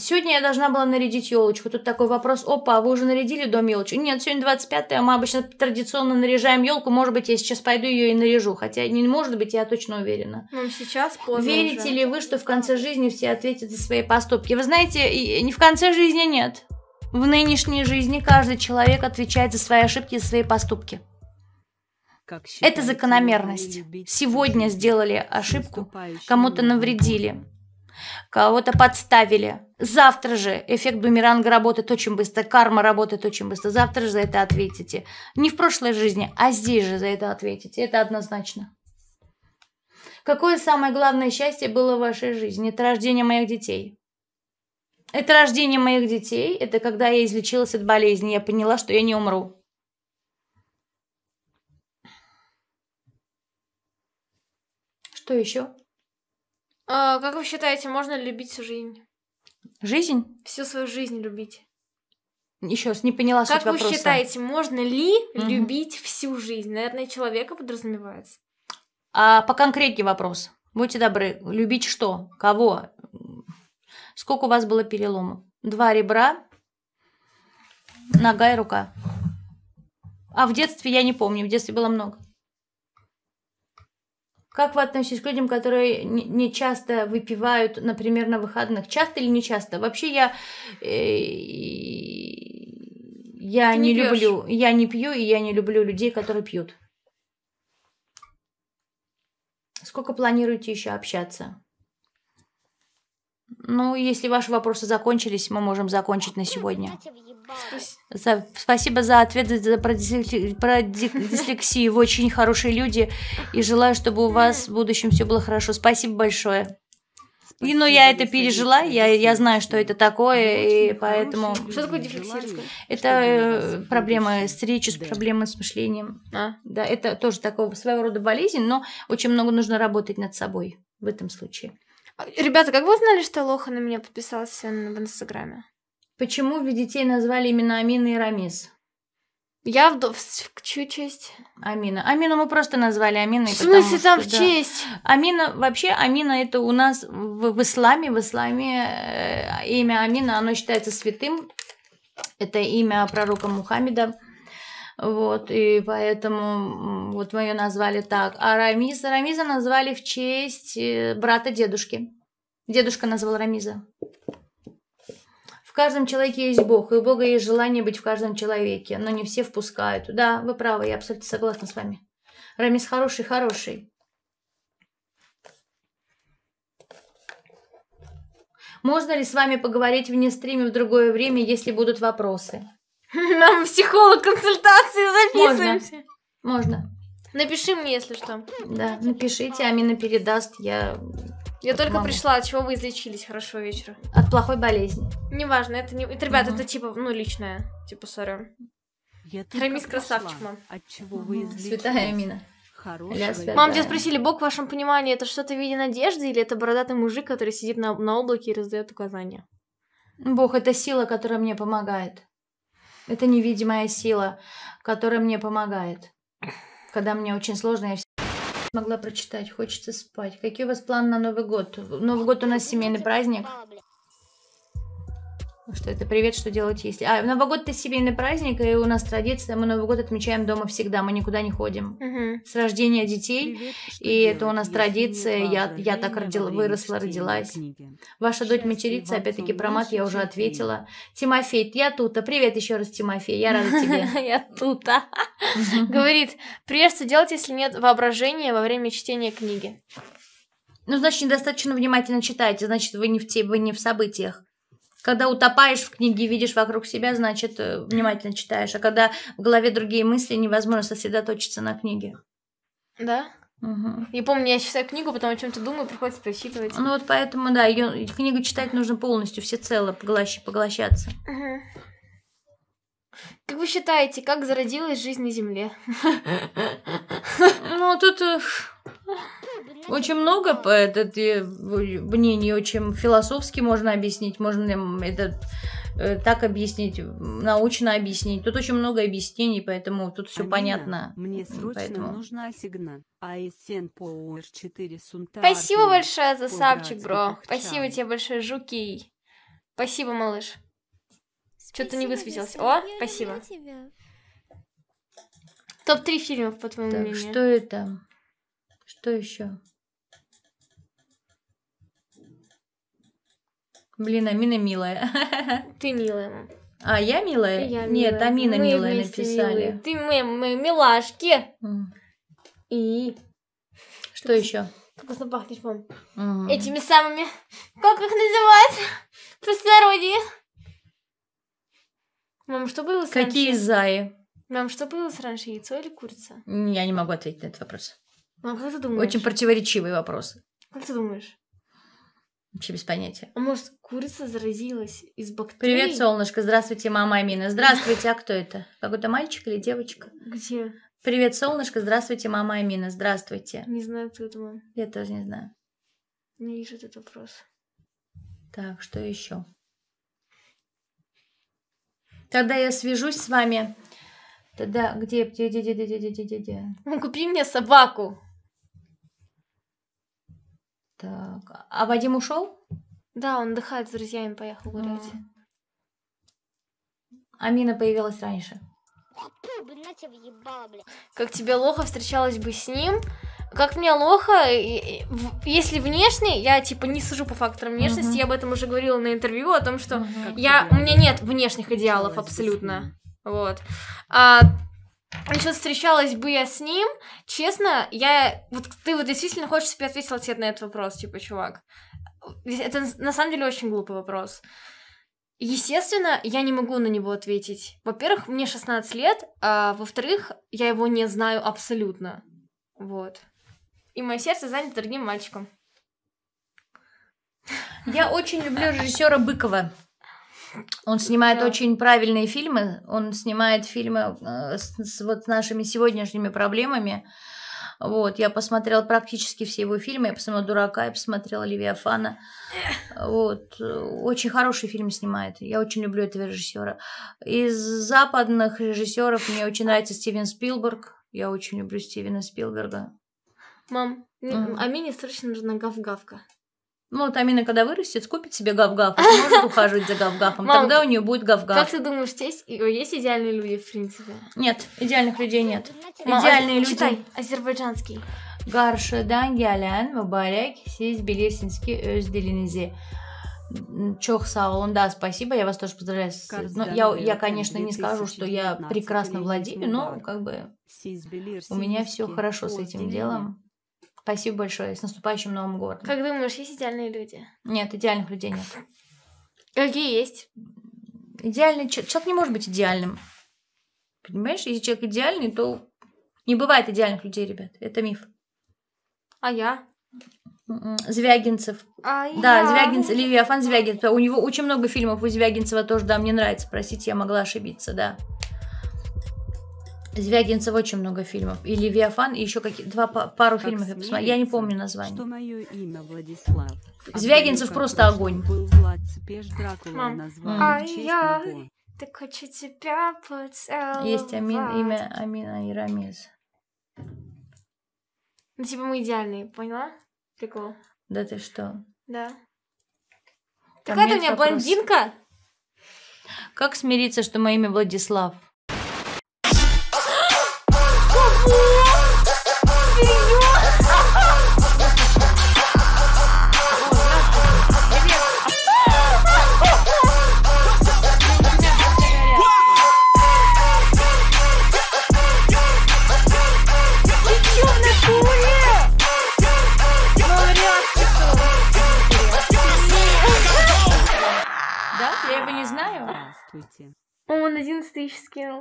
Сегодня я должна была нарядить елочку. Тут такой вопрос. Опа, а вы уже нарядили дом елочку? Нет, сегодня 25-е, а мы обычно традиционно наряжаем елку. Может быть, я сейчас пойду ее и наряжу. Хотя не может быть, я точно уверена. Ну, сейчас поздно Верите уже. ли вы, что в конце жизни все ответят за свои поступки? Вы знаете, не в конце жизни нет. В нынешней жизни каждый человек отвечает за свои ошибки и свои поступки. Это закономерность. Сегодня сделали ошибку, кому-то навредили, кого-то подставили, Завтра же эффект бумеранга работает очень быстро, карма работает очень быстро. Завтра же за это ответите. Не в прошлой жизни, а здесь же за это ответите. Это однозначно. Какое самое главное счастье было в вашей жизни? Это рождение моих детей. Это рождение моих детей. Это когда я излечилась от болезни. Я поняла, что я не умру. Что еще? А, как вы считаете, можно любить жизнь? Жизнь? Всю свою жизнь любить. Еще раз, не поняла как суть вопроса. Как вы считаете, можно ли угу. любить всю жизнь? Наверное, человека подразумевается. А по конкретнее вопрос. Будьте добры, любить что? Кого? Сколько у вас было переломов? Два ребра, нога и рука. А в детстве я не помню, в детстве было много. Как вы относитесь к людям, которые не часто выпивают, например, на выходных? Часто или не часто? Вообще я э, я Ты не, не люблю, я не пью и я не люблю людей, которые пьют. Сколько планируете еще общаться? Ну, если ваши вопросы закончились, мы можем закончить на сегодня. За, спасибо за ответы за, про, дислекси, про дислексию. Вы очень хорошие люди. И желаю, чтобы у вас в будущем все было хорошо. Спасибо большое. Спасибо, и, но ну, я это пережила, я, я знаю, что это такое, и поэтому... Что такое дефлексия? Это э, проблема с речью, да. с проблемой с мышлением. А? Да, это тоже такого своего рода болезнь, но очень много нужно работать над собой в этом случае. А, ребята, как вы узнали, что Лоха на меня подписался в Инстаграме? Почему в детей назвали именно Амина и Рамис? Я в, в чью честь? Амина. Амину мы просто назвали Аминой. В смысле потому, там что, в да. честь? Амина, вообще Амина это у нас в, в исламе, в исламе э, имя Амина, оно считается святым. Это имя пророка Мухаммеда. Вот, и поэтому вот мы ее назвали так. А Рамиза, Рамиза назвали в честь э, брата дедушки. Дедушка назвал Рамиза каждом человеке есть Бог, и у Бога есть желание быть в каждом человеке, но не все впускают. Да, вы правы, я абсолютно согласна с вами. Рамис хороший, хороший. Можно ли с вами поговорить вне стриме в другое время, если будут вопросы? Нам психолог консультации записываемся. Можно. Можно. Напиши мне, если что. Да, напишите, Амина передаст, я я только мамы. пришла, от чего вы излечились. хорошо вечера. От плохой болезни. Неважно, это не... Это, ребят, угу. это типа, ну, личное. Типа, сорян. Рамис красавчик, мам. От чего вы излечились? Святая Амина. Хорошего. Мам, тебя спросили, Бог в вашем понимании, это что-то в виде надежды или это бородатый мужик, который сидит на, на облаке и раздает указания? Бог — это сила, которая мне помогает. Это невидимая сила, которая мне помогает. Когда мне очень сложно, я Могла прочитать, хочется спать. Какие у вас планы на Новый год? Новый год у нас семейный праздник. Что это привет, что делать если... А, Новый год это семейный праздник, и у нас традиция, мы Новый год отмечаем дома всегда, мы никуда не ходим. Угу. С рождения детей, привет, и это у нас традиция, я, я так родила, выросла, родилась. Ваша дочь матерится, опять-таки про мат я уже ответила. Тимофей, я тут, а привет еще раз, Тимофей, я рада тебе. Я тут, а. Говорит, привет, что делать, если нет воображения во время чтения книги? Ну, значит, недостаточно внимательно читаете, значит, вы не в, те, вы не в событиях. Когда утопаешь в книге, видишь вокруг себя, значит, э, внимательно читаешь. А когда в голове другие мысли, невозможно сосредоточиться на книге. Да? Угу. Я помню, я читаю книгу, потом о чем-то думаю, приходится прочитывать. Ну вот поэтому, да, ее книгу читать нужно полностью, всецело поглощ... поглощаться. Угу. Как вы считаете, как зародилась жизнь на Земле? Ну, тут э, очень много по этот э, мнений, очень философски можно объяснить, можно это э, так объяснить, научно объяснить. Тут очень много объяснений, поэтому тут все Амина, понятно. Мне срочно поэтому. нужна сигна. АСН 4 сунта. Спасибо большое за сапчик, бро. Спасибо тебе большое, жуки. Спасибо, малыш. Что-то не высветился. О, спасибо. Топ-3 фильмов, по твоему так, мнению. Что это? Что еще? Блин, Амина милая. Ты милая, А, я милая? Я Нет, милая. Амина мы милая написали. Милые. Ты мы, мы милашки. Mm. И... Что ты еще? просто пахнешь, мам. Mm. Этими самыми... Как их называют? Простонародье. Мам, что было с Какие раньше? заи? Мам, что было с раньше, яйцо или курица? Я не могу ответить на этот вопрос. А как ты думаешь? Очень противоречивые вопросы. Как ты думаешь? Вообще без понятия. А может, курица заразилась из бактерий? Привет, солнышко. Здравствуйте, мама Амина. Здравствуйте. А кто это? Какой-то мальчик или девочка? Где? Привет, солнышко. Здравствуйте, мама Амина. Здравствуйте. Не знаю, кто это мама. Я тоже не знаю. Не вижу этот вопрос. Так, что еще? Тогда я свяжусь с вами. Тогда где, где, где, где, где, где, где, где? Ну, купи мне собаку. Так, а Вадим ушел? Да, он отдыхает с друзьями, поехал гулять. Амина появилась раньше. Как тебе Лоха встречалась бы с ним? Как мне Лоха, если внешне, я типа не сужу по факторам внешности, uh-huh. я об этом уже говорила на интервью, о том, что uh-huh. я, у меня нет внешних идеалов абсолютно. Вот. А еще встречалась бы я с ним, честно, я... Вот ты вот действительно хочешь себе ответить ответ на этот вопрос, типа, чувак. Это на самом деле очень глупый вопрос. Естественно, я не могу на него ответить. Во-первых, мне 16 лет, а во-вторых, я его не знаю абсолютно. Вот. И мое сердце занято другим мальчиком. Я очень люблю режиссера Быкова. Он э, снимает да. очень правильные фильмы. Он снимает фильмы э, с, с вот нашими сегодняшними проблемами. Вот, я посмотрела практически все его фильмы. Я посмотрела «Дурака», я посмотрела «Левиафана». Вот, очень хороший фильм снимает. Я очень люблю этого режиссера. Из западных режиссеров мне очень нравится Стивен Спилберг. Я очень люблю Стивена Спилберга. Мам, угу. а мне срочно нужна гав-гавка. Ну, вот Амина, когда вырастет, купит себе гав-гав, сможет ухаживать за гав-гафом, тогда у нее будет гав-гав. Как ты думаешь, есть, э, есть идеальные люди, в принципе? Нет, идеальных людей нет. Мам, а идеальные а, люди... Читай, азербайджанский. Qarşıdan gələn mübarək siz bilirsiniz ki, öz Чох Саун, да, спасибо, я вас тоже поздравляю. С... Ну, я, я, конечно, не скажу, что я прекрасно владею, но как бы у меня все хорошо с этим делом. Спасибо большое. С наступающим Новым годом. Как думаешь, есть идеальные люди? Нет, идеальных людей нет. Какие есть? Идеальный человек не может быть идеальным. Понимаешь, если человек идеальный, то не бывает идеальных людей, ребят. Это миф. А я? М-м, Звягинцев. А да, я... Звягинцев, Левиафан Звягинцев. У него очень много фильмов у Звягинцева тоже, да, мне нравится, простите, я могла ошибиться, да. Звягинцев очень много фильмов. И Левиафан, и еще какие два пару как фильмов я посмотрела. Я не помню название. Что мое имя Владислав. Звягинцев а просто огонь. Был Влад, Дракула, Мам. А я так хочу тебя поцеловать. Есть Амин, имя Амина и Рамис. Ну, типа мы идеальные, поняла? Прикол. Да ты что? Да. Так Там это у меня вопрос. блондинка? Как смириться, что мое имя Владислав?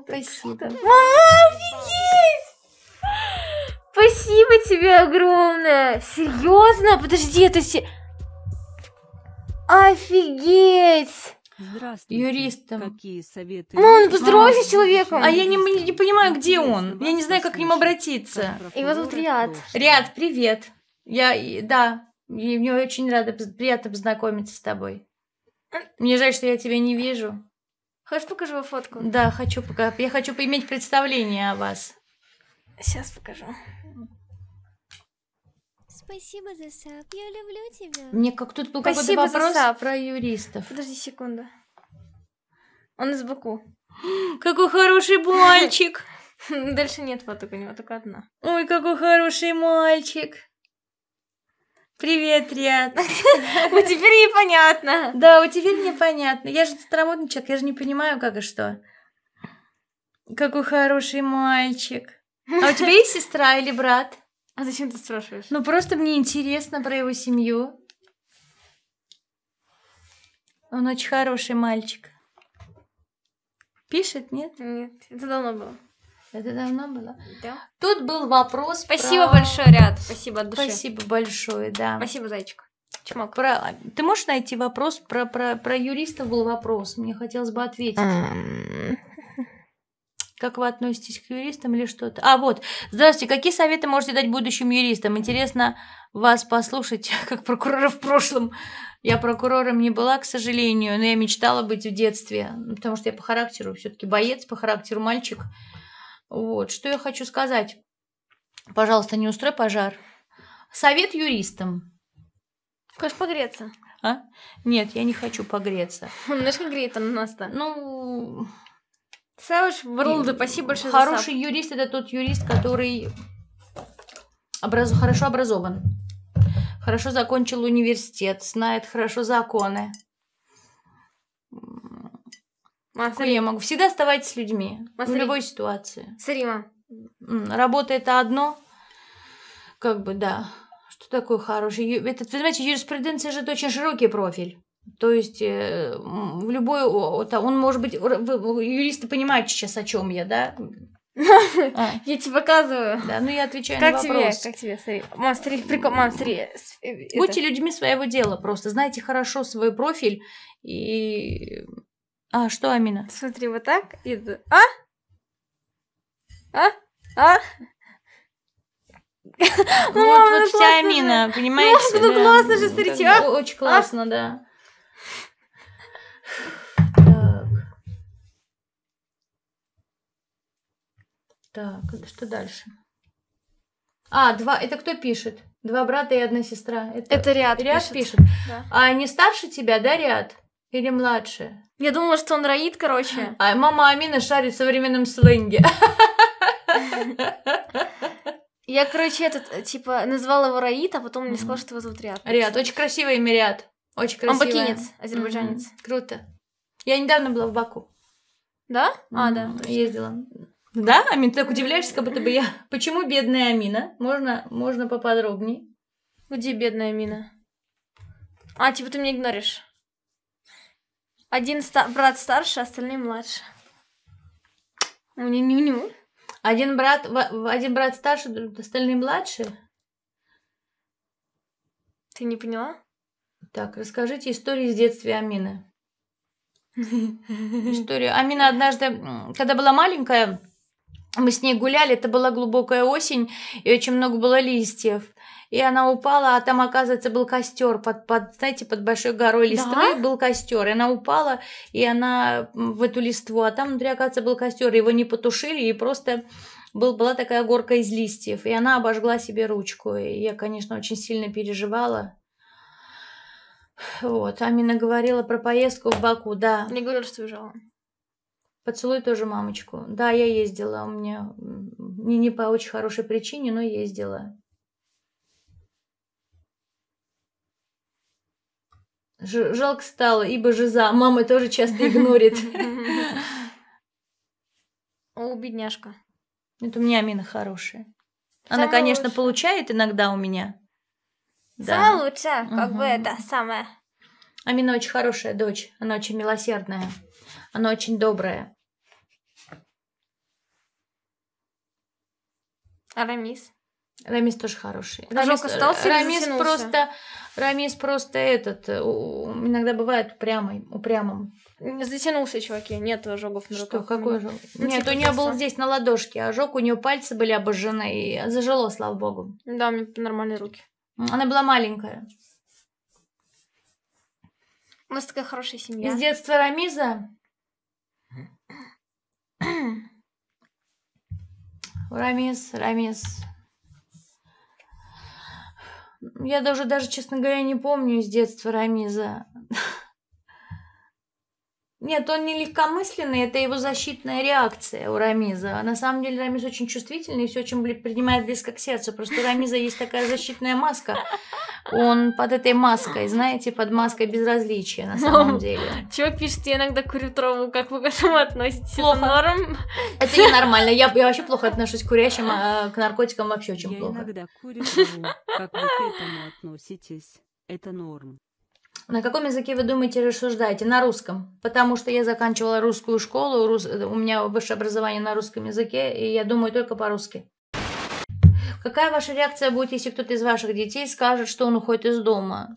Спасибо. Мама, офигеть! Спасибо тебе огромное! Серьезно? Подожди, это все... Офигеть! Здравствуйте. Юристом. Какие советы? Ну, он поздоровайся с человеком. А я не, не понимаю, где он. Я не знаю, как к ним обратиться. Его зовут Риад. Риад, привет. Я, да, мне очень рада, приятно познакомиться с тобой. Мне жаль, что я тебя не вижу. Хочешь, покажу вам фотку? Да, хочу пока. Я хочу иметь представление о вас. Сейчас покажу. Спасибо за сап, я люблю тебя. Мне как тут был какой-то вопрос сап. про юристов. Подожди секунду. Он из Баку. Какой хороший мальчик! Дальше нет фоток у него, только одна. Ой, какой хороший мальчик! Привет, Риад. Вот теперь непонятно. Да, вот теперь непонятно. Я же старомодный человек, я же не понимаю, как и что. Какой хороший мальчик. А у тебя есть сестра или брат? А зачем ты спрашиваешь? Ну, просто мне интересно про его семью. Он очень хороший мальчик. Пишет, нет? Нет, это давно было. Это давно было? Да. Тут был вопрос. Спасибо про... большое, ряд. Спасибо от души. Спасибо большое, да. Спасибо, зайчик. Чмок. Про... Ты можешь найти вопрос про, про, про юриста был вопрос. Мне хотелось бы ответить. Как вы относитесь к юристам или что-то? А, вот. Здравствуйте. Какие советы можете дать будущим юристам? Интересно вас послушать, как прокурора в прошлом. Я прокурором не была, к сожалению, но я мечтала быть в детстве, потому что я по характеру все-таки боец, по характеру мальчик. Вот, что я хочу сказать. Пожалуйста, не устрой пожар. Совет юристам. Хочешь погреться? А? Нет, я не хочу погреться. Ну, знаешь, как греет он нас-то? Ну... Сауш, Барлда, спасибо большое Хороший за юрист – это тот юрист, который образ... хорошо образован, хорошо закончил университет, знает хорошо законы. А, Масарима. Я могу всегда оставаться с людьми Масарима. в любой ситуации. Сарима. Работа это одно, как бы да. Что такое хороший? Это, вы знаете, юриспруденция же это очень широкий профиль. То есть э, в любой, он может быть, юристы понимают сейчас, о чем я, да? А. Я тебе показываю. Да, ну я отвечаю на вопрос. Как Тебе, как тебе, смотри. Мам, смотри, прикол, мам, э, Будьте людьми своего дела просто. Знайте хорошо свой профиль и а, что, Амина? Смотри, вот так. И... А? А? А? Вот, вот вся Амина, понимаете? Ну, да. классно же, смотрите. а? Очень классно, а? да. Так. Так, это что дальше? А, два, это кто пишет? Два брата и одна сестра. Это, это Риад, Риад пишет. пишет. Да. А не старше тебя, да, Ряд? Или младшая? Я думала, что он Раид, короче. А мама Амина шарит в современном сленге. Я, короче, этот, э, типа, назвала его Раид, а потом мне сказала, что его зовут Риад. Риад, очень красивый имя Риад. Очень красивое. Он бакинец, азербайджанец. Круто. Я недавно была в Баку. Да? А, да. Ездила. Да, Амин, ты так удивляешься, как будто бы я... Почему бедная Амина? Можно, можно поподробнее? Где бедная Амина? А, типа ты меня игноришь. Один ста брат старше, остальные младше. Ню-ню-ню. Один брат, один брат старше, остальные младше? Ты не поняла? Так, расскажите историю из детства Амины. Историю. Амина однажды, когда была маленькая, мы с ней гуляли, это была глубокая осень, и очень много было листьев и она упала, а там, оказывается, был костер под, под знаете, под большой горой листвы да? был костер, и она упала, и она в эту листву, а там внутри, оказывается, был костер, его не потушили, и просто был, была такая горка из листьев, и она обожгла себе ручку, и я, конечно, очень сильно переживала. Вот, Амина говорила про поездку в Баку, да. Не говорила, что уезжала. Поцелуй тоже мамочку. Да, я ездила, у меня не, не по очень хорошей причине, но ездила. Ж- жалко стало, ибо жиза. Мама тоже часто игнорит. О, бедняжка. Это у меня Амина хорошая. Она, конечно, получает иногда у меня. Самая лучшая, как бы это самая. Амина очень хорошая дочь. Она очень милосердная. Она очень добрая. А Рамис? тоже хороший. Рамис, э, Рамис просто Рамис просто этот, э, иногда бывает прямый, упрямым. Затянулся, чуваки, нет ожогов на руках. Что, какой ожог? Ну, нет, типа у нее был здесь на ладошке ожог, у нее пальцы были обожжены, и зажило, слава богу. Да, у меня нормальные руки. Она была маленькая. У нас такая хорошая семья. Из детства Рамиза... Рамис, Рамис, я даже, даже, честно говоря, не помню из детства Рамиза. Нет, он не легкомысленный, это его защитная реакция у Рамиза. А на самом деле Рамиз очень чувствительный и все очень принимает близко к сердцу. Просто у Рамиза есть такая защитная маска, он под этой маской, знаете, под маской безразличия на самом деле. Чувак пишет, я иногда курю траву, как вы к этому относитесь? Плохо. Это норм? Это ненормально, я, я вообще плохо отношусь к курящим, а к наркотикам вообще очень я плохо. Я иногда курю траву, как вы к этому относитесь? Это норм. На каком языке вы думаете, рассуждаете? На русском. Потому что я заканчивала русскую школу, рус... у меня высшее образование на русском языке, и я думаю только по-русски. Какая ваша реакция будет, если кто-то из ваших детей скажет, что он уходит из дома?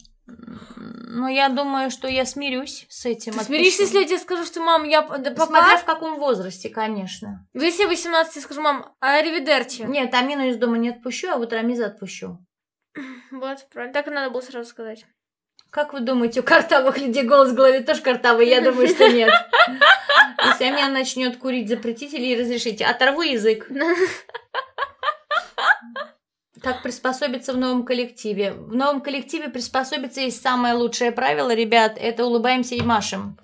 Ну, я думаю, что я смирюсь с этим. Ты смиришься, если я тебе скажу, что, мам, я папа... Смотря в каком возрасте, конечно. Ну, если я 18, я скажу, мам, а ревидерчи? Нет, Амину из дома не отпущу, а вот Рамиза отпущу. Вот, правильно. Так и надо было сразу сказать. Как вы думаете, у картавых людей голос в голове тоже картавый? Я думаю, что нет. Если Амина начнет курить, запретите или разрешите? Оторву язык. Как приспособиться в новом коллективе? В новом коллективе приспособиться есть самое лучшее правило, ребят, это улыбаемся и машем.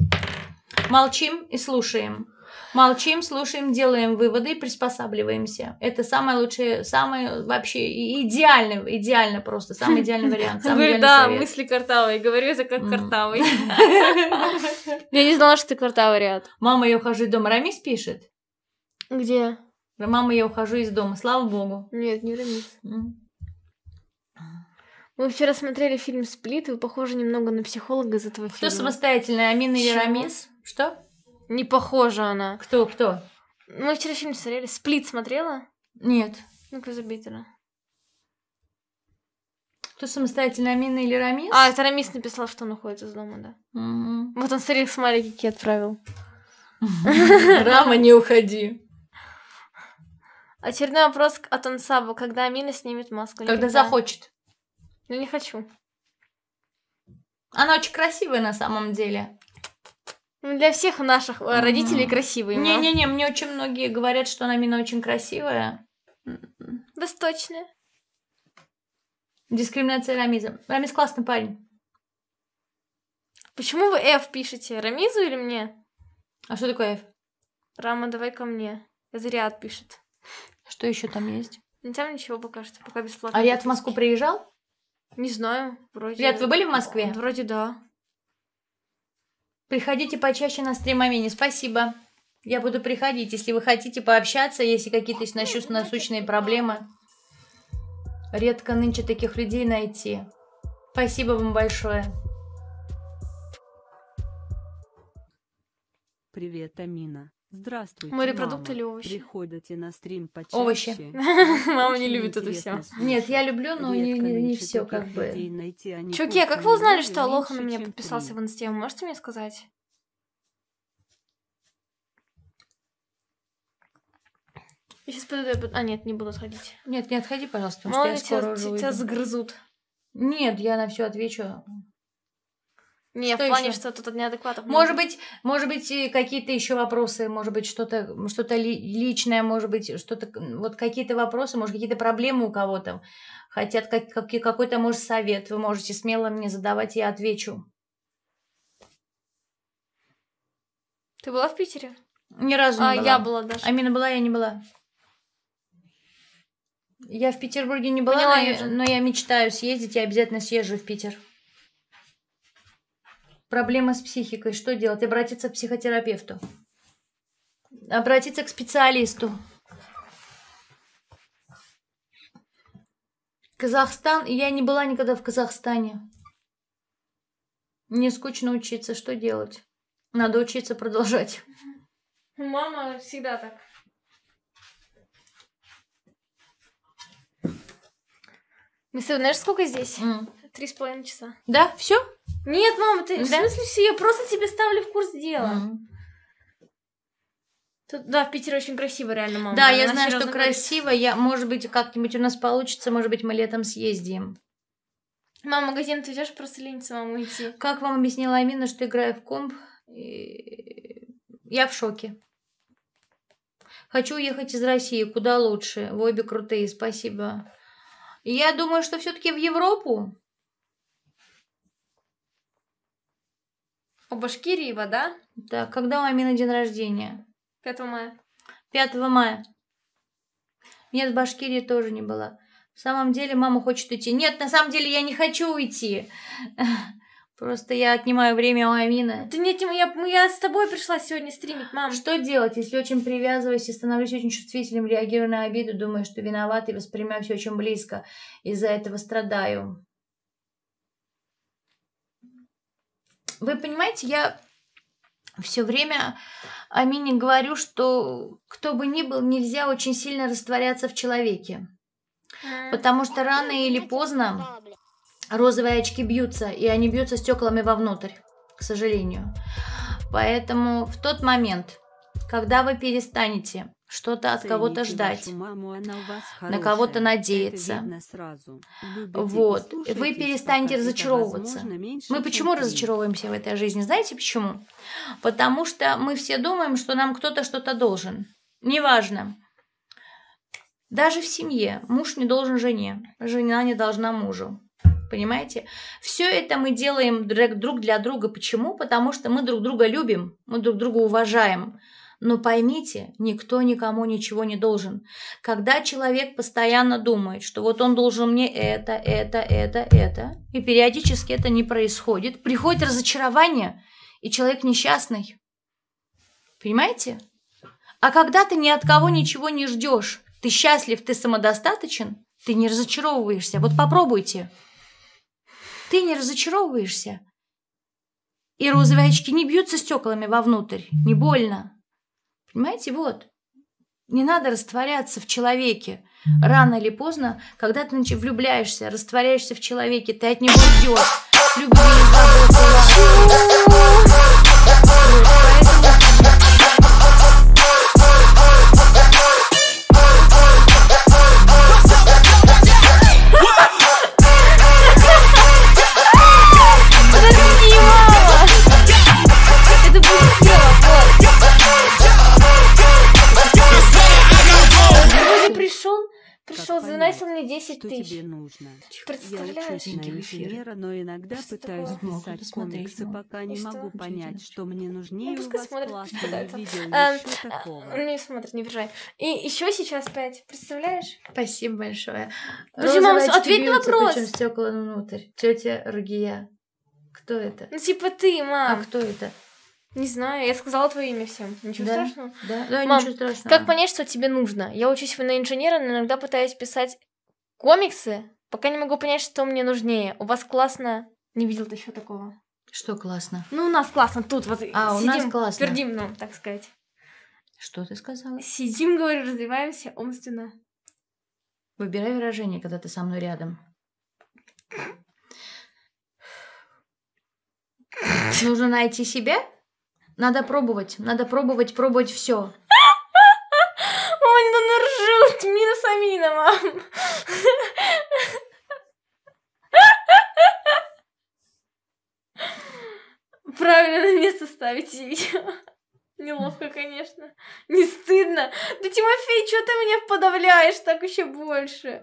Молчим и слушаем. Молчим, слушаем, делаем выводы и приспосабливаемся. Это самое лучшее, самое вообще идеальный, идеально просто, самый идеальный вариант. Самый говорю, идеальный да, совет. мысли картавые. Говорю это как mm. картавый. Я не знала, что ты картавый ряд. Мама, я ухожу дома. Рамис пишет. Где? Про маму я ухожу из дома, слава богу. Нет, не вернись. Мы вчера смотрели фильм «Сплит», и вы похожи немного на психолога из этого фильма. Кто самостоятельный, Амина или Рамис? Что? Не похожа она. Кто, кто? Мы вчера фильм смотрели. «Сплит» смотрела? Нет. Ну-ка, забитера. Кто самостоятельно, Амина или Рамис? А, это Рамис написал, что он уходит из дома, да. Угу. Вот он старик смайлики отправил. Рама, не уходи. Очередной а вопрос от Ансабу. Когда Амина снимет маску? Когда захочет. Я ну, не хочу. Она очень красивая на самом деле. Ну, для всех наших э, родителей mm. красивые. Не-не-не, мне очень многие говорят, что Амина очень красивая. М-м-м. Восточная. Дискриминация Рамиза. Рамиз классный парень. Почему вы F пишете? Рамизу или мне? А что такое F? Рама, давай ко мне. Зря пишет. Что еще там есть? Ну, там ничего пока что, пока бесплатно. А я в Москву приезжал? Не знаю, вроде... Ребят, вы были в Москве? Вроде да. Приходите почаще на стрим Амини. Спасибо. Я буду приходить, если вы хотите пообщаться, если какие-то насущ... насущные проблемы. Редко нынче таких людей найти. Спасибо вам большое. Привет, Амина. Здравствуйте, Морепродукты мама. или овощи? Приходите на стрим почаще. Овощи. Мама не любит это все. Нет, я люблю, но не, не, не все как бы. А Чуваки, а как вы узнали, что Алоха на меня подписался в инсте? можете мне сказать? Я сейчас подойду, а нет, не буду сходить. Нет, не отходи, пожалуйста, потому Мало что я скоро тебя, тебя загрызут. Нет, я на все отвечу. Не, что в плане, еще? что тут неадекватов. Может быть, может быть, какие-то еще вопросы, может быть, что-то что, -то, что -то личное, может быть, что-то, вот какие-то вопросы, может, какие-то проблемы у кого-то. Хотят как, как, какой-то, может, совет. Вы можете смело мне задавать, я отвечу. Ты была в Питере? Ни разу не а, была. я была даже. Амина была, я не была. Я в Петербурге не была, Поняла, но, я, но я мечтаю съездить, я обязательно съезжу в Питер. Проблема с психикой. Что делать? Обратиться к психотерапевту. Обратиться к специалисту. Казахстан. Я не была никогда в Казахстане. Мне скучно учиться. Что делать? Надо учиться продолжать. Мама всегда так. Мы знаешь, сколько здесь? Mm. Три с половиной часа. Да, все? Нет, мама, ты да? в смысле все? Я просто тебе ставлю в курс дела. Mm-hmm. Тут, да, в Питере очень красиво, реально, мама. Да, Она я знаю, что красиво. Я, может быть, как-нибудь у нас получится, может быть, мы летом съездим. Мам, магазин ты идешь, просто лень самому идти. Как вам объяснила Амина, что играю в комп? И... Я в шоке. Хочу уехать из России, куда лучше. В обе крутые, спасибо. Я думаю, что все-таки в Европу. У Башкирии вода? Да. Когда у Амины день рождения? 5 мая. 5 мая. Нет, в Башкирии тоже не было. В самом деле мама хочет уйти. Нет, на самом деле я не хочу уйти. Просто я отнимаю время у Амины. Ты не я, я с тобой пришла сегодня стримить, мам. Что делать, если очень привязываюсь и становлюсь очень чувствительным, реагирую на обиду, думаю, что виноват и воспринимаю все очень близко. Из-за этого страдаю. Вы понимаете, я все время Амине говорю, что кто бы ни был, нельзя очень сильно растворяться в человеке. Потому что рано или поздно розовые очки бьются, и они бьются стеклами вовнутрь, к сожалению. Поэтому в тот момент, когда вы перестанете что-то от кого-то ждать, маму, на кого-то надеяться. Вот. Вы перестанете разочаровываться. Мы почему разочаровываемся в этой жизни? Знаете почему? Потому что мы все думаем, что нам кто-то что-то должен. Неважно. Даже в семье муж не должен жене, жена не должна мужу. Понимаете? Все это мы делаем друг для друга. Почему? Потому что мы друг друга любим, мы друг друга уважаем. Но поймите, никто никому ничего не должен. Когда человек постоянно думает, что вот он должен мне это, это, это, это, и периодически это не происходит, приходит разочарование, и человек несчастный. Понимаете? А когда ты ни от кого ничего не ждешь, ты счастлив, ты самодостаточен, ты не разочаровываешься. Вот попробуйте. Ты не разочаровываешься. И розовые очки не бьются стеклами вовнутрь, не больно. Понимаете, вот. Не надо растворяться в человеке. Рано или поздно, когда ты влюбляешься, растворяешься в человеке, ты от него идешь. Любви, заботы, Поэтому Сейчас мне 10 что тысяч. тебе нужно? Представляешь? Я учусь на инженера, но иногда что пытаюсь такое? писать ну, комиксы, смотреть, пока ну, не что? могу понять, что мне нужнее ну, у вас классное видео, не смотрит, не переживай. И еще сейчас 5, представляешь? Спасибо большое. Подожди, мама, ответь на вопрос. Причем стекла внутрь. Тетя Ругия. Кто это? Ну, типа ты, мам. А кто это? Не знаю, я сказала твое имя всем. Ничего да, страшного? Да, да Мам, ничего страшного. Как понять, что тебе нужно? Я учусь на инженера, но иногда пытаюсь писать комиксы, пока не могу понять, что мне нужнее. У вас классно. Не видел ты еще такого. Что классно? Ну, у нас классно тут. Вот а, сидим, у нас классно. Твердим, ну, так сказать. Что ты сказала? Сидим, говорю, развиваемся умственно. Выбирай выражение, когда ты со мной рядом. Нужно найти себя? Надо пробовать, надо пробовать, пробовать все. Ой, ну ржут, мина самина, мам. Правильно на место ставить ее. Неловко, конечно. Не стыдно. Да, Тимофей, что ты меня подавляешь так еще больше?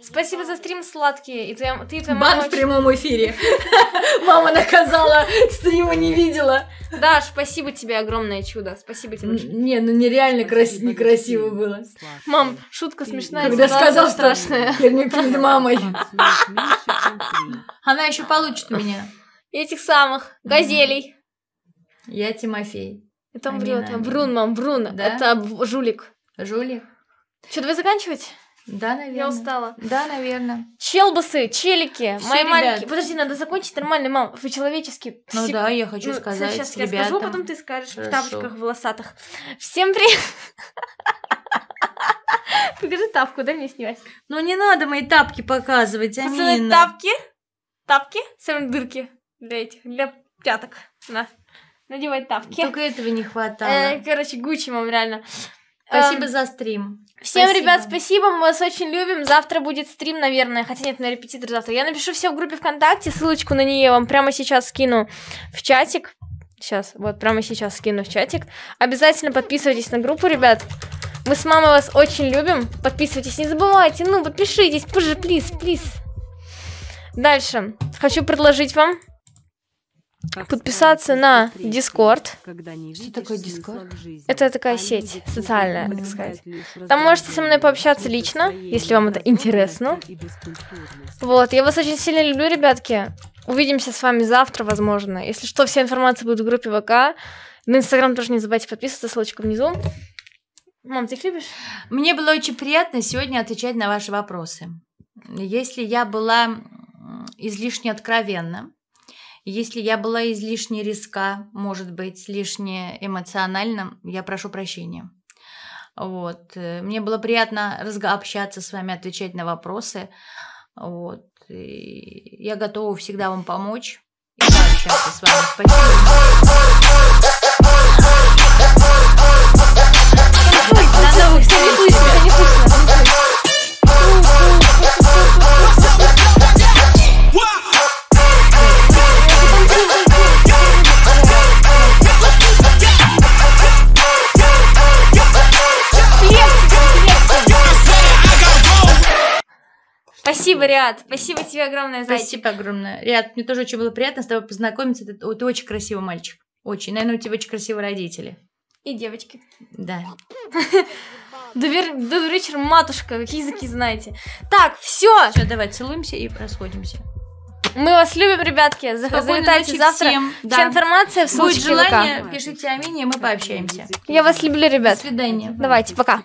Спасибо за стрим, сладкие. И ты, ты и твоя мама... Бан в прямом эфире. Мама наказала, стрима не видела. Да, спасибо тебе огромное чудо. Спасибо тебе. Не, ну нереально некрасиво было. Мам, шутка смешная. Когда сказал, что перник перед мамой. Она еще получит меня. Этих самых газелей. Я Тимофей. Это он брюн, брун, мам, брун. Да? Это жулик. Жулик. Что, давай заканчивать? Да, наверное. Я устала. Да, наверное. Челбасы, челики, Все, мои ребят. маленькие. Подожди, надо закончить нормально, мам, вы человеческий. Ну Всек... да, я хочу ну, сказать. Сейчас ребята. я скажу, а потом ты скажешь Хорошо. в тапочках волосатых. Всем привет. Покажи тапку, дай мне снимать. Ну не надо мои тапки показывать, Амина. Пацаны, тапки, тапки, сами дырки для этих, для пяток. На надевать тапки. Только этого не хватало. Э, короче, Гуччи, вам реально. Спасибо эм, за стрим. Всем, спасибо. ребят, спасибо, мы вас очень любим. Завтра будет стрим, наверное, хотя нет, на репетитор завтра. Я напишу все в группе ВКонтакте, ссылочку на нее вам прямо сейчас скину в чатик. Сейчас, вот, прямо сейчас скину в чатик. Обязательно подписывайтесь на группу, ребят. Мы с мамой вас очень любим. Подписывайтесь, не забывайте. Ну, подпишитесь, позже, плиз, плиз. Дальше. Хочу предложить вам подписаться на Discord. Что такое Discord? Это такая сеть социальная, так сказать. Там можете со мной пообщаться лично, если вам это интересно. Вот, я вас очень сильно люблю, ребятки. Увидимся с вами завтра, возможно. Если что, вся информация будет в группе ВК. На Инстаграм тоже не забывайте подписываться, ссылочка внизу. Мам, ты их любишь? Мне было очень приятно сегодня отвечать на ваши вопросы. Если я была излишне откровенна, если я была излишне риска, может быть, излишне эмоционально, я прошу прощения. Вот. Мне было приятно общаться с вами, отвечать на вопросы. Вот. И я готова всегда вам помочь и пообщаться с вами. Спасибо. Надо, кстати, не слышно, не слышно. Спасибо, Риад. Спасибо тебе огромное, зайчик. Спасибо огромное. Риад, мне тоже очень было приятно с тобой познакомиться. Ты, ты очень красивый мальчик. Очень. Наверное, у тебя очень красивые родители. И девочки. Да. Добрый, добрый вечер, матушка, какие языки знаете. Так, все. Все, давай целуемся и расходимся. Мы вас любим, ребятки. Залетайте завтра. Всем. Да. Вся информация в случае Будет желание, ВК. пишите Амине, и мы пообщаемся. Я вас люблю, ребят. До свидания. Давайте, пока.